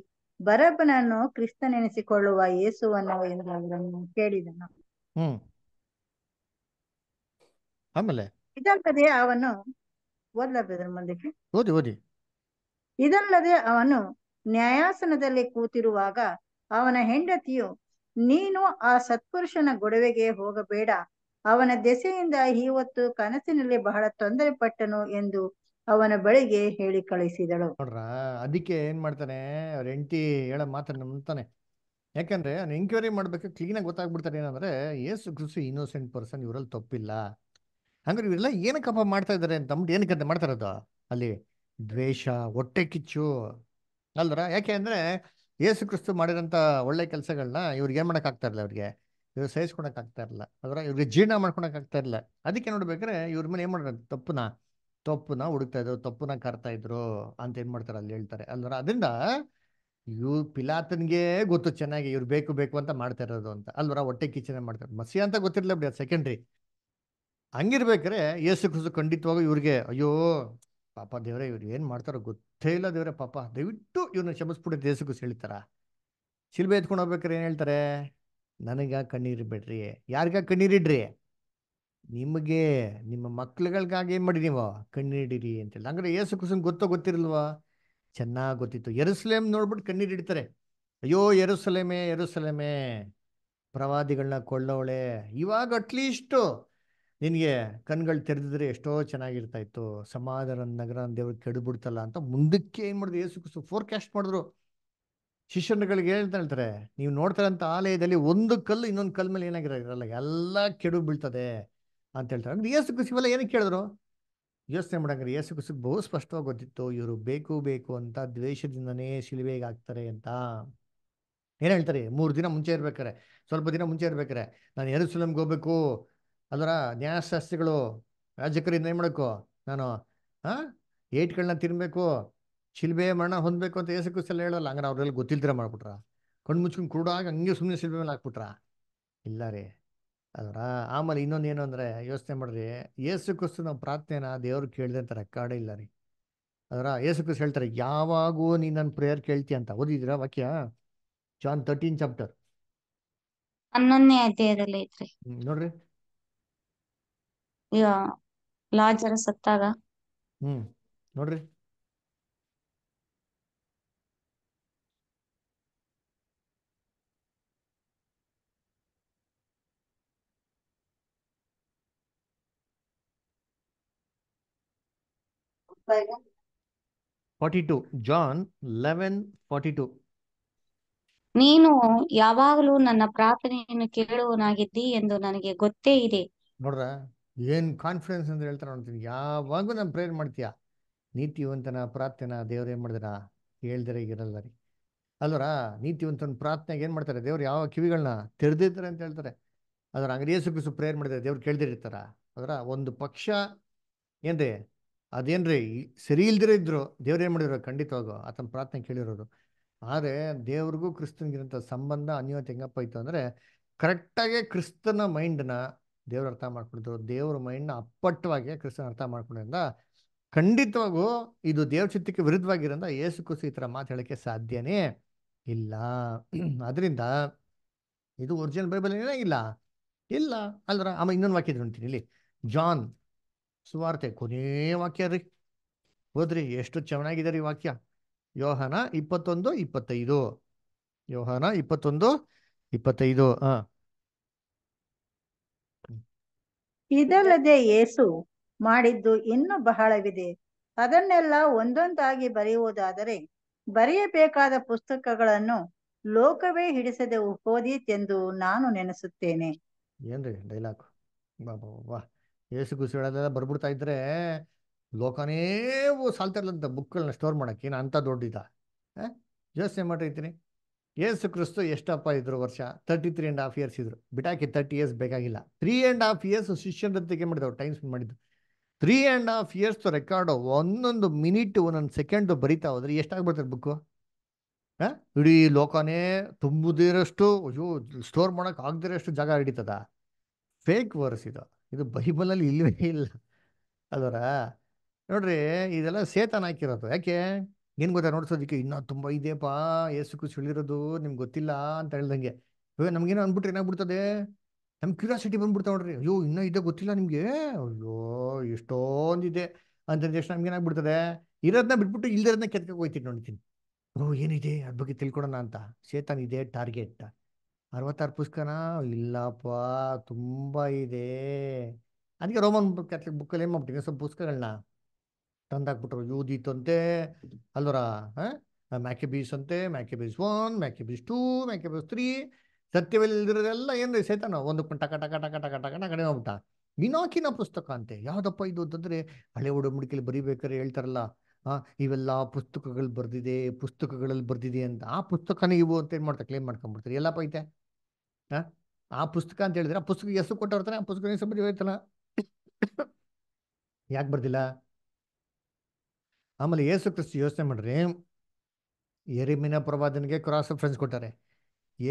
ಬರಬನನ್ನು ಕ್ರಿಸ್ತನೆನಿಸಿಕೊಳ್ಳುವ ಯೇಸುವನ್ನು ಎಂದು ಅವರನ್ನು ಕೇಳಿದನು ಇದಲ್ಲದೆ ಅವನು ಇದಲ್ಲದೆ ಅವನು ನ್ಯಾಯಾಸನದಲ್ಲಿ ಕೂತಿರುವಾಗ ಅವನ ಹೆಂಡತಿಯು ನೀನು ಆ ಸತ್ಪುರುಷನ ಗೊಡವೆಗೆ ಹೋಗಬೇಡ ಅವನ ದೆಸೆಯಿಂದ ಇವತ್ತು ಕನಸಿನಲ್ಲಿ ಬಹಳ ತೊಂದರೆ ಪಟ್ಟನು ಎಂದು ಅವನ ಬಳಿಗೆ ಹೇಳಿ ಕಳಿಸಿದಳು ನೋಡ್ರ ಅದಕ್ಕೆ ಏನ್ ಮಾಡ್ತಾನೆ ಅವ್ರ ಹೆಂಡತಿ ಹೇಳ ಮಾತ್ರ ನಂಬ್ತಾನೆ ಯಾಕಂದ್ರೆ ಅವ್ನು ಎಂಕ್ವೈರಿ ಮಾಡ್ಬೇಕು ಕ್ಲೀನ್ ಆಗಿ ಗೊತ್ತಾಗ್ಬಿಡ್ತಾರೆ ಏನಂದ್ರೆ ಏಸು ಕೃಷಿ ಇನ್ನೋಸೆಂಟ್ ಪರ್ಸನ್ ಇವರಲ್ಲಿ ತಪ್ಪಿಲ್ಲ ಹಂಗಾರೆ ಇವರೆಲ್ಲ ಏನಕ್ಕೆ ಮಾಡ್ತಾ ಇದಾರೆ ಅಂತ ಅಂದ್ಬಿಟ್ಟು ಏನಕ್ಕೆ ಅಂತ ಅಲ್ಲಿ ದ್ವೇಷ ಹೊಟ್ಟೆ ಕಿಚ್ಚು ಅಲ್ದ್ರ ಯಾಕೆ ಅಂದ್ರೆ ಯೇಸು ಕ್ರಿಸ್ತು ಮಾಡಿದಂತ ಒಳ್ಳೆ ಕೆಲಸಗಳನ್ನ ಇವ್ರಿಗೆ ಏನ್ ಮಾಡಕ್ ಆಗ್ತಾ ಇರಲಿಲ್ಲ ಅವ್ರಿಗೆ ಇವ್ರು ಸಹಿಸ್ಕೊಳಕ್ ಆಗ್ತಾ ಇರಲ್ಲ ಅದರ ಇವ್ರಿಗೆ ಜೀರ್ಣ ಮಾಡ್ಕೊಳಕ್ ಆಗ್ತಾ ಇರಲ್ಲ ಅದಕ್ಕೆ ನೋಡ್ಬೇಕಾದ್ರೆ ಇವ್ರ ಮೇಲೆ ಏನ್ ಮಾಡ್ತಾರೆ ತಪ್ಪುನ ತಪ್ಪುನ ಹುಡುಕ್ತಾ ಇದ್ರು ತಪ್ಪುನ ಕರ್ತಾ ಇದ್ರು ಅಂತ ಏನ್ ಮಾಡ್ತಾರೆ ಅಲ್ಲಿ ಹೇಳ್ತಾರೆ ಅಲ್ವರ ಅದರಿಂದ ಇವ್ ಪಿಲಾತನ್ಗೆ ಗೊತ್ತು ಚೆನ್ನಾಗಿ ಇವ್ರು ಬೇಕು ಬೇಕು ಅಂತ ಮಾಡ್ತಾ ಇರೋದು ಅಂತ ಅಲ್ವರ ಹೊಟ್ಟೆ ಕಿಚನೆ ಮಾಡ್ತಾರೆ ಮಸಿ ಅಂತ ಗೊತ್ತಿರ್ಲಿಲ್ಲ ಬಿಡಿ ಸೆಕೆಂಡ್ರಿ ಹಂಗಿರ್ಬೇಕಾರೆ ಯೇಸು ಕುಸು ಖಂಡಿತವಾಗ ಇವ್ರಿಗೆ ಅಯ್ಯೋ ಪಾಪ ದೇವ್ರೆ ಇವ್ರು ಏನ್ ಮಾಡ್ತಾರೋ ಗೊತ್ತೇ ಇಲ್ಲ ದೇವ್ರೆ ಪಾಪ ದಯವಿಟ್ಟು ಇವ್ರನ್ನ ಕ್ಷಮಿಸ್ಬಿಟ್ಟು ದೇಸು ಕುಸು ಹೇಳ್ತಾರ ಶಿಲ್ಬೆ ಎತ್ಕೊಂಡು ಹೋಗ್ಬೇಕಾರೆ ಏನ್ ಹೇಳ್ತಾರೆ ನನಗ ಕಣ್ಣೀರಿ ಬಿಡ್ರಿ ಯಾರಿಗ ಕಣ್ಣೀರಿಡ್ರಿ ನಿಮಗೆ ನಿಮ್ಮ ಮಕ್ಳುಗಳಿಗಾಗಿ ಏನು ಮಾಡಿ ನೀವು ಕಣ್ಣೀರಿಡಿರಿ ಅಂತೇಳಿ ಹಂಗಾರೆ ಏಸು ಕುಸುಮ್ ಗೊತ್ತೋ ಗೊತ್ತಿರಲ್ವಾ ಚೆನ್ನಾಗಿ ಗೊತ್ತಿತ್ತು ಎರುಸಲೇಮ್ ನೋಡ್ಬಿಟ್ಟು ಕಣ್ಣೀರು ಇಡ್ತಾರೆ ಅಯ್ಯೋ ಎರುಸಲೇಮೆ ಎರುಸಲೇಮೆ ಪ್ರವಾದಿಗಳನ್ನ ಕೊಳ್ಳೋಳೆ ಇವಾಗ ಅಟ್ಲೀಸ್ಟ್ ನಿನಗೆ ಕಣ್ಗಳು ತೆರೆದಿದ್ರೆ ಎಷ್ಟೋ ಚೆನ್ನಾಗಿರ್ತಾ ಇತ್ತು ಸಮಾಧಾನ ನಗರ ದೇವ್ರಿಗೆ ಕೆಡ್ಬಿಡ್ತಲ್ಲ ಅಂತ ಮುಂದಕ್ಕೆ ಏನು ಮಾಡಿದ್ರು ಏಸು ಕುಸು ಫೋರ್ಕ್ಯಾಸ್ಟ್ ಮಾಡಿದ್ರು ಶಿಷ್ಯರುಗಳಿಗೆ ಹೇಳ್ತಾ ಹೇಳ್ತಾರೆ ನೀವು ನೋಡ್ತಾರಂತ ಆಲಯದಲ್ಲಿ ಒಂದು ಕಲ್ಲು ಇನ್ನೊಂದು ಕಲ್ ಮೇಲೆ ಏನಾಗಿರಲ್ಲ ಎಲ್ಲ ಕೆಡು ಬೀಳ್ತದೆ ಅಂತ ಹೇಳ್ತಾರೆ ಅಂದ್ರೆ ಯೇಸು ಕುಸಿವೆಲ್ಲ ಏನಕ್ಕೆ ಕೇಳಿದ್ರು ಯೋಚನೆ ಮಾಡಂಗ್ರೆ ಯೇಸು ಕುಸಿಗೆ ಬಹು ಸ್ಪಷ್ಟವಾಗಿ ಗೊತ್ತಿತ್ತು ಇವರು ಬೇಕು ಬೇಕು ಅಂತ ದ್ವೇಷದಿಂದನೇ ಶಿಲುಬೆಗೆ ಆಗ್ತಾರೆ ಅಂತ ಏನ್ ಹೇಳ್ತಾರೆ ಮೂರು ದಿನ ಮುಂಚೆ ಇರ್ಬೇಕಾರೆ ಸ್ವಲ್ಪ ದಿನ ಮುಂಚೆ ಇರ್ಬೇಕಾರೆ ನಾನು ಎರಡು ಸುಲಮ್ಗೆ ಹೋಗ್ಬೇಕು ಅದರ ನ್ಯಾಯಶಾಸ್ತ್ರಿಗಳು ರಾಜಕರಿಂದ ಏನ್ ಮಾಡಬೇಕು ನಾನು ಹಾಂ ಏಟ್ಗಳನ್ನ ತಿನ್ಬೇಕು ಶಿಲ್ಬೆ ಮರಣ ಹೊಂದಬೇಕು ಅಂತ ಏಸು ಕ್ರಿಸ್ತಲ್ಲಿ ಹೇಳಲ್ಲ ಹಂಗಾರೆ ಅವರೆಲ್ಲ ಗೊತ್ತಿಲ್ದಿರ ಮಾಡ್ಬಿಟ್ರ ಕಣ್ಣು ಮುಚ್ಕೊಂಡು ಕುರುಡಾಗ ಹಂಗೆ ಸುಮ್ಮನೆ ಶಿಲ್ಬೆ ಮೇಲೆ ಹಾಕ್ಬಿಟ್ರ ಇಲ್ಲ ರೀ ಅದರ ಆಮೇಲೆ ಇನ್ನೊಂದು ಏನು ಅಂದರೆ ಯೋಚನೆ ಮಾಡ್ರಿ ಏಸು ಕ್ರಿಸ್ತು ಪ್ರಾರ್ಥನೆನಾ ಪ್ರಾರ್ಥನೆನ ದೇವ್ರು ಕೇಳಿದೆ ಅಂತ ರೆಕಾರ್ಡೇ ಇಲ್ಲ ರೀ ಅದರ ಏಸು ಕ್ರಿಸ್ ಹೇಳ್ತಾರೆ ಯಾವಾಗೂ ನೀನು ನನ್ನ ಪ್ರೇಯರ್ ಕೇಳ್ತಿ ಅಂತ ಓದಿದಿರಾ ವಾಕ್ಯ ಜಾನ್ ತರ್ಟೀನ್ ಚಾಪ್ಟರ್ ಹನ್ನೊಂದನೇ ಅಧ್ಯಾಯದಲ್ಲಿ ಐತ್ರಿ ನೋಡ್ರಿ ಲಾಜರ ಸತ್ತಾಗ ಹ್ಮ್ ನೋಡ್ರಿ ಫಾರ್ಟಿ ಜಾನ್ ಲೆವೆನ್ ನೀನು ಯಾವಾಗಲೂ ನನ್ನ ಪ್ರಾರ್ಥನೆಯನ್ನು ಕೇಳುವನಾಗಿದ್ದಿ ಎಂದು ನನಗೆ ಗೊತ್ತೇ ಇದೆ ನೋಡ್ರ ಏನ್ ಕಾನ್ಫಿಡೆನ್ಸ್ ಅಂತ ಹೇಳ್ತಾರೆ ನೋಡ್ತೀನಿ ಯಾವಾಗ ನಾನು ಪ್ರೇರ್ ಮಾಡ್ತೀಯಾ ನೀತಿವಂತನ ಪ್ರಾರ್ಥನೆ ದೇವ್ರ ಏನ್ ಮಾಡಿದ್ರ ಹೇಳ್ದರೆ ಇರಲ್ಲ ರೀ ಅಲ್ವರ ನೀತಿವಂತನ ಪ್ರಾರ್ಥನೆಗೆ ಏನ್ ಮಾಡ್ತಾರೆ ದೇವ್ರು ಯಾವ ಕಿವಿಗಳನ್ನ ತೆರೆದಿರ್ತಾರೆ ಅಂತ ಹೇಳ್ತಾರೆ ಅದರ ಅಂಗಡಿಯ ಸುಗಿಸು ಪ್ರೇರ್ ಮಾಡಿದ್ರೆ ದೇವ್ರು ಕೇಳ್ದಿರ್ತಾರ ಅದರ ಒಂದು ಪಕ್ಷ ಏನ್ರಿ ಅದೇನ್ರಿ ಸರಿ ಇಲ್ದಿರ ಇದ್ರು ದೇವ್ರು ಏನು ಮಾಡಿದ್ರು ಖಂಡಿತವಾಗೂ ಆತನ ಪ್ರಾರ್ಥನೆ ಕೇಳಿರೋರು ಆದರೆ ದೇವ್ರಿಗೂ ಕ್ರಿಸ್ತನ್ಗಿರಂತ ಸಂಬಂಧ ಅನ್ಯೋನ್ಯತೆ ಹೆಂಗಪ್ಪ ಇತ್ತು ಕರೆಕ್ಟ್ ಆಗಿ ಕ್ರಿಸ್ತನ ಮೈಂಡ್ನ ದೇವ್ರ ಅರ್ಥ ಮಾಡ್ಕೊಂಡಿದ್ರು ದೇವ್ರ ಮೈಂಡ್ನ ಅಪ್ಪಟ್ಟವಾಗಿ ಕ್ರಿಸ್ತನ ಅರ್ಥ ಮಾಡ್ಕೊಂಡ್ರಿಂದ ಖಂಡಿತವಾಗೂ ಇದು ದೇವಚಿತ್ತಕ್ಕೆ ವಿರುದ್ಧವಾಗಿರೋದ್ರಿಂದ ಯೇಸು ಕುಸು ಈ ತರ ಮಾತು ಸಾಧ್ಯನೇ ಇಲ್ಲ ಅದರಿಂದ ಇದು ಒರಿಜಿನಲ್ ಬೈಬಲ್ ಏನೇ ಇಲ್ಲ ಇಲ್ಲ ಅಲ್ರ ಆಮೇಲೆ ಇನ್ನೊಂದು ವಾಕ್ಯ ನೋಡ್ತೀನಿ ಇಲ್ಲಿ ಜಾನ್ ಸುವಾರ್ತೆ ಕೊನೇ ವಾಕ್ಯ ರೀ ಓದ್ರಿ ಎಷ್ಟು ಚೆನ್ನಾಗಿದೆ ರೀ ವಾಕ್ಯ ಯೋಹನ ಇಪ್ಪತ್ತೊಂದು ಇಪ್ಪತ್ತೈದು ಯೋಹನ ಇಪ್ಪತ್ತೊಂದು ಇಪ್ಪತ್ತೈದು ಹ ಇದಲ್ಲದೆ ಏಸು ಮಾಡಿದ್ದು ಇನ್ನೂ ಬಹಳವಿದೆ ಅದನ್ನೆಲ್ಲ ಒಂದೊಂದಾಗಿ ಬರೆಯುವುದಾದರೆ ಬರೆಯಬೇಕಾದ ಪುಸ್ತಕಗಳನ್ನು ಲೋಕವೇ ಹಿಡಿಸದೆ ಓದೀತೆಂದು ನಾನು ನೆನೆಸುತ್ತೇನೆ ಏನ್ರಿ ಡೈಲಾಗ್ ಬಾ ಬಾ ಯೇಸು ಹೇಳೋದೆಲ್ಲ ಬರ್ಬಿಡ್ತಾ ಇದ್ರೆ ಲೋಕನೇ ಸಾಲ್ತಿರ್ಲಂತ ಬುಕ್ಗಳನ್ನ ಸ್ಟೋರ್ ಮಾಡೋಕ್ಕೆ ನಾನು ಅಂಥ ದೊಡ್ಡಿದ ಯೋಚನೆ ಮಾಡಿರ್ತೀನಿ ಏಸು ಕ್ರಿಸ್ತು ಎಷ್ಟಪ್ಪ ಇದ್ರು ವರ್ಷ thirty three and half years ಇದ್ರು ಬಿಟಾಕಿ ತರ್ಟಿ ಇಯರ್ಸ್ ಬೇಕಾಗಿಲ್ಲ ತ್ರೀ ಆ್ಯಂಡ್ ಹಾಫ್ ಇಯರ್ಸ್ ಏನು ಮಾಡಿದ್ರು ಟೈಮ್ ಸ್ಪೆಂಡ್ ಮಾಡಿದ್ದು three and half years record ಒಂದೊಂದು ಮಿನಿಟ್ ಒಂದೊಂದು ಸೆಕೆಂಡು ಬರಿತಾ ಹೋದ್ರೆ ಎಷ್ಟಾಗ್ಬಿಡ್ತಾರೆ ಬುಕ್ಕು ಹಾಂ ಇಡೀ ಲೋಕನೇ ತುಂಬುದಿರೋಷ್ಟು ಅಯ್ಯೋ ಸ್ಟೋರ್ ಮಾಡೋಕೆ ಜಾಗ ಹಿಡಿತದ ಫೇಕ್ ವರ್ಸ್ ಇದು ಇದು ಬೈಬಲಲ್ಲಿ ಇಲ್ಲವೇ ಇಲ್ಲ ಅಲ್ವರ ನೋಡ್ರಿ ಇದೆಲ್ಲ ಸೇತನ್ ಹಾಕಿರೋದು ಯಾಕೆ ಏನು ಗೊತ್ತಾ ನೋಡ್ಸೋದಕ್ಕೆ ಇನ್ನೂ ತುಂಬ ಇದೆಯಪ್ಪ ಏಸು ಕೃಷಿ ಇಳಿರೋದು ನಿಮ್ಗೆ ಗೊತ್ತಿಲ್ಲ ಅಂತ ಹೇಳ್ದಂಗೆ ಅಯ್ಯೋ ನಮ್ಗೇನೋ ಅಂದ್ಬಿಟ್ರೆ ಏನಾಗ್ಬಿಡ್ತದೆ ನಮ್ ಕ್ಯೂರಿಯಾಸಿಟಿ ಬಂದ್ಬಿಡ್ತಾ ನೋಡ್ರಿ ಅಯ್ಯೋ ಇನ್ನೂ ಇದೆ ಗೊತ್ತಿಲ್ಲ ನಿಮಗೆ ಅಯ್ಯೋ ಎಷ್ಟೊಂದಿದೆ ಅಂತಂದ ತಕ್ಷಣ ನಮ್ಗೆ ಏನಾಗ್ಬಿಡ್ತದೆ ಇರೋದನ್ನ ಬಿಟ್ಬಿಟ್ಟು ಇಲ್ದಿರೋದನ್ನ ಕೆತ್ಕೋಕ್ ಹೋಯ್ತೀನಿ ನೋಡ್ತೀನಿ ಓ ಏನಿದೆ ಅದ್ರ ಬಗ್ಗೆ ತಿಳ್ಕೊಡೋಣ ಅಂತ ಸೇತನ್ ಇದೆ ಟಾರ್ಗೆಟ್ ಅರವತ್ತಾರು ಪುಸ್ತಕನ ಇಲ್ಲಪ್ಪ ತುಂಬ ಇದೆ ಅದಕ್ಕೆ ರೋಮನ್ ಕ್ಯಾಥಲಿಕ್ ಬುಕ್ಕಲ್ಲಿ ಏನು ಮಾಡ್ಬಿಟ್ಟಿದೆ ಸ್ವಲ್ಪ ಪುಸ್ತಕಗಳನ್ನ ತಂದಾಕ್ಬಿಟ್ರು ಯೂದಿತ್ ಅಂತೆ ಅಲ್ವರ ಮ್ಯಾಕೆಬೀಸ್ ಅಂತೆ Maccabees one Maccabees two Maccabees three ಸತ್ಯವಿಲ್ಲದಿರೋದೆಲ್ಲ ಏನು ಸೈತಾನ ಒಂದಕ್ಕೆ ಟಕ ಟಕ ಟಕ ಟಕ ಟಕ ಕಡೆ ಹೋಗ್ಬಿಟ್ಟ ಬಿನಾಕಿನ ಪುಸ್ತಕ ಅಂತೆ ಯಾವುದಪ್ಪ ಇದು ಅಂತಂದರೆ ಹಳೆ ಒಡಂಬಡಿಕೆಯಲ್ಲಿ ಬರೀಬೇಕಾದ್ರೆ ಹೇಳ್ತಾರಲ್ಲ ಇವೆಲ್ಲ ಪುಸ್ತಕಗಳು ಬರೆದಿದೆ ಪುಸ್ತಕಗಳಲ್ಲಿ ಬರೆದಿದೆ ಅಂತ ಆ ಪುಸ್ತಕನೇ ಇವು ಅಂತ ಏನು ಮಾಡ್ತಾರೆ ಕ್ಲೇಮ್ ಮಾಡ್ಕೊಂಡ್ಬಿಡ್ತಾರೆ ಎಲ್ಲಪ್ಪ ಐತೆ ಆ ಪುಸ್ತಕ ಅಂತ ಹೇಳಿದ್ರೆ ಆ ಪುಸ್ತಕ ಹೆಸರು ಕೊಟ್ಟಿರ್ತಾನೆ ಆ ಪುಸ್ತಕ ಸಂಬಂಧ ಹೇಳ್ತಾನ ಯಾಕೆ ಬರ್ದಿಲ್ಲ ಆಮೇಲೆ ಏಸು ಕ್ರಿಸ್ತು ಯೋಚನೆ ಮಾಡ್ರಿ ಎರಿಮಿನ ಪ್ರವಾದನಿಗೆ ಕ್ರಾಸ್ ರೆಫರೆನ್ಸ್ ಕೊಟ್ಟಾರೆ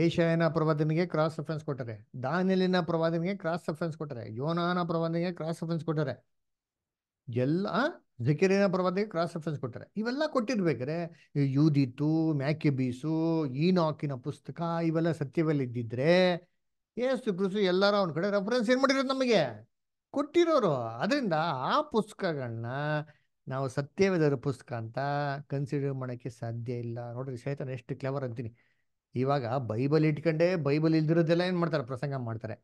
ಏಷ್ಯಾಯನ ಪ್ರವಾದನಿಗೆ ಕ್ರಾಸ್ ರೆಫರೆನ್ಸ್ ಕೊಟ್ಟಾರೆ ದಾನಿಲಿನ ಪ್ರವಾದನಿಗೆ ಕ್ರಾಸ್ ರೆಫರೆನ್ಸ್ ಕೊಟ್ಟಾರೆ ಯೋನಾನ ಪ್ರವಾದನಿಗೆ ಕ್ರಾಸ್ ರೆಫರೆನ್ಸ್ ಕೊಟ್ಟಾರೆ ಎಲ್ಲ ಜಕೇರಿನ ಪರ್ವತಕ್ಕೆ ಕ್ರಾಸ್ ರೆಫರೆನ್ಸ್ ಕೊಟ್ಟರೆ ಇವೆಲ್ಲ ಕೊಟ್ಟಿರ್ಬೇಕಾರೆ ಯೂದಿತು ಮ್ಯಾಕೆಬೀಸು ಈನಾಕಿನ ಪುಸ್ತಕ ಇವೆಲ್ಲ ಸತ್ಯವೆಲ್ಲ ಇದ್ದಿದ್ರೆ ಏಸು ಕೃಷಿ ಎಲ್ಲರೂ ಅವ್ನ ಕಡೆ ರೆಫರೆನ್ಸ್ ಏನು ಮಾಡಿರೋದು ನಮಗೆ ಕೊಟ್ಟಿರೋರು ಅದರಿಂದ ಆ ಪುಸ್ತಕಗಳನ್ನ ನಾವು ಸತ್ಯವೇದರ ಪುಸ್ತಕ ಅಂತ ಕನ್ಸಿಡರ್ ಮಾಡೋಕ್ಕೆ ಸಾಧ್ಯ ಇಲ್ಲ ನೋಡ್ರಿ ಶೈತಾನ ಎಷ್ಟು ಕ್ಲವರ್ ಅಂತೀನಿ ಇವಾಗ ಬೈಬಲ್ ಇಟ್ಕೊಂಡೆ ಬೈಬಲ್ ಇಲ್ದಿರೋದೆಲ್ಲ ಏನು ಮಾಡ್ತಾರೆ ಪ್ರಸಂಗ ಮಾಡ್ತಾರೆ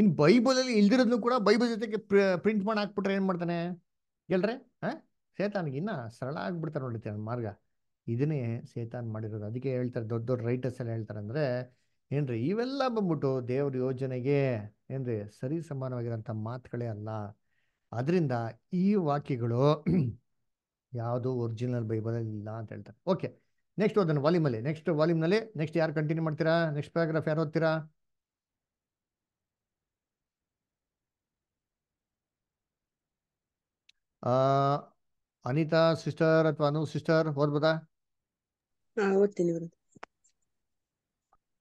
ಇನ್ನು ಬೈಬಲಲ್ಲಿ ಇಲ್ದಿರೋದನ್ನು ಕೂಡ ಬೈಬಲ್ ಜೊತೆಗೆ ಪ್ರಿಂಟ್ ಮಾಡಿ ಹಾಕ್ಬಿಟ್ರೆ ಏನು ಮಾಡ್ತಾನೆ ಗೆಲ್ರೆ ಹಾಂ ಇನ್ನ ಸರಳ ಆಗ್ಬಿಡ್ತಾರೆ ನೋಡುತ್ತೆ ಅವ್ನ ಮಾರ್ಗ ಇದನ್ನೇ ಸೇತಾನ್ ಮಾಡಿರೋದು ಅದಕ್ಕೆ ಹೇಳ್ತಾರೆ ದೊಡ್ಡ ದೊಡ್ಡ ರೈಟರ್ಸ್ ಎಲ್ಲ ಹೇಳ್ತಾರೆ ಅಂದ್ರೆ ಏನ್ರಿ ಇವೆಲ್ಲ ಬಂದ್ಬಿಟ್ಟು ದೇವ್ರ ಯೋಜನೆಗೆ ಏನ್ರಿ ಸರಿ ಸಮಾನವಾಗಿರೋಂಥ ಮಾತುಗಳೇ ಅಲ್ಲ ಅದರಿಂದ ಈ ವಾಕ್ಯಗಳು ಯಾವುದು ಒರಿಜಿನಲ್ ಬೈಬಲ್ ಇಲ್ಲ ಅಂತ ಹೇಳ್ತಾರೆ ಓಕೆ ನೆಕ್ಸ್ಟ್ ಅದನ್ನು ವಾಲ್ಯೂಮಲ್ಲಿ ನೆಕ್ಸ್ಟ್ ವಾಲ್ಯೂಮ್ನಲ್ಲಿ ನೆಕ್ಸ್ಟ್ ಯಾರು ಕಂಟಿನ್ಯೂ ಮಾಡ್ತೀರಾ ನೆಕ್ಸ್ಟ್ ಪ್ಯಾರಾಗ್ರಾಫ್ ಯಾರು ಓದ್ತೀರಾ ಅನಿತಾ ಸಿಸ್ಟರ್ ಅಥವಾ ಅನು ಸಿಸ್ಟರ್ ಓದ್ಬೋದಾ ಓದ್ತೀನಿ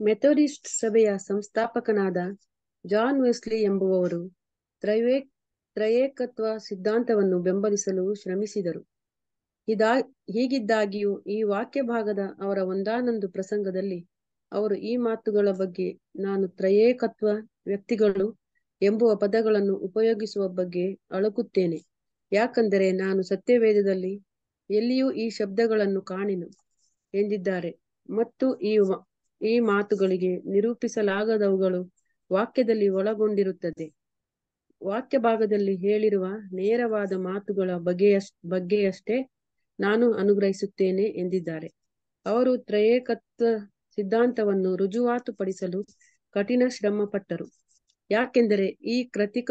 ಮೆಥೋಡಿಸ್ಟ್ ಸಭೆಯ ಸಂಸ್ಥಾಪಕನಾದ ಜಾನ್ ವೆಸ್ಲಿ ಎಂಬುವವರು ತ್ರೈವೇ ತ್ರಯೇಕತ್ವ ಸಿದ್ಧಾಂತವನ್ನು ಬೆಂಬಲಿಸಲು ಶ್ರಮಿಸಿದರು ಇದಾ ಹೀಗಿದ್ದಾಗಿಯೂ ಈ ವಾಕ್ಯ ಭಾಗದ ಅವರ ಒಂದಾನೊಂದು ಪ್ರಸಂಗದಲ್ಲಿ ಅವರು ಈ ಮಾತುಗಳ ಬಗ್ಗೆ ನಾನು ತ್ರಯೇಕತ್ವ ವ್ಯಕ್ತಿಗಳು ಎಂಬುವ ಪದಗಳನ್ನು ಉಪಯೋಗಿಸುವ ಬಗ್ಗೆ ಅಳುಕುತ್ತೇನೆ ಯಾಕಂದರೆ ನಾನು ಸತ್ಯವೇದದಲ್ಲಿ ಎಲ್ಲಿಯೂ ಈ ಶಬ್ದಗಳನ್ನು ಕಾಣಿನು ಎಂದಿದ್ದಾರೆ ಮತ್ತು ಈ ಈ ಮಾತುಗಳಿಗೆ ನಿರೂಪಿಸಲಾಗದವುಗಳು ವಾಕ್ಯದಲ್ಲಿ ಒಳಗೊಂಡಿರುತ್ತದೆ ವಾಕ್ಯ ಭಾಗದಲ್ಲಿ ಹೇಳಿರುವ ನೇರವಾದ ಮಾತುಗಳ ಬಗೆಯ ಬಗ್ಗೆಯಷ್ಟೇ ನಾನು ಅನುಗ್ರಹಿಸುತ್ತೇನೆ ಎಂದಿದ್ದಾರೆ ಅವರು ತ್ರಯೇಕತ್ವ ಸಿದ್ಧಾಂತವನ್ನು ರುಜುವಾತು ಪಡಿಸಲು ಕಠಿಣ ಶ್ರಮ ಪಟ್ಟರು ಯಾಕೆಂದರೆ ಈ ಕೃತಿಕ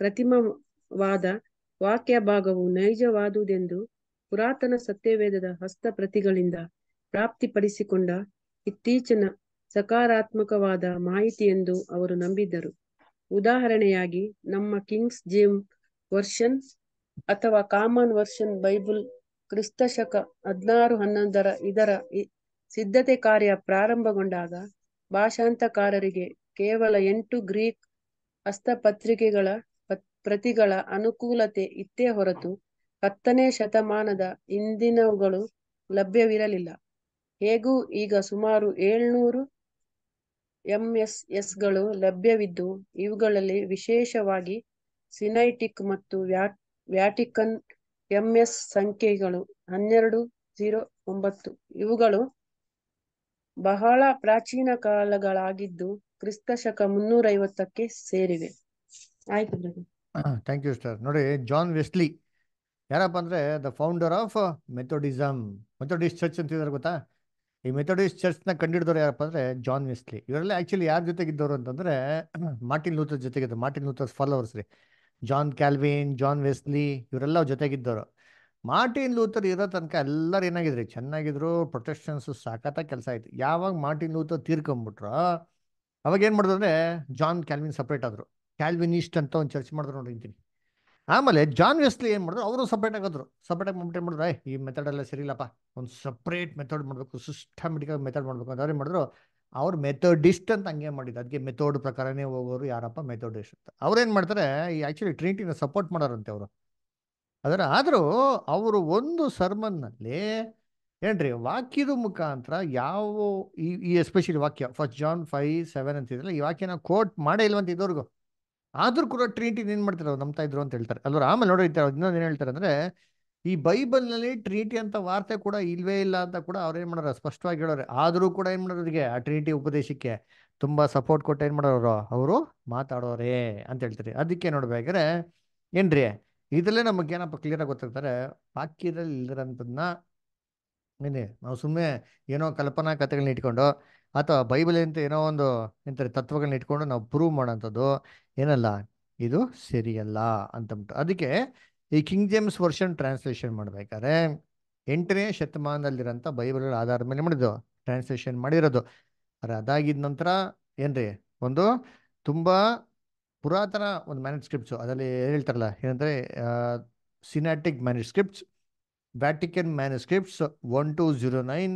ಕೃತಿಮವಾದ ವಾಕ್ಯ ಭಾಗವು ನೈಜವಾದುದೆಂದು ಪುರಾತನ ಸತ್ಯವೇದದ ಹಸ್ತಪ್ರತಿಗಳಿಂದ ಪ್ರಾಪ್ತಿಪಡಿಸಿಕೊಂಡ ಇತ್ತೀಚಿನ ಸಕಾರಾತ್ಮಕವಾದ ಎಂದು ಅವರು ನಂಬಿದ್ದರು ಉದಾಹರಣೆಯಾಗಿ ನಮ್ಮ ಕಿಂಗ್ಸ್ ಜಿಮ್ ವರ್ಷನ್ ಅಥವಾ ಕಾಮನ್ ವರ್ಷನ್ ಬೈಬಲ್ ಕ್ರಿಸ್ತಶಕ ಹದಿನಾರು ಹನ್ನೊಂದರ ಇದರ ಸಿದ್ಧತೆ ಕಾರ್ಯ ಪ್ರಾರಂಭಗೊಂಡಾಗ ಭಾಷಾಂತಕಾರರಿಗೆ ಕೇವಲ ಎಂಟು ಗ್ರೀಕ್ ಹಸ್ತಪತ್ರಿಕೆಗಳ ಪ್ರತಿಗಳ ಅನುಕೂಲತೆ ಇತ್ತೇ ಹೊರತು ಹತ್ತನೇ ಶತಮಾನದ ಇಂದಿನವುಗಳು ಲಭ್ಯವಿರಲಿಲ್ಲ ಹೇಗೂ ಈಗ ಸುಮಾರು ಏಳ್ನೂರು ಎಂಎಸ್ಎಸ್ಗಳು ಲಭ್ಯವಿದ್ದು ಇವುಗಳಲ್ಲಿ ವಿಶೇಷವಾಗಿ ಸಿನೈಟಿಕ್ ಮತ್ತು ವ್ಯಾ ವ್ಯಾಟಿಕನ್ ಎಂಎಸ್ ಸಂಖ್ಯೆಗಳು ಹನ್ನೆರಡು ಜೀರೋ ಒಂಬತ್ತು ಇವುಗಳು ಬಹಳ ಪ್ರಾಚೀನ ಕಾಲಗಳಾಗಿದ್ದು ಕ್ರಿಸ್ತ ಶಕ ಮುನ್ನೂರೈವತ್ತಕ್ಕೆ ಸೇರಿವೆ ಆಯ್ತು ಥ್ಯಾಂಕ್ ಯು ಸರ್ ನೋಡಿ ಜಾನ್ ವೆಸ್ಲಿ ಯಾರಪ್ಪ ಅಂದರೆ the founder of Methodism Methodist church ಅಂತ ಇದ್ದಾರೆ ಗೊತ್ತಾ ಈ ಮೆಥೋಡಿಸ್ಟ್ ಚರ್ಚ್ನ ಕಂಡಿಡಿದವರು ಯಾರಪ್ಪ ಅಂದರೆ ಜಾನ್ ವೆಸ್ಲಿ ಇವರೆಲ್ಲ ಆ್ಯಕ್ಚುಲಿ ಯಾರ ಜೊತೆಗಿದ್ದವರು ಅಂತಂದರೆ ಮಾರ್ಟಿನ್ ಲೂಥರ್ ಜೊತೆಗಿದ್ದರು ಮಾರ್ಟಿನ್ ಲೂಥರ್ ಫಾಲೋವರ್ಸ್ ರೀ ಜಾನ್ ಕ್ಯಾಲ್ವಿನ್ ಜಾನ್ ವೆಸ್ಲಿ ಇವರೆಲ್ಲ ಜೊತೆಗಿದ್ದವರು ಮಾರ್ಟಿನ್ ಲೂಥರ್ ಇರೋ ತನಕ ಎಲ್ಲರೂ ಏನಾಗಿದ್ರಿ ಚೆನ್ನಾಗಿದ್ರು ಪ್ರೊಟೆಕ್ಷನ್ಸು ಸಾಕತ್ತಾಗಿ ಕೆಲಸ ಆಯಿತು ಯಾವಾಗ ಮಾರ್ಟಿನ್ ಲೂಥರ್ ತೀರ್ಕೊಂಬಿಟ್ರು ಅವಾಗ ಏನು ಮಾಡಿದ್ರೆ ಜಾನ್ ಕ್ಯಾಲ್ವಿನ್ ಸಪ್ರೇಟ್ ಆದರು ಕ್ಯಾಲ್ವಿನಿಸ್ಟ್ ಅಂತ ಒಂದು ಚರ್ಚ್ ಮಾಡಿದ್ರು ನೋಡಿದ್ದೀನಿ ಆಮೇಲೆ ಜಾನ್ ವೆಸ್ಲಿ ಏನು ಮಾಡಿದ್ರು ಅವರು ಸಪ್ರೇಟ್ ಆಗಿದ್ರು ಸಪ್ರೇಟ್ ಆಗಿ ಮೇಂಟೈನ್ ಮಾಡಿದ್ರು ಈ ಮೆಥಡ್ ಎಲ್ಲ ಸರಿಯಿಲ್ಲಪ್ಪ ಒಂದು ಸಪ್ರೇಟ್ ಮೆಥಡ್ ಮಾಡಬೇಕು ಸಿಸ್ಟಮೆಟಿಕ್ ಮೆಥಡ್ ಮಾಡಬೇಕು ಅಂತ ಅವ್ರು ಮಾಡಿದ್ರು ಅವ್ರು ಮೆಥೋಡಿಸ್ಟ್ ಅಂತ ಹಂಗೆ ಮಾಡಿದ್ರು ಅದಕ್ಕೆ ಮೆಥೋಡ್ ಪ್ರಕಾರನೇ ಹೋಗೋರು ಯಾರಪ್ಪ ಮೆಥೋಡಿಸ್ಟ್ ಅಂತ ಅವ್ರೇನು ಮಾಡ್ತಾರೆ ಈ ಆ್ಯಕ್ಚುಲಿ ಟ್ರಿನಿಟಿನ ಸಪೋರ್ಟ್ ಮಾಡೋರಂತೆ ಅವರು ಆದರೆ ಆದರೂ ಅವರು ಒಂದು ಸರ್ಮನ್ನಲ್ಲಿ ಏನ್ರಿ ವಾಕ್ಯದ ಮುಖಾಂತರ ಯಾವ ಈ ಎಸ್ಪೆಷಲಿ ವಾಕ್ಯ ಫಸ್ಟ್ ಜಾನ್ ಫೈವ್ ಸೆವೆನ್ ಅಂತಿದ್ರೆ ಈ ವಾಕ್ಯನ ಕೋಟ್ ಮಾಡೇ ಇಲ್ವಂತ ಇದ್ದವ್ರಿಗೂ ಆದರೂ ಕೂಡ ಟ್ರಿನಿಟಿನ ಏನು ಮಾಡ್ತಾರೆ ಅವ್ರು ನಂಬ್ತಾ ಇದ್ರು ಅಂತ ಹೇಳ್ತಾರೆ ಅಲ್ವಾ ಆಮೇಲೆ ನೋಡಿ ಇನ್ನೊಂದು ಏನು ಹೇಳ್ತಾರೆ ಅಂದರೆ ಈ ಬೈಬಲ್ನಲ್ಲಿ ಟ್ರಿನಿಟಿ ಅಂತ ವಾರ್ತೆ ಕೂಡ ಇಲ್ವೇ ಇಲ್ಲ ಅಂತ ಕೂಡ ಅವ್ರು ಏನು ಮಾಡೋರು ಸ್ಪಷ್ಟವಾಗಿ ಹೇಳೋರು ಆದರೂ ಕೂಡ ಏನು ಮಾಡೋರು ಅವರಿಗೆ ಆ ಟ್ರಿನಿಟಿ ಉಪದೇಶಕ್ಕೆ ತುಂಬ ಸಪೋರ್ಟ್ ಕೊಟ್ಟು ಏನು ಮಾಡೋರು ಅವರು ಮಾತಾಡೋರೇ ಅಂತ ಹೇಳ್ತಾರೆ ಅದಕ್ಕೆ ನೋಡ್ಬೇಕಾದ್ರೆ ಏನ್ರಿ ಇದರಲ್ಲೇ ನಮಗೆ ಏನಪ್ಪ ಕ್ಲಿಯರಾಗಿ ಗೊತ್ತಾಗ್ತಾರೆ ವಾಕ್ಯದಲ್ಲಿ ಇಲ್ಲದಂಥದನ್ನ ಏನೇ ನಾವು ಸುಮ್ಮನೆ ಏನೋ ಕಲ್ಪನಾ ಕಥೆಗಳನ್ನ ಇಟ್ಕೊಂಡು ಅಥವಾ ಬೈಬಲ್ ಅಂತ ಏನೋ ಒಂದು ಎಂತಾರೆ ತತ್ವಗಳನ್ನ ಇಟ್ಕೊಂಡು ನಾವು ಪ್ರೂವ್ ಮಾಡೋಂಥದ್ದು ಏನಲ್ಲ ಇದು ಸರಿಯಲ್ಲ ಅಂತಂದ್ಬಿಟ್ಟು ಅದಕ್ಕೆ ಈ ಕಿಂಗ್ ಜೇಮ್ಸ್ ವರ್ಷನ್ ಟ್ರಾನ್ಸ್ಲೇಷನ್ ಮಾಡಬೇಕಾದ್ರೆ ಎಂಟನೇ ಶತಮಾನದಲ್ಲಿರೋಂಥ ಬೈಬಲ್ಗಳ ಆಧಾರದ ಮೇಲೆ ಮಾಡಿದ್ದು ಟ್ರಾನ್ಸ್ಲೇಷನ್ ಮಾಡಿರೋದು ಆದರೆ ಅದಾಗಿದ್ದ ನಂತರ ಏನ್ರಿ ಒಂದು ತುಂಬ ಪುರಾತನ ಒಂದು ಮ್ಯಾನುಸ್ಕ್ರಿಪ್ಟ್ಸು ಅದರಲ್ಲಿ ಹೇಳ್ತಾರಲ್ಲ ಏನಂದರೆ Sinaitic manuscripts Vatican manuscripts one two zero nine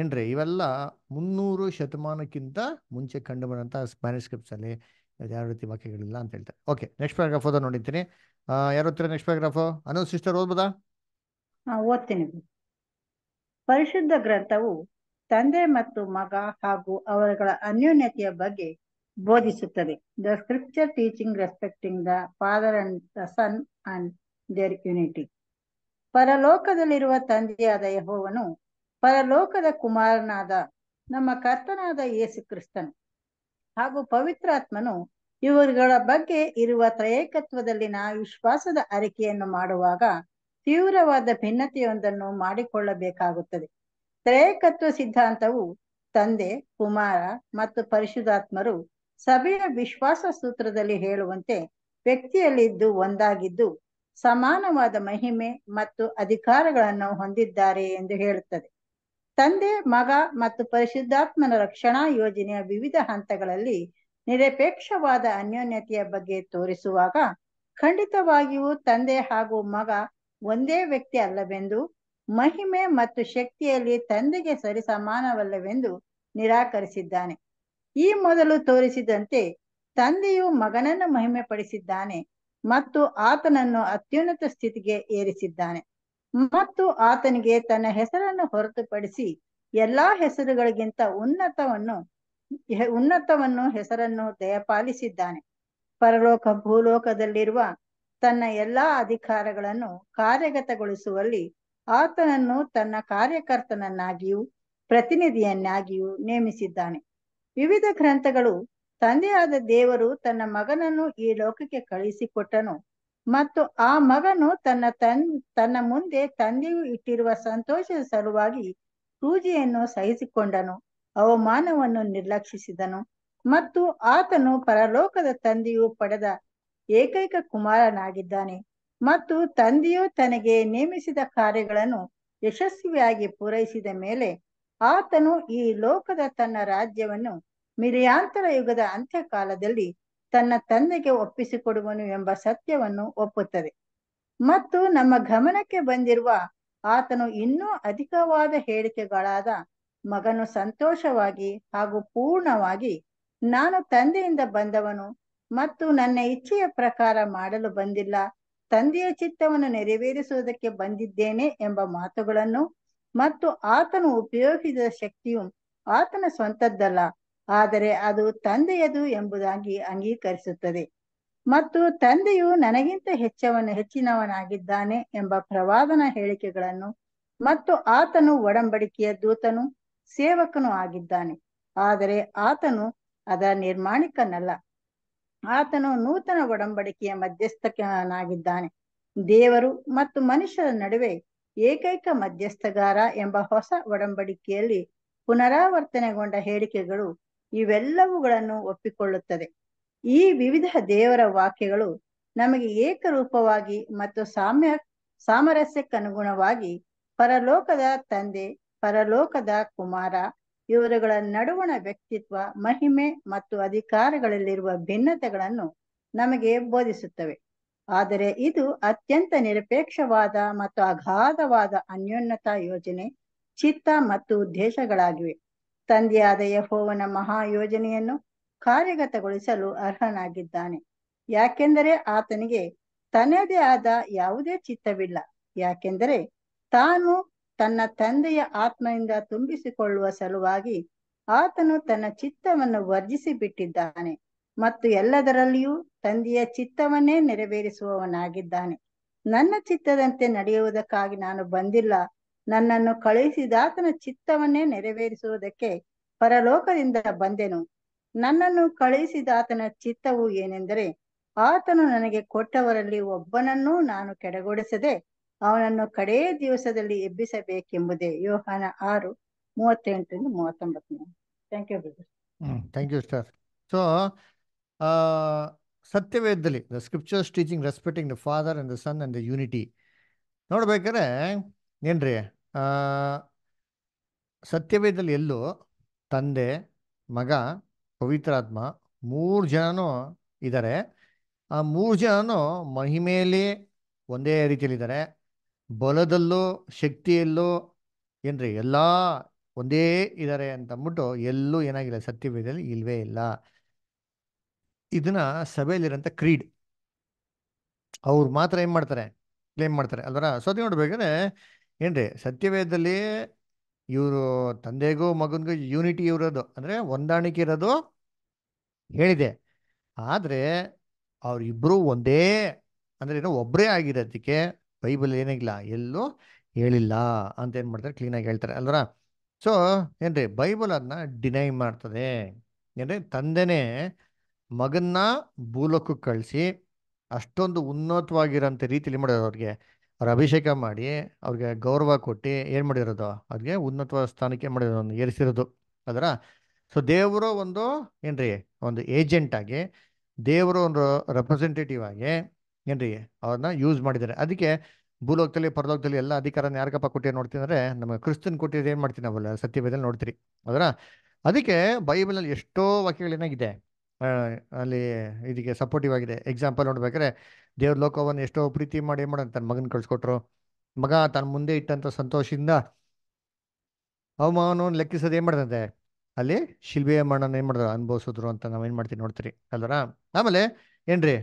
ಏನ್ರಿ ಇವೆಲ್ಲ ಮುನ್ನೂರು ಶತಮಾನಕ್ಕಿಂತ ಮುಂಚೆ ಕಂಡು ಸ್ಪ್ಯಾನಿಶ್ ಸ್ಪ್ಯಾನಿಷ್ ಅಲ್ಲಿ ಯಾವ ರೀತಿ ವಾಕ್ಯಗಳಿಲ್ಲ ಅಂತ ಹೇಳ್ತಾರೆ ಓಕೆ ನೆಕ್ಸ್ಟ್ ಪ್ಯಾರಾಗ್ರಾಫ್ ಓದೋ ನೋಡಿದ್ದೀನಿ ನೆಕ್ಸ್ಟ್ ಪ್ಯಾರಾಗ್ರಾಫ್ ಅನು ಸಿಸ್ಟರ್ ಓದ್ಬೋದಾ ಓದ್ತೀನಿ ಪರಿಶುದ್ಧ ಗ್ರಂಥವು ತಂದೆ ಮತ್ತು ಮಗ ಹಾಗೂ ಅವರುಗಳ ಅನ್ಯೋನ್ಯತೆಯ ಬಗ್ಗೆ ಬೋಧಿಸುತ್ತದೆ the scripture teaching respecting the father and the son and their unity ಪರಲೋಕದಲ್ಲಿರುವ ತಂದೆಯಾದ ಯಹೋವನು ಪರಲೋಕದ ಕುಮಾರನಾದ ನಮ್ಮ ಕರ್ತನಾದ ಯೇಸು ಕ್ರಿಸ್ತನು ಹಾಗೂ ಪವಿತ್ರಾತ್ಮನು ಇವರುಗಳ ಬಗ್ಗೆ ಇರುವ ತ್ರಯೇಕತ್ವದಲ್ಲಿನ ವಿಶ್ವಾಸದ ಅರಿಕೆಯನ್ನು ಮಾಡುವಾಗ ತೀವ್ರವಾದ ಭಿನ್ನತೆಯೊಂದನ್ನು ಮಾಡಿಕೊಳ್ಳಬೇಕಾಗುತ್ತದೆ ತ್ರಯೇಕತ್ವ ಸಿದ್ಧಾಂತವು ತಂದೆ ಕುಮಾರ ಮತ್ತು ಪರಿಶುದ್ಧಾತ್ಮರು ಸಭೆಯ ವಿಶ್ವಾಸ ಸೂತ್ರದಲ್ಲಿ ಹೇಳುವಂತೆ ವ್ಯಕ್ತಿಯಲ್ಲಿದ್ದು ಒಂದಾಗಿದ್ದು ಸಮಾನವಾದ ಮಹಿಮೆ ಮತ್ತು ಅಧಿಕಾರಗಳನ್ನು ಹೊಂದಿದ್ದಾರೆ ಎಂದು ಹೇಳುತ್ತದೆ ತಂದೆ ಮಗ ಮತ್ತು ಪರಿಶುದ್ಧಾತ್ಮನ ರಕ್ಷಣಾ ಯೋಜನೆಯ ವಿವಿಧ ಹಂತಗಳಲ್ಲಿ ನಿರಪೇಕ್ಷವಾದ ಅನ್ಯೋನ್ಯತೆಯ ಬಗ್ಗೆ ತೋರಿಸುವಾಗ ಖಂಡಿತವಾಗಿಯೂ ತಂದೆ ಹಾಗೂ ಮಗ ಒಂದೇ ವ್ಯಕ್ತಿ ಅಲ್ಲವೆಂದು ಮಹಿಮೆ ಮತ್ತು ಶಕ್ತಿಯಲ್ಲಿ ತಂದೆಗೆ ಸರಿಸಮಾನವಲ್ಲವೆಂದು ನಿರಾಕರಿಸಿದ್ದಾನೆ ಈ ಮೊದಲು ತೋರಿಸಿದಂತೆ ತಂದೆಯು ಮಗನನ್ನು ಮಹಿಮೆಪಡಿಸಿದ್ದಾನೆ ಮತ್ತು ಆತನನ್ನು ಅತ್ಯುನ್ನತ ಸ್ಥಿತಿಗೆ ಏರಿಸಿದ್ದಾನೆ ಮತ್ತು ಆತನಿಗೆ ತನ್ನ ಹೆಸರನ್ನು ಹೊರತುಪಡಿಸಿ ಎಲ್ಲಾ ಹೆಸರುಗಳಿಗಿಂತ ಉನ್ನತವನ್ನು ಉನ್ನತವನ್ನು ಹೆಸರನ್ನು ದಯಪಾಲಿಸಿದ್ದಾನೆ ಪರಲೋಕ ಭೂಲೋಕದಲ್ಲಿರುವ ತನ್ನ ಎಲ್ಲಾ ಅಧಿಕಾರಗಳನ್ನು ಕಾರ್ಯಗತಗೊಳಿಸುವಲ್ಲಿ ಆತನನ್ನು ತನ್ನ ಕಾರ್ಯಕರ್ತನನ್ನಾಗಿಯೂ ಪ್ರತಿನಿಧಿಯನ್ನಾಗಿಯೂ ನೇಮಿಸಿದ್ದಾನೆ ವಿವಿಧ ಗ್ರಂಥಗಳು ತಂದೆಯಾದ ದೇವರು ತನ್ನ ಮಗನನ್ನು ಈ ಲೋಕಕ್ಕೆ ಕಳುಹಿಸಿಕೊಟ್ಟನು ಮತ್ತು ಆ ಮಗನು ತನ್ನ ತನ್ ತನ್ನ ಮುಂದೆ ತಂದೆಯು ಇಟ್ಟಿರುವ ಸಂತೋಷದ ಸಲುವಾಗಿ ಸೂಜಿಯನ್ನು ಸಹಿಸಿಕೊಂಡನು ಅವಮಾನವನ್ನು ನಿರ್ಲಕ್ಷಿಸಿದನು ಮತ್ತು ಆತನು ಪರಲೋಕದ ತಂದೆಯು ಪಡೆದ ಏಕೈಕ ಕುಮಾರನಾಗಿದ್ದಾನೆ ಮತ್ತು ತಂದೆಯು ತನಗೆ ನೇಮಿಸಿದ ಕಾರ್ಯಗಳನ್ನು ಯಶಸ್ವಿಯಾಗಿ ಪೂರೈಸಿದ ಮೇಲೆ ಆತನು ಈ ಲೋಕದ ತನ್ನ ರಾಜ್ಯವನ್ನು ಮಿರಿಯಾಂತರ ಯುಗದ ಅಂತ್ಯಕಾಲದಲ್ಲಿ ತನ್ನ ತಂದೆಗೆ ಒಪ್ಪಿಸಿಕೊಡುವನು ಎಂಬ ಸತ್ಯವನ್ನು ಒಪ್ಪುತ್ತದೆ ಮತ್ತು ನಮ್ಮ ಗಮನಕ್ಕೆ ಬಂದಿರುವ ಆತನು ಇನ್ನೂ ಅಧಿಕವಾದ ಹೇಳಿಕೆಗಳಾದ ಮಗನು ಸಂತೋಷವಾಗಿ ಹಾಗೂ ಪೂರ್ಣವಾಗಿ ನಾನು ತಂದೆಯಿಂದ ಬಂದವನು ಮತ್ತು ನನ್ನ ಇಚ್ಛೆಯ ಪ್ರಕಾರ ಮಾಡಲು ಬಂದಿಲ್ಲ ತಂದೆಯ ಚಿತ್ತವನ್ನು ನೆರವೇರಿಸುವುದಕ್ಕೆ ಬಂದಿದ್ದೇನೆ ಎಂಬ ಮಾತುಗಳನ್ನು ಮತ್ತು ಆತನು ಉಪಯೋಗಿಸಿದ ಶಕ್ತಿಯು ಆತನ ಸ್ವಂತದ್ದಲ್ಲ ಆದರೆ ಅದು ತಂದೆಯದು ಎಂಬುದಾಗಿ ಅಂಗೀಕರಿಸುತ್ತದೆ ಮತ್ತು ತಂದೆಯು ನನಗಿಂತ ಹೆಚ್ಚವನು ಹೆಚ್ಚಿನವನಾಗಿದ್ದಾನೆ ಎಂಬ ಪ್ರವಾದನ ಹೇಳಿಕೆಗಳನ್ನು ಮತ್ತು ಆತನು ಒಡಂಬಡಿಕೆಯ ದೂತನು ಸೇವಕನು ಆಗಿದ್ದಾನೆ ಆದರೆ ಆತನು ಅದರ ನಿರ್ಮಾಣಿಕನಲ್ಲ ಆತನು ನೂತನ ಒಡಂಬಡಿಕೆಯ ಮಧ್ಯಸ್ಥನಾಗಿದ್ದಾನೆ ದೇವರು ಮತ್ತು ಮನುಷ್ಯರ ನಡುವೆ ಏಕೈಕ ಮಧ್ಯಸ್ಥಗಾರ ಎಂಬ ಹೊಸ ಒಡಂಬಡಿಕೆಯಲ್ಲಿ ಪುನರಾವರ್ತನೆಗೊಂಡ ಹೇಳಿಕೆಗಳು ಇವೆಲ್ಲವುಗಳನ್ನು ಒಪ್ಪಿಕೊಳ್ಳುತ್ತದೆ ಈ ವಿವಿಧ ದೇವರ ವಾಕ್ಯಗಳು ನಮಗೆ ಏಕರೂಪವಾಗಿ ಮತ್ತು ಸಾಮ್ಯ ಸಾಮರಸ್ಯಕ್ಕನುಗುಣವಾಗಿ ಪರಲೋಕದ ತಂದೆ ಪರಲೋಕದ ಕುಮಾರ ಇವರುಗಳ ನಡುವಣ ವ್ಯಕ್ತಿತ್ವ ಮಹಿಮೆ ಮತ್ತು ಅಧಿಕಾರಗಳಲ್ಲಿರುವ ಭಿನ್ನತೆಗಳನ್ನು ನಮಗೆ ಬೋಧಿಸುತ್ತವೆ ಆದರೆ ಇದು ಅತ್ಯಂತ ನಿರಪೇಕ್ಷವಾದ ಮತ್ತು ಅಗಾಧವಾದ ಅನ್ಯೋನ್ಯತಾ ಯೋಜನೆ ಚಿತ್ತ ಮತ್ತು ಉದ್ದೇಶಗಳಾಗಿವೆ ತಂದೆಯಾದ ಯಹೋವನ ಯೋಜನೆಯನ್ನು ಕಾರ್ಯಗತಗೊಳಿಸಲು ಅರ್ಹನಾಗಿದ್ದಾನೆ ಯಾಕೆಂದರೆ ಆತನಿಗೆ ತನ್ನದೇ ಆದ ಯಾವುದೇ ಚಿತ್ತವಿಲ್ಲ ಯಾಕೆಂದರೆ ತಾನು ತನ್ನ ತಂದೆಯ ಆತ್ಮನಿಂದ ತುಂಬಿಸಿಕೊಳ್ಳುವ ಸಲುವಾಗಿ ಆತನು ತನ್ನ ಚಿತ್ತವನ್ನು ವರ್ಜಿಸಿ ಬಿಟ್ಟಿದ್ದಾನೆ ಮತ್ತು ಎಲ್ಲದರಲ್ಲಿಯೂ ತಂದೆಯ ಚಿತ್ತವನ್ನೇ ನೆರವೇರಿಸುವವನಾಗಿದ್ದಾನೆ ನನ್ನ ಚಿತ್ತದಂತೆ ನಡೆಯುವುದಕ್ಕಾಗಿ ನಾನು ಬಂದಿಲ್ಲ ನನ್ನನ್ನು ಕಳುಹಿಸಿದಾತನ ಚಿತ್ತವನ್ನೇ ನೆರವೇರಿಸುವುದಕ್ಕೆ ಪರಲೋಕದಿಂದ ಬಂದೆನು ನನ್ನನ್ನು ಕಳುಹಿಸಿದಾತನ ಚಿತ್ತವು ಏನೆಂದರೆ ಆತನು ನನಗೆ ಕೊಟ್ಟವರಲ್ಲಿ ಒಬ್ಬನನ್ನು ನಾನು ಕೆಡಗೊಡಿಸದೆ ಅವನನ್ನು ಕಡೇ ದಿವಸದಲ್ಲಿ ಎಬ್ಬಿಸಬೇಕೆಂಬುದೇ ಯೋಹಾನ ಆರು ಮೂವತ್ತೆಂಟರಿಂದ ಮೂವತ್ತೊಂಬತ್ತು thank so ah the scriptures teaching respecting the father and the son and unity ನೋಡ್ಬೇಕಾದ್ರೆ ಏನ್ರಿ ಸತ್ಯವೇದಲ್ಲಿ ಎಲ್ಲೂ ತಂದೆ ಮಗ ಪವಿತ್ರಾತ್ಮ ಮೂರು ಜನನೂ ಇದ್ದಾರೆ ಆ ಮೂರು ಜನನು ಮಹಿಮೆಯಲ್ಲಿ ಒಂದೇ ರೀತಿಯಲ್ಲಿ ರೀತಿಯಲ್ಲಿದ್ದಾರೆ ಬಲದಲ್ಲೂ ಶಕ್ತಿಯಲ್ಲೂ ಏನ್ರಿ ಎಲ್ಲ ಒಂದೇ ಇದ್ದಾರೆ ಅಂತ ಅಂದ್ಬಿಟ್ಟು ಎಲ್ಲೂ ಏನಾಗಿಲ್ಲ ಸತ್ಯವೇದದಲ್ಲಿ ಇಲ್ವೇ ಇಲ್ಲ ಇದನ್ನ ಸಭೆಯಲ್ಲಿರೋಂಥ ಕ್ರೀಡ್ ಅವ್ರು ಮಾತ್ರ ಏನು ಮಾಡ್ತಾರೆ ಕ್ಲೇಮ್ ಮಾಡ್ತಾರೆ ಅದರ ಸೋತಿ ನೋಡ್ಬೇಕಾದ್ರೆ ಏನ್ರಿ ಸತ್ಯವೇದದಲ್ಲಿ ಇವರು ತಂದೆಗೂ ಮಗನಿಗೂ ಯೂನಿಟಿ ಇರೋದು ಅಂದರೆ ಹೊಂದಾಣಿಕೆ ಇರೋದು ಹೇಳಿದೆ ಆದರೆ ಅವರಿಬ್ಬರು ಒಂದೇ ಅಂದರೆ ಏನೋ ಒಬ್ಬರೇ ಆಗಿರೋದಕ್ಕೆ ಬೈಬಲ್ ಏನಿಲ್ಲ ಎಲ್ಲೂ ಹೇಳಿಲ್ಲ ಅಂತ ಏನು ಮಾಡ್ತಾರೆ ಕ್ಲೀನಾಗಿ ಹೇಳ್ತಾರೆ ಅಲ್ವರ ಸೊ ಏನ್ರಿ ಬೈಬಲ್ ಅದನ್ನ ಡಿನೈ ಮಾಡ್ತದೆ ಏನ್ರಿ ತಂದೆನೇ ಮಗನ್ನ ಭೂಲೋಕಕ್ಕೆ ಕಳಿಸಿ ಅಷ್ಟೊಂದು ಉನ್ನತವಾಗಿರೋಂಥ ರೀತಿಯಲ್ಲಿ ಮಾಡೋದು ಅವ್ರಿಗೆ ಅವ್ರ ಅಭಿಷೇಕ ಮಾಡಿ ಅವ್ರಿಗೆ ಗೌರವ ಕೊಟ್ಟು ಏನು ಮಾಡಿರೋದು ಅವ್ರಿಗೆ ಉನ್ನತ ಸ್ಥಾನಕ್ಕೆ ಮಾಡಿರೋದು ಏರಿಸಿರೋದು ಅದರ ಸೊ ದೇವರು ಒಂದು ಏನ್ರಿ ಒಂದು ಏಜೆಂಟಾಗಿ ದೇವರು ಒಂದು ರೆಪ್ರೆಸೆಂಟೇಟಿವ್ ಆಗಿ ಏನ್ರಿ ಅವ್ರನ್ನ ಯೂಸ್ ಮಾಡಿದ್ದಾರೆ ಅದಕ್ಕೆ ಭೂಲೋಕದಲ್ಲಿ ಪರಲೋಕದಲ್ಲಿ ಎಲ್ಲ ಅಧಿಕಾರನ ಯಾರಕಪ್ಪ ಕೊಟ್ಟಿ ನೋಡ್ತೀನಿ ಅಂದರೆ ನಮಗೆ ಕ್ರಿಸ್ತನ್ ಕೊಟ್ಟಿದ್ದು ಏನು ಮಾಡ್ತೀನಿ ನಾವಲ್ಲ ಸತ್ಯವೇದಲ್ಲಿ ನೋಡ್ತೀರಿ ಅದರ ಅದಕ್ಕೆ ಬೈಬಲಲ್ಲಿ ಎಷ್ಟೋ ವಾಕ್ಯಗಳೇನಾಗಿದೆ ಅಲ್ಲಿ ಇದಕ್ಕೆ ಸಪೋರ್ಟಿವ್ ಆಗಿದೆ ಎಕ್ಸಾಂಪಲ್ ನೋಡ್ಬೇಕಾದ್ರೆ ದೇವ್ರ ಲೋಕವನ್ನು ಎಷ್ಟೋ ಪ್ರೀತಿ ಮಾಡಿ ಏನು ಮಾಡೋಣ ತನ್ನ ಮಗನ ಕಳ್ಸಿಕೊಟ್ರು ಮಗ ತನ್ನ ಮುಂದೆ ಇಟ್ಟಂತ ಸಂತೋಷದಿಂದ ಅವಮಾನವನ್ನು ಲೆಕ್ಕಿಸೋದು ಏನು ಮಾಡ್ದಂತೆ ಅಲ್ಲಿ ಶಿಲ್ಬೆಯ ಮಣ್ಣನ್ನು ಏನು ಮಾಡಿದ್ರು ಅನುಭವಿಸಿದ್ರು ಅಂತ ನಾವ್ ಮಾಡ್ತೀನಿ ಮಾಡ್ತೀವಿ ನೋಡ್ತೀರಿ ಅಲ್ವರ ಆಮೇಲೆ ಏನ್ರಿ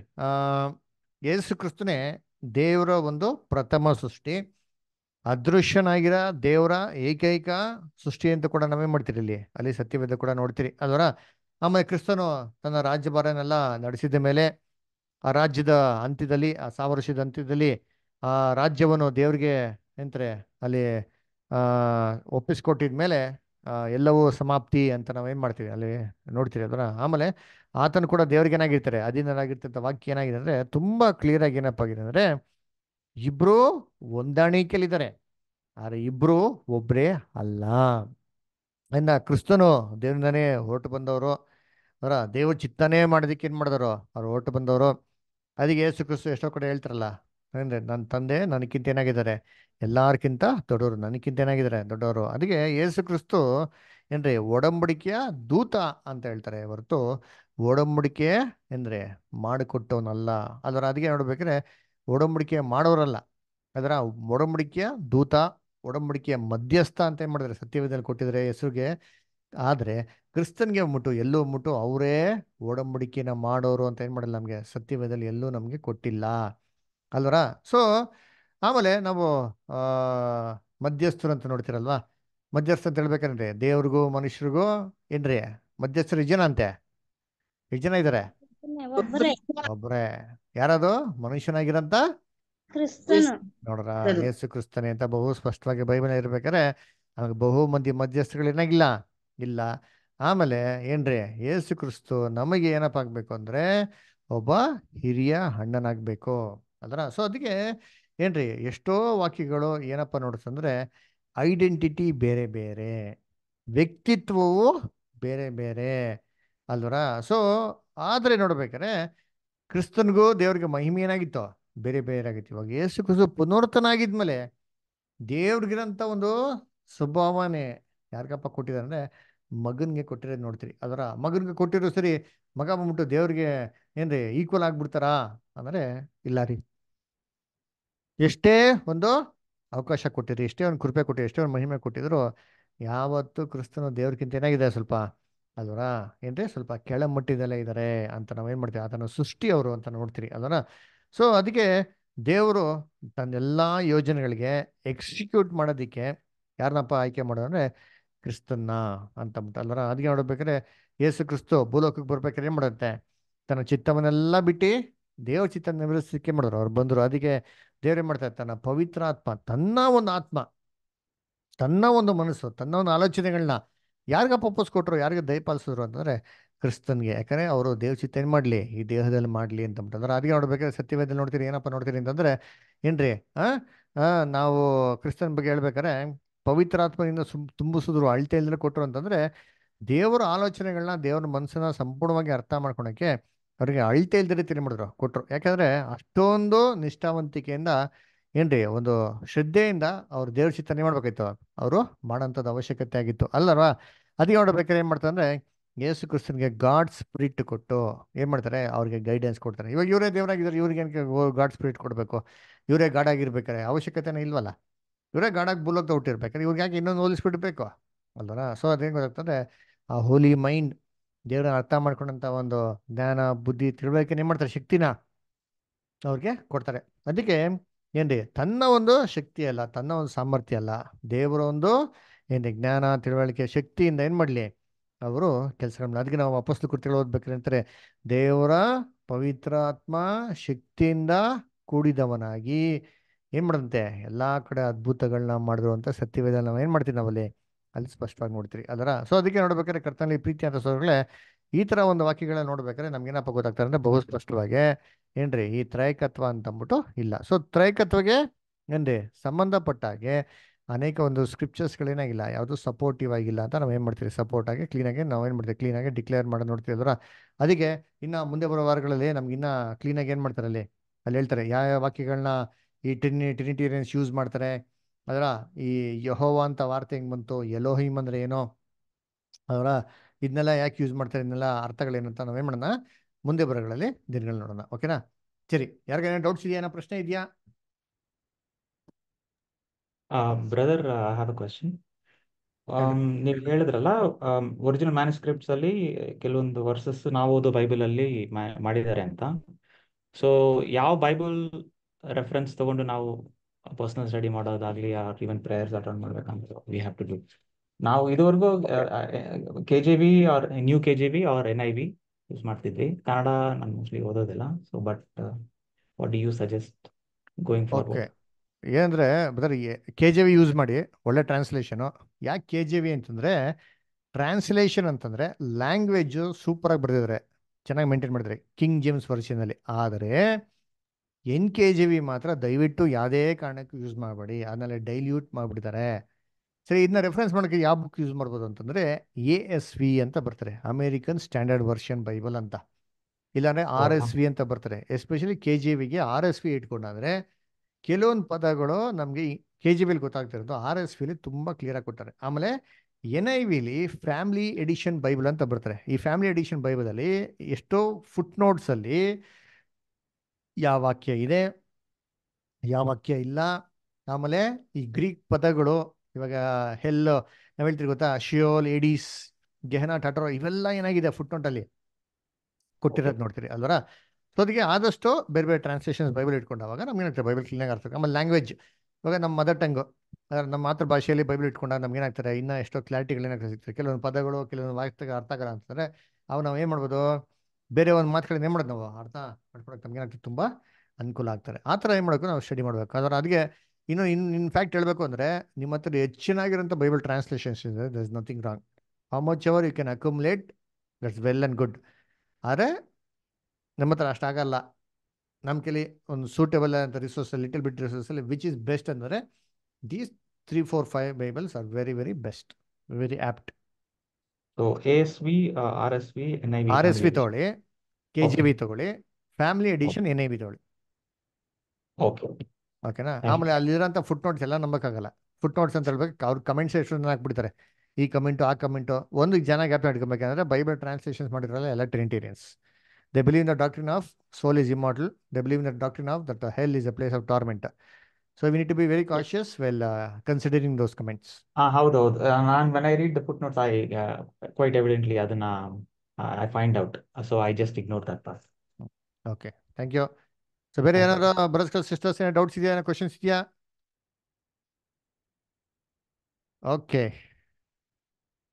ಯೇಸು ಕ್ರಿಸ್ತನೇ ದೇವರ ಒಂದು ಪ್ರಥಮ ಸೃಷ್ಟಿ ಅದೃಶ್ಯನಾಗಿರ ದೇವರ ಏಕೈಕ ಸೃಷ್ಟಿ ಅಂತ ಕೂಡ ನಾವೇನ್ ಮಾಡ್ತೀರಿ ಇಲ್ಲಿ ಅಲ್ಲಿ ಸತ್ಯವೇದ ಕೂಡ ನೋಡ್ತೀರಿ ಅಲ್ವರ ಆಮೇಲೆ ಕ್ರಿಸ್ತನು ತನ್ನ ರಾಜ್ಯಭಾರನೆಲ್ಲ ನಡೆಸಿದ ಮೇಲೆ ಆ ರಾಜ್ಯದ ಅಂತ್ಯದಲ್ಲಿ ಆ ಸಾವಿರ ಅಂತ್ಯದಲ್ಲಿ ಆ ರಾಜ್ಯವನ್ನು ದೇವರಿಗೆ ಎಂತಾರೆ ಅಲ್ಲಿ ಒಪ್ಪಿಸ್ಕೊಟ್ಟಿದ ಮೇಲೆ ಎಲ್ಲವೂ ಸಮಾಪ್ತಿ ಅಂತ ನಾವು ಏನು ಮಾಡ್ತೀವಿ ಅಲ್ಲಿ ನೋಡ್ತೀವಿ ಅದರ ಆಮೇಲೆ ಆತನು ಕೂಡ ದೇವ್ರಿಗೆ ಏನಾಗಿರ್ತಾರೆ ಅಧೀನರಾಗಿರ್ತಂಥ ವಾಕ್ಯ ಏನಾಗಿದೆ ಅಂದರೆ ತುಂಬ ಕ್ಲಿಯರಾಗಿ ಏನಪ್ಪ ಆಗಿದೆ ಅಂದರೆ ಇಬ್ಬರು ಹೊಂದಾಣಿಕೆಯಲ್ಲಿದ್ದಾರೆ ಆದರೆ ಇಬ್ಬರು ಒಬ್ಬರೇ ಅಲ್ಲ ಇನ್ನು ಕ್ರಿಸ್ತನು ದೇವರಿಂದನೇ ಹೊರಟು ಬಂದವರು ಅವರ ದೇವ ಚಿತ್ತನೇ ಮಾಡೋದಕ್ಕೆ ಏನು ಮಾಡಿದ್ರು ಅವ್ರು ಹೊರಟು ಬಂದವರು ಅದಕ್ಕೆ ಯೇಸು ಕ್ರಿಸ್ತು ಎಷ್ಟೋ ಕಡೆ ಹೇಳ್ತಾರಲ್ಲ ಅಂದರೆ ನನ್ನ ತಂದೆ ನನಗಿಂತ ಏನಾಗಿದ್ದಾರೆ ಎಲ್ಲಾರ್ಕಿಂತ ದೊಡ್ಡವರು ನನಗಿಂತ ಏನಾಗಿದ್ದಾರೆ ದೊಡ್ಡವರು ಅದಕ್ಕೆ ಯೇಸು ಕ್ರಿಸ್ತು ಏನ್ರಿ ಒಡಂಬಡಿಕೆಯ ದೂತ ಅಂತ ಹೇಳ್ತಾರೆ ಹೊರತು ಒಡಂಬಡಿಕೆ ಅಂದರೆ ಮಾಡಿಕೊಟ್ಟವನಲ್ಲ ಅದರ ಅದಕ್ಕೆ ನೋಡ್ಬೇಕಾದ್ರೆ ಒಡಂಬಡಿಕೆ ಮಾಡೋರಲ್ಲ ಅದರ ಒಡಂಬಡಿಕೆಯ ದೂತ ಒಡಂಬಡಿಕೆಯ ಮಧ್ಯಸ್ಥ ಅಂತ ಏನು ಮಾಡಿದ್ರೆ ಸತ್ಯವೇದಲ್ಲಿ ಕೊಟ್ಟಿದ್ರೆ ಹೆಸರಿಗೆ ಆದರೆ ಕ್ರಿಸ್ತನ್ಗೆ ಮುಟ್ಟು ಎಲ್ಲೂ ಮುಟ್ಟು ಅವರೇ ಒಡಂಬಡಿಕೆನ ಮಾಡೋರು ಅಂತ ಏನು ಮಾಡಿಲ್ಲ ನಮಗೆ ಸತ್ಯವೇದಲ್ಲಿ ಎಲ್ಲೂ ನಮಗೆ ಕೊಟ್ಟಿಲ್ಲ ಅಲ್ವರ ಸೊ ಆಮೇಲೆ ನಾವು ಮಧ್ಯಸ್ಥರು ಅಂತ ನೋಡ್ತೀರಲ್ವಾ ಮಧ್ಯಸ್ಥ ಅಂತ ಹೇಳ್ಬೇಕಂದ್ರೆ ದೇವ್ರಿಗೂ ಮನುಷ್ಯರಿಗೂ ಏನ್ರಿ ಮಧ್ಯಸ್ಥರು ಜನ ಅಂತೆ ಇಜನ ಇದಾರೆ ಇದ್ದಾರೆ ಒಬ್ಬರೇ ಯಾರದು ಮನುಷ್ಯನಾಗಿರಂತ ನೋಡ್ರ ಯೇಸು ಕ್ರಿಸ್ತನೇ ಅಂತ ಬಹು ಸ್ಪಷ್ಟವಾಗಿ ಬೈಬಲ್ ಇರ್ಬೇಕಾದ್ರೆ ನಮಗೆ ಬಹು ಮಂದಿ ಮಧ್ಯಸ್ಥಗಳು ಏನಾಗಿಲ್ಲ ಇಲ್ಲ ಆಮೇಲೆ ಏನ್ರಿ ಯೇಸು ಕ್ರಿಸ್ತು ನಮಗೆ ಏನಪ್ಪ ಆಗ್ಬೇಕು ಅಂದ್ರೆ ಒಬ್ಬ ಹಿರಿಯ ಅಣ್ಣನಾಗಬೇಕು ಅದರ ಸೊ ಅದಕ್ಕೆ ಏನ್ರಿ ಎಷ್ಟೋ ವಾಕ್ಯಗಳು ಏನಪ್ಪ ನೋಡ್ತಂದ್ರೆ ಐಡೆಂಟಿಟಿ ಬೇರೆ ಬೇರೆ ವ್ಯಕ್ತಿತ್ವವು ಬೇರೆ ಬೇರೆ ಅಲ್ವರ ಸೊ ಆದರೆ ನೋಡ್ಬೇಕಾರೆ ಕ್ರಿಸ್ತನ್ಗೂ ದೇವ್ರಿಗೆ ಮಹಿಮೆ ಏನಾಗಿತ್ತು ಬೇರೆ ಬೇರೆ ಆಗಿತ್ತು ಇವಾಗ ಯೇಸು ಕ್ರಿಸ್ತು ಪುನರ್ತನ ಆಗಿದ್ಮೇಲೆ ದೇವ್ರಿಗಿರೋಂಥ ಒಂದು ಸ್ವಭಾವನೆ ಯಾರಿಗಪ್ಪ ಕೊಟ್ಟಿದ್ದಾರೆ ಅಂದ್ರೆ ಮಗನಿಗೆ ಕೊಟ್ಟಿರೋದು ನೋಡ್ತೀರಿ ಅದರ ಮಗನಿಗೆ ಕೊಟ್ಟಿರೋ ಸರಿ ಮಗ ಬಂದ್ಬಿಟ್ಟು ದೇವ್ರಿಗೆ ಏನ್ರಿ ಈಕ್ವಲ್ ಆಗ್ಬಿಡ್ತಾರಾ ಅಂದರೆ ಇಲ್ಲ ರೀ ಎಷ್ಟೇ ಒಂದು ಅವಕಾಶ ಕೊಟ್ಟಿರಿ ಎಷ್ಟೇ ಒಂದು ಕೃಪೆ ಕೊಟ್ಟಿರಿ ಎಷ್ಟೇ ಒಂದು ಮಹಿಮೆ ಕೊಟ್ಟಿದ್ರು ಯಾವತ್ತು ಕ್ರಿಸ್ತನು ದೇವ್ರಕ್ಕಿಂತ ಏನಾಗಿದೆ ಸ್ವಲ್ಪ ಅದರ ಏನ್ರಿ ಸ್ವಲ್ಪ ಕೆಳಮಟ್ಟದಲ್ಲೇ ಇದ್ದಾರೆ ಅಂತ ನಾವು ಏನು ಮಾಡ್ತೀವಿ ಅದನ್ನು ಸೃಷ್ಟಿ ಅವರು ಅಂತ ನೋಡ್ತೀರಿ ಅದರ ಸೊ ಅದಕ್ಕೆ ದೇವರು ತನ್ನೆಲ್ಲ ಯೋಜನೆಗಳಿಗೆ ಎಕ್ಸಿಕ್ಯೂಟ್ ಮಾಡೋದಿಕ್ಕೆ ಯಾರನ್ನಪ್ಪ ಆಯ್ಕೆ ಮಾಡೋದಂದ್ರೆ ಕ್ರಿಸ್ತನ್ನ ಅಂತ ಅಂತ ಅಲ್ವರ ಅದಕ್ಕೆ ನೋಡ್ಬೇಕಾದ್ರೆ ಯೇಸು ಕ್ರಿಸ್ತು ಭೂಲೋಕಕ್ಕೆ ಬರ್ಬೇಕಾದ್ರೆ ಏನು ಮಾಡುತ್ತೆ ತನ್ನ ಚಿತ್ತವನ್ನೆಲ್ಲ ಬಿಟ್ಟು ದೇವ್ರ ಚಿತ್ತ ನಿವೃತ್ತಿಕೆ ಮಾಡಿದ್ರು ಅವ್ರು ಬಂದರು ಅದಕ್ಕೆ ದೇವ್ರೇನು ಮಾಡ್ತಾರೆ ತನ್ನ ಪವಿತ್ರ ಆತ್ಮ ತನ್ನ ಒಂದು ಆತ್ಮ ತನ್ನ ಒಂದು ಮನಸ್ಸು ತನ್ನ ಒಂದು ಆಲೋಚನೆಗಳನ್ನ ಯಾರಿಗಪ್ಪ ಕೊಟ್ರು ಯಾರಿಗೆ ದಯಪಾಲಿಸಿದ್ರು ಅಂತಂದರೆ ಕ್ರಿಸ್ತನ್ಗೆ ಯಾಕಂದರೆ ಅವರು ದೇವ್ ಚಿತ್ತ ಏನು ಮಾಡಲಿ ಈ ದೇಹದಲ್ಲಿ ಮಾಡಲಿ ಅಂತ ಅಂದ್ರೆ ಅದಕ್ಕೆ ನೋಡ್ಬೇಕಾದ್ರೆ ಸತ್ಯವೇದಲ್ಲಿ ನೋಡ್ತೀರಿ ಏನಪ್ಪ ನೋಡ್ತೀರಿ ಅಂತಂದರೆ ಏನ್ರಿ ಹಾಂ ನಾವು ಕ್ರಿಸ್ತನ್ ಬಗ್ಗೆ ಹೇಳ್ಬೇಕಾರೆ ಪವಿತ್ರಾತ್ಮದಿಂದ ಸುಮ್ ತುಂಬಿಸಿದ್ರು ಅಳತೆ ಕೊಟ್ಟರು ಅಂತಂದ್ರೆ ದೇವರ ಆಲೋಚನೆಗಳನ್ನ ದೇವರ ಮನಸ್ಸನ್ನ ಸಂಪೂರ್ಣವಾಗಿ ಅರ್ಥ ಮಾಡ್ಕೊಳಕ್ಕೆ ಅವರಿಗೆ ಅಳ್ತೆ ಇಲ್ದಿರ ತಿರುಗಿ ಮಾಡಿದ್ರು ಕೊಟ್ಟರು ಯಾಕಂದ್ರೆ ಅಷ್ಟೊಂದು ನಿಷ್ಠಾವಂತಿಕೆಯಿಂದ ಏನ್ರಿ ಒಂದು ಶ್ರದ್ಧೆಯಿಂದ ಅವ್ರು ದೇವ್ರ ಚಿಂತನೆ ಮಾಡ್ಬೇಕಾಯ್ತು ಅವರು ಮಾಡೋಂಥದ್ ಅವಶ್ಯಕತೆ ಆಗಿತ್ತು ಅಲ್ಲವಾ ಅದಕ್ಕೆ ನೋಡ್ಬೇಕಾದ್ರೆ ಏನು ಮಾಡ್ತಾರೆ ಯೇಸು ಕ್ರಿಸ್ತನ್ಗೆ ಗಾಡ್ ಸ್ಪಿರಿಟ್ ಕೊಟ್ಟು ಏನು ಮಾಡ್ತಾರೆ ಅವ್ರಿಗೆ ಗೈಡೆನ್ಸ್ ಕೊಡ್ತಾರೆ ಇವಾಗ ಇವರೇ ದೇವರಾಗಿದ್ದಾರೆ ಇವ್ರಿಗೆ ಗಾಡ್ ಸ್ಪಿರಿಟ್ ಕೊಡ್ಬೇಕು ಇವರೇ ಗಾಡ್ ಆಗಿರ್ಬೇಕಾರೆ ಅವಶ್ಯಕತೆನೇ ಇಲ್ವಲ್ಲ ಇವರೇ ಗಾಡಕ್ಕೆ ಬುಲ್ಲೋಗ್ತಾ ಹುಟ್ಟಿರ್ಬೇಕಾದ್ರೆ ಇವ್ರಿಗೆ ಯಾಕೆ ಇನ್ನೊಂದು ಹೋಲಿಸ್ಬಿಡ್ಬೇಕು ಅಲ್ವರ ಸೊ ಅದೇನು ಗೊತ್ತಾಗ್ತದೆ ಆ ಹೋಲಿ ಮೈಂಡ್ ದೇವರನ್ನ ಅರ್ಥ ಮಾಡ್ಕೊಂಡಂಥ ಒಂದು ಜ್ಞಾನ ಬುದ್ಧಿ ತಿಳುವಳಿಕೆ ಏನು ಮಾಡ್ತಾರೆ ಶಕ್ತಿನ ಅವ್ರಿಗೆ ಕೊಡ್ತಾರೆ ಅದಕ್ಕೆ ರೀ ತನ್ನ ಒಂದು ಶಕ್ತಿ ಅಲ್ಲ ತನ್ನ ಒಂದು ಸಾಮರ್ಥ್ಯ ಅಲ್ಲ ದೇವರ ಒಂದು ರೀ ಜ್ಞಾನ ತಿಳುವಳಿಕೆ ಶಕ್ತಿಯಿಂದ ಏನು ಮಾಡಲಿ ಅವರು ಕೆಲಸಗಳನ್ನ ಅದಕ್ಕೆ ನಾವು ವಾಪಸ್ ಕೃತಿಗಳು ಓದ್ಬೇಕ್ರಿ ಅಂತಾರೆ ದೇವರ ಪವಿತ್ರಾತ್ಮ ಶಕ್ತಿಯಿಂದ ಕೂಡಿದವನಾಗಿ ಏನು ಮಾಡಿದಂತೆ ಎಲ್ಲ ಕಡೆ ಅದ್ಭುತಗಳನ್ನ ಮಾಡಿದ್ರು ಅಂತ ಸತ್ಯವೇದ ನಾವು ಏನು ಮಾಡ್ತೀವಿ ನಾವಲ್ಲಿ ಅಲ್ಲಿ ಸ್ಪಷ್ಟವಾಗಿ ನೋಡ್ತೀರಿ ಅದರ ಸೊ ಅದಕ್ಕೆ ನೋಡ್ಬೇಕಾದ್ರೆ ಕರ್ತನಲ್ಲಿ ಪ್ರೀತಿ ಅಂತ ಸೋರ್ಗಳೇ ಈ ಥರ ಒಂದು ವಾಕ್ಯಗಳನ್ನ ನೋಡ್ಬೇಕಾದ್ರೆ ನಮ್ಗೇನಪ್ಪ ಗೊತ್ತಾಗ್ತಾರೆ ಅಂದರೆ ಬಹು ಸ್ಪಷ್ಟವಾಗಿ ಏನ್ರಿ ಈ ತ್ರೈಕತ್ವ ಅಂತಂದ್ಬಿಟ್ಟು ಇಲ್ಲ ಸೊ ತ್ರೈಕತ್ವಗೆ ಏನ್ರಿ ಸಂಬಂಧಪಟ್ಟಾಗೆ ಅನೇಕ ಒಂದು ಸ್ಕ್ರಿಪ್ಚರ್ಸ್ಗಳೇನಾಗಿಲ್ಲ ಯಾವುದು ಸಪೋರ್ಟಿವ್ ಆಗಿಲ್ಲ ಅಂತ ನಾವು ಏನು ಮಾಡ್ತೀವಿ ಸಪೋರ್ಟಾಗಿ ಕ್ಲೀನಾಗಿ ನಾವು ಏನು ಮಾಡ್ತೀವಿ ಕ್ಲೀನಾಗಿ ಡಿಕ್ಲೇರ್ ಮಾಡಿ ನೋಡ್ತೀವಿ ಅದರ ಅದಕ್ಕೆ ಇನ್ನು ಮುಂದೆ ಬರೋ ವಾರಗಳಲ್ಲಿ ನಮ್ಗೆ ಇನ್ನೂ ಕ್ಲೀನಾಗಿ ಏನು ಮಾಡ್ತಾರೆ ಅಲ್ಲಿ ಅಲ್ಲಿ ಹೇಳ್ತಾರೆ ಯಾವ ವಾಕ್ಯಗಳನ್ನ ಈ ಟ್ರಿನಿ ಟ್ರಿನಿಟೇರಿಯನ್ಸ್ ಯೂಸ್ ಮಾಡ್ತಾರೆ ಅದರ ಈ ಯಹೋವ ಅಂತ ವಾರ್ತೆ ಹೆಂಗೆ ಬಂತು ಹಿಮ್ ಅಂದರೆ ಏನೋ ಅದರ ಇದನ್ನೆಲ್ಲ ಯಾಕೆ ಯೂಸ್ ಮಾಡ್ತಾರೆ ಇದನ್ನೆಲ್ಲ ಅರ್ಥಗಳೇನಂತ ನಾವೇನು ಮಾಡೋಣ ಮುಂದೆ ಬರಗಳಲ್ಲಿ ದಿನಗಳು ನೋಡೋಣ ಓಕೆನಾ ಸರಿ ಯಾರಿಗೇನೋ ಡೌಟ್ಸ್ ಇದೆಯಾ ಏನೋ ಪ್ರಶ್ನೆ ಇದೆಯಾ brother I have a question ನೀವು ಹೇಳಿದ್ರಲ್ಲ ಒರಿಜಿನಲ್ ಮ್ಯಾನುಸ್ಕ್ರಿಪ್ಟ್ಸ್ ಅಲ್ಲಿ ಕೆಲವೊಂದು ವರ್ಸಸ್ ನಾವು ಓದೋ ಬೈಬಲ್ ಅಲ್ಲಿ ಮಾಡಿದ್ದಾರೆ ಅಂತ ಸೊ ಯಾವ ಬೈಬಲ್ ರೆಫರೆನ್ಸ್ ತಗೊಂಡು ನಾವು ಪರ್ಸನಲ್ ಸ್ಟಡಿ ಮಾಡೋದಾಗ್ಲಿ ಆರ್ ಇವನ್ ಪ್ರೇಯರ್ಸ್ ಅಟೆಂಡ್ ಮಾಡ್ಬೇಕಂದ್ರೆ ವಿ ಹ್ಯಾವ್ ಟು ಡೂ ನಾವು ಇದುವರೆಗೂ K J B R new K J B R N I V use ಮಾಡ್ತಿದ್ವಿ ಕನ್ನಡ ನಾನು ಮೋಸ್ಟ್ಲಿ ಓದೋದಿಲ್ಲ so but what you suggest going for ಏನಂದ್ರೆ brother K J V use ಮಾಡಿ ಒಳ್ಳೆ translation ಯಾಕೆ K J V ಅಂತಂದ್ರೆ ಟ್ರಾನ್ಸ್ಲೇಷನ್ ಅಂತಂದ್ರೆ language super ಆಗಿ ಬರೆದಿದ್ದಾರೆ ಚೆನ್ನಾಗಿ ಮೇಂಟೈನ್ ಮಾಡಿದ್ರೆ ಕಿಂಗ್ ಜೇಮ್ಸ್ ಅಲ್ಲಿ ಆದರೆ ಎನ್ ಕೆ ಜಿ ವಿ ಮಾತ್ರ ದಯವಿಟ್ಟು ಯಾವುದೇ ಕಾರಣಕ್ಕೂ ಯೂಸ್ ಮಾಡಬೇಡಿ ಆಮೇಲೆ ಡೈಲ್ಯೂಟ್ ಮಾಡಿಬಿಡ್ತಾರೆ ಸರಿ ಇದನ್ನ ರೆಫರೆನ್ಸ್ ಮಾಡೋಕ್ಕೆ ಯಾವ ಬುಕ್ ಯೂಸ್ ಮಾಡ್ಬೋದು ಅಂತಂದರೆ ಎ ಎಸ್ ವಿ ಅಂತ ಬರ್ತಾರೆ ಅಮೇರಿಕನ್ ಸ್ಟ್ಯಾಂಡರ್ಡ್ ವರ್ಷನ್ ಬೈಬಲ್ ಅಂತ ಇಲ್ಲಾಂದರೆ ಆರ್ ಎಸ್ ವಿ ಅಂತ ಬರ್ತಾರೆ ಎಸ್ಪೆಷಲಿ ಕೆ ಜಿ ವಿಗೆ ಆರ್ ಎಸ್ ವಿ ಇಟ್ಕೊಂಡಾದ್ರೆ ಕೆಲವೊಂದು ಪದಗಳು ನಮಗೆ ಕೆ ಜಿ ವಿಲಿ ಗೊತ್ತಾಗ್ತಿರೋದು ಆರ್ ಎಸ್ ವಿಲಿ ತುಂಬ ಕ್ಲಿಯರಾಗಿ ಕೊಡ್ತಾರೆ ಆಮೇಲೆ ಎನ್ ಐ ವಿಲಿ ಫ್ಯಾಮಿಲಿ ಎಡಿಷನ್ ಬೈಬಲ್ ಅಂತ ಬರ್ತಾರೆ ಈ ಫ್ಯಾಮಿಲಿ ಎಡಿಷನ್ ಬೈಬಲಲ್ಲಿ ಎಷ್ಟೋ ಫುಟ್ ನೋಟ್ಸಲ್ಲಿ ಯಾವ ವಾಕ್ಯ ಇದೆ ಯಾವ ವಾಕ್ಯ ಇಲ್ಲ ಆಮೇಲೆ ಈ ಗ್ರೀಕ್ ಪದಗಳು ಇವಾಗ ಹೆಲ್ ನಾವ್ ಹೇಳ್ತೀರಿ ಗೊತ್ತಾ ಶಿಯೋಲ್ ಏಡೀಸ್ ಗೆಹನಾ ಟಾಟರೋ ಇವೆಲ್ಲ ಏನಾಗಿದೆ ಫುಟ್ ನೋಟಲ್ಲಿ ಕೊಟ್ಟಿರೋದು ನೋಡ್ತೀರಿ ಅಲ್ವರ ಸೊ ಅದಕ್ಕೆ ಆದಷ್ಟು ಬೇರೆ ಬೇರೆ ಟ್ರಾನ್ಸ್ಲೇಷನ್ ಬೈಬಲ್ ಇಟ್ಕೊಂಡಾಗ ನಮ್ಗೆ ಏನಾಗ್ತದೆ ಬೈಬಲ್ ಕ್ಲೀನಾಗಿ ಅರ್ಥ ಆಮೇಲೆ ಲ್ಯಾಂಗ್ವೇಜ್ ಇವಾಗ ನಮ್ಮ ಮದರ್ ಟಂಗ್ ನಮ್ಮ ಮಾತೃ ಭಾಷೆಯಲ್ಲಿ ಬೈಬಲ್ ಇಟ್ಕೊಂಡಾಗ ನಮ್ಗೆ ಏನಾಗ್ತಾರೆ ಇನ್ನೂ ಎಷ್ಟೋ ಕ್ಲಾರಿಟಿಗಳು ಏನಾಗ್ತದೆ ಸಿಗ್ತದೆ ಕೆಲವೊಂದು ಪದಗಳು ಕೆಲವೊಂದು ವಾಕ್ಯ ಅರ್ಥ ಆಗಲ್ಲ ಅಂತಂದರೆ ಅವು ನಾವು ಏನು ಮಾಡ್ಬೋದು ಬೇರೆ ಒಂದು ಮಾತುಗಳನ್ನ ಏನು ಮಾಡೋದು ನಾವು ಅರ್ಥ ಮಾಡ್ಕೊಳಕ್ಕೆ ನಮಗೇನಾಗ್ತದೆ ತುಂಬ ಅನುಕೂಲ ಆಗ್ತಾರೆ ಆ ಥರ ಏನು ಮಾಡಬೇಕು ನಾವು ಸ್ಟಡಿ ಮಾಡಬೇಕು ಆದರೆ ಅದಕ್ಕೆ ಇನ್ನು ಇನ್ ಫ್ಯಾಕ್ಟ್ ಹೇಳಬೇಕು ಅಂದರೆ ನಿಮ್ಮ ಹತ್ರ ಹೆಚ್ಚಿನಾಗಿರೋಂಥ ಬೈಬಲ್ ಟ್ರಾನ್ಸ್ಲೇಷನ್ಸ್ ಇದೆ is nothing wrong how much ever you can accumulate that's well and good ಆದರೆ ನಮ್ಮ ಹತ್ರ ಅಷ್ಟಾಗಲ್ಲ ನಮ್ಮ ಕೈಲಿ ಒಂದು ಸೂಟೇಬಲ್ ಅಂತ ರಿಸೋರ್ಸಲ್ಲಿ ಲಿಟಲ್ ಬಿಟ್ ರಿಸೋರ್ಸಲ್ಲಿ ವಿಚ್ ಇಸ್ ಬೆಸ್ಟ್ ಅಂದರೆ these three four five Bibles are very very best very apt so A S V R S V N I V R S V ತಗೊಳ್ಳಿ ಕೆ ಜಿ ಬಿ ತಗೊಳ್ಳಿ family edition N I B ತಗೊಳ್ಳಿ okay ಓಕೆನಾ ಆಮೇಲೆ ಅಲ್ಲಿರೋಂಥ foot notes ಎಲ್ಲ ನಂಬಕ್ಕಾಗಲ್ಲ foot notes ಅಂತ ಹೇಳ್ಬೇಕು ಅವ್ರು comments ಎಷ್ಟು ಜನ ಹಾಕ್ಬಿಡ್ತಾರೆ ಈ ಕಮೆಂಟು ಆ ಕಮೆಂಟು ಒಂದು ಜನ ಗ್ಯಾಪ್ ಇಟ್ಕೊಬೇಕಂದ್ರೆ ಬೈಬಲ್ ಟ್ರಾನ್ಸ್ಲೇಷನ್ಸ್ ಮಾಡಿರಲ್ಲ ಎಲ್ಲ Trinitarians they believe in the doctrine of soul is immortal they believe in the doctrine of that the hell is a place of torment So we need to be very cautious yeah. while uh, considering those comments. Ah, uh, how though? And when I read the footnotes, I uh, quite evidently, then, I find out. So I just ignore that part. Okay. Thank you. So, very another uh, brothers, sisters, any doubts, any questions? Okay.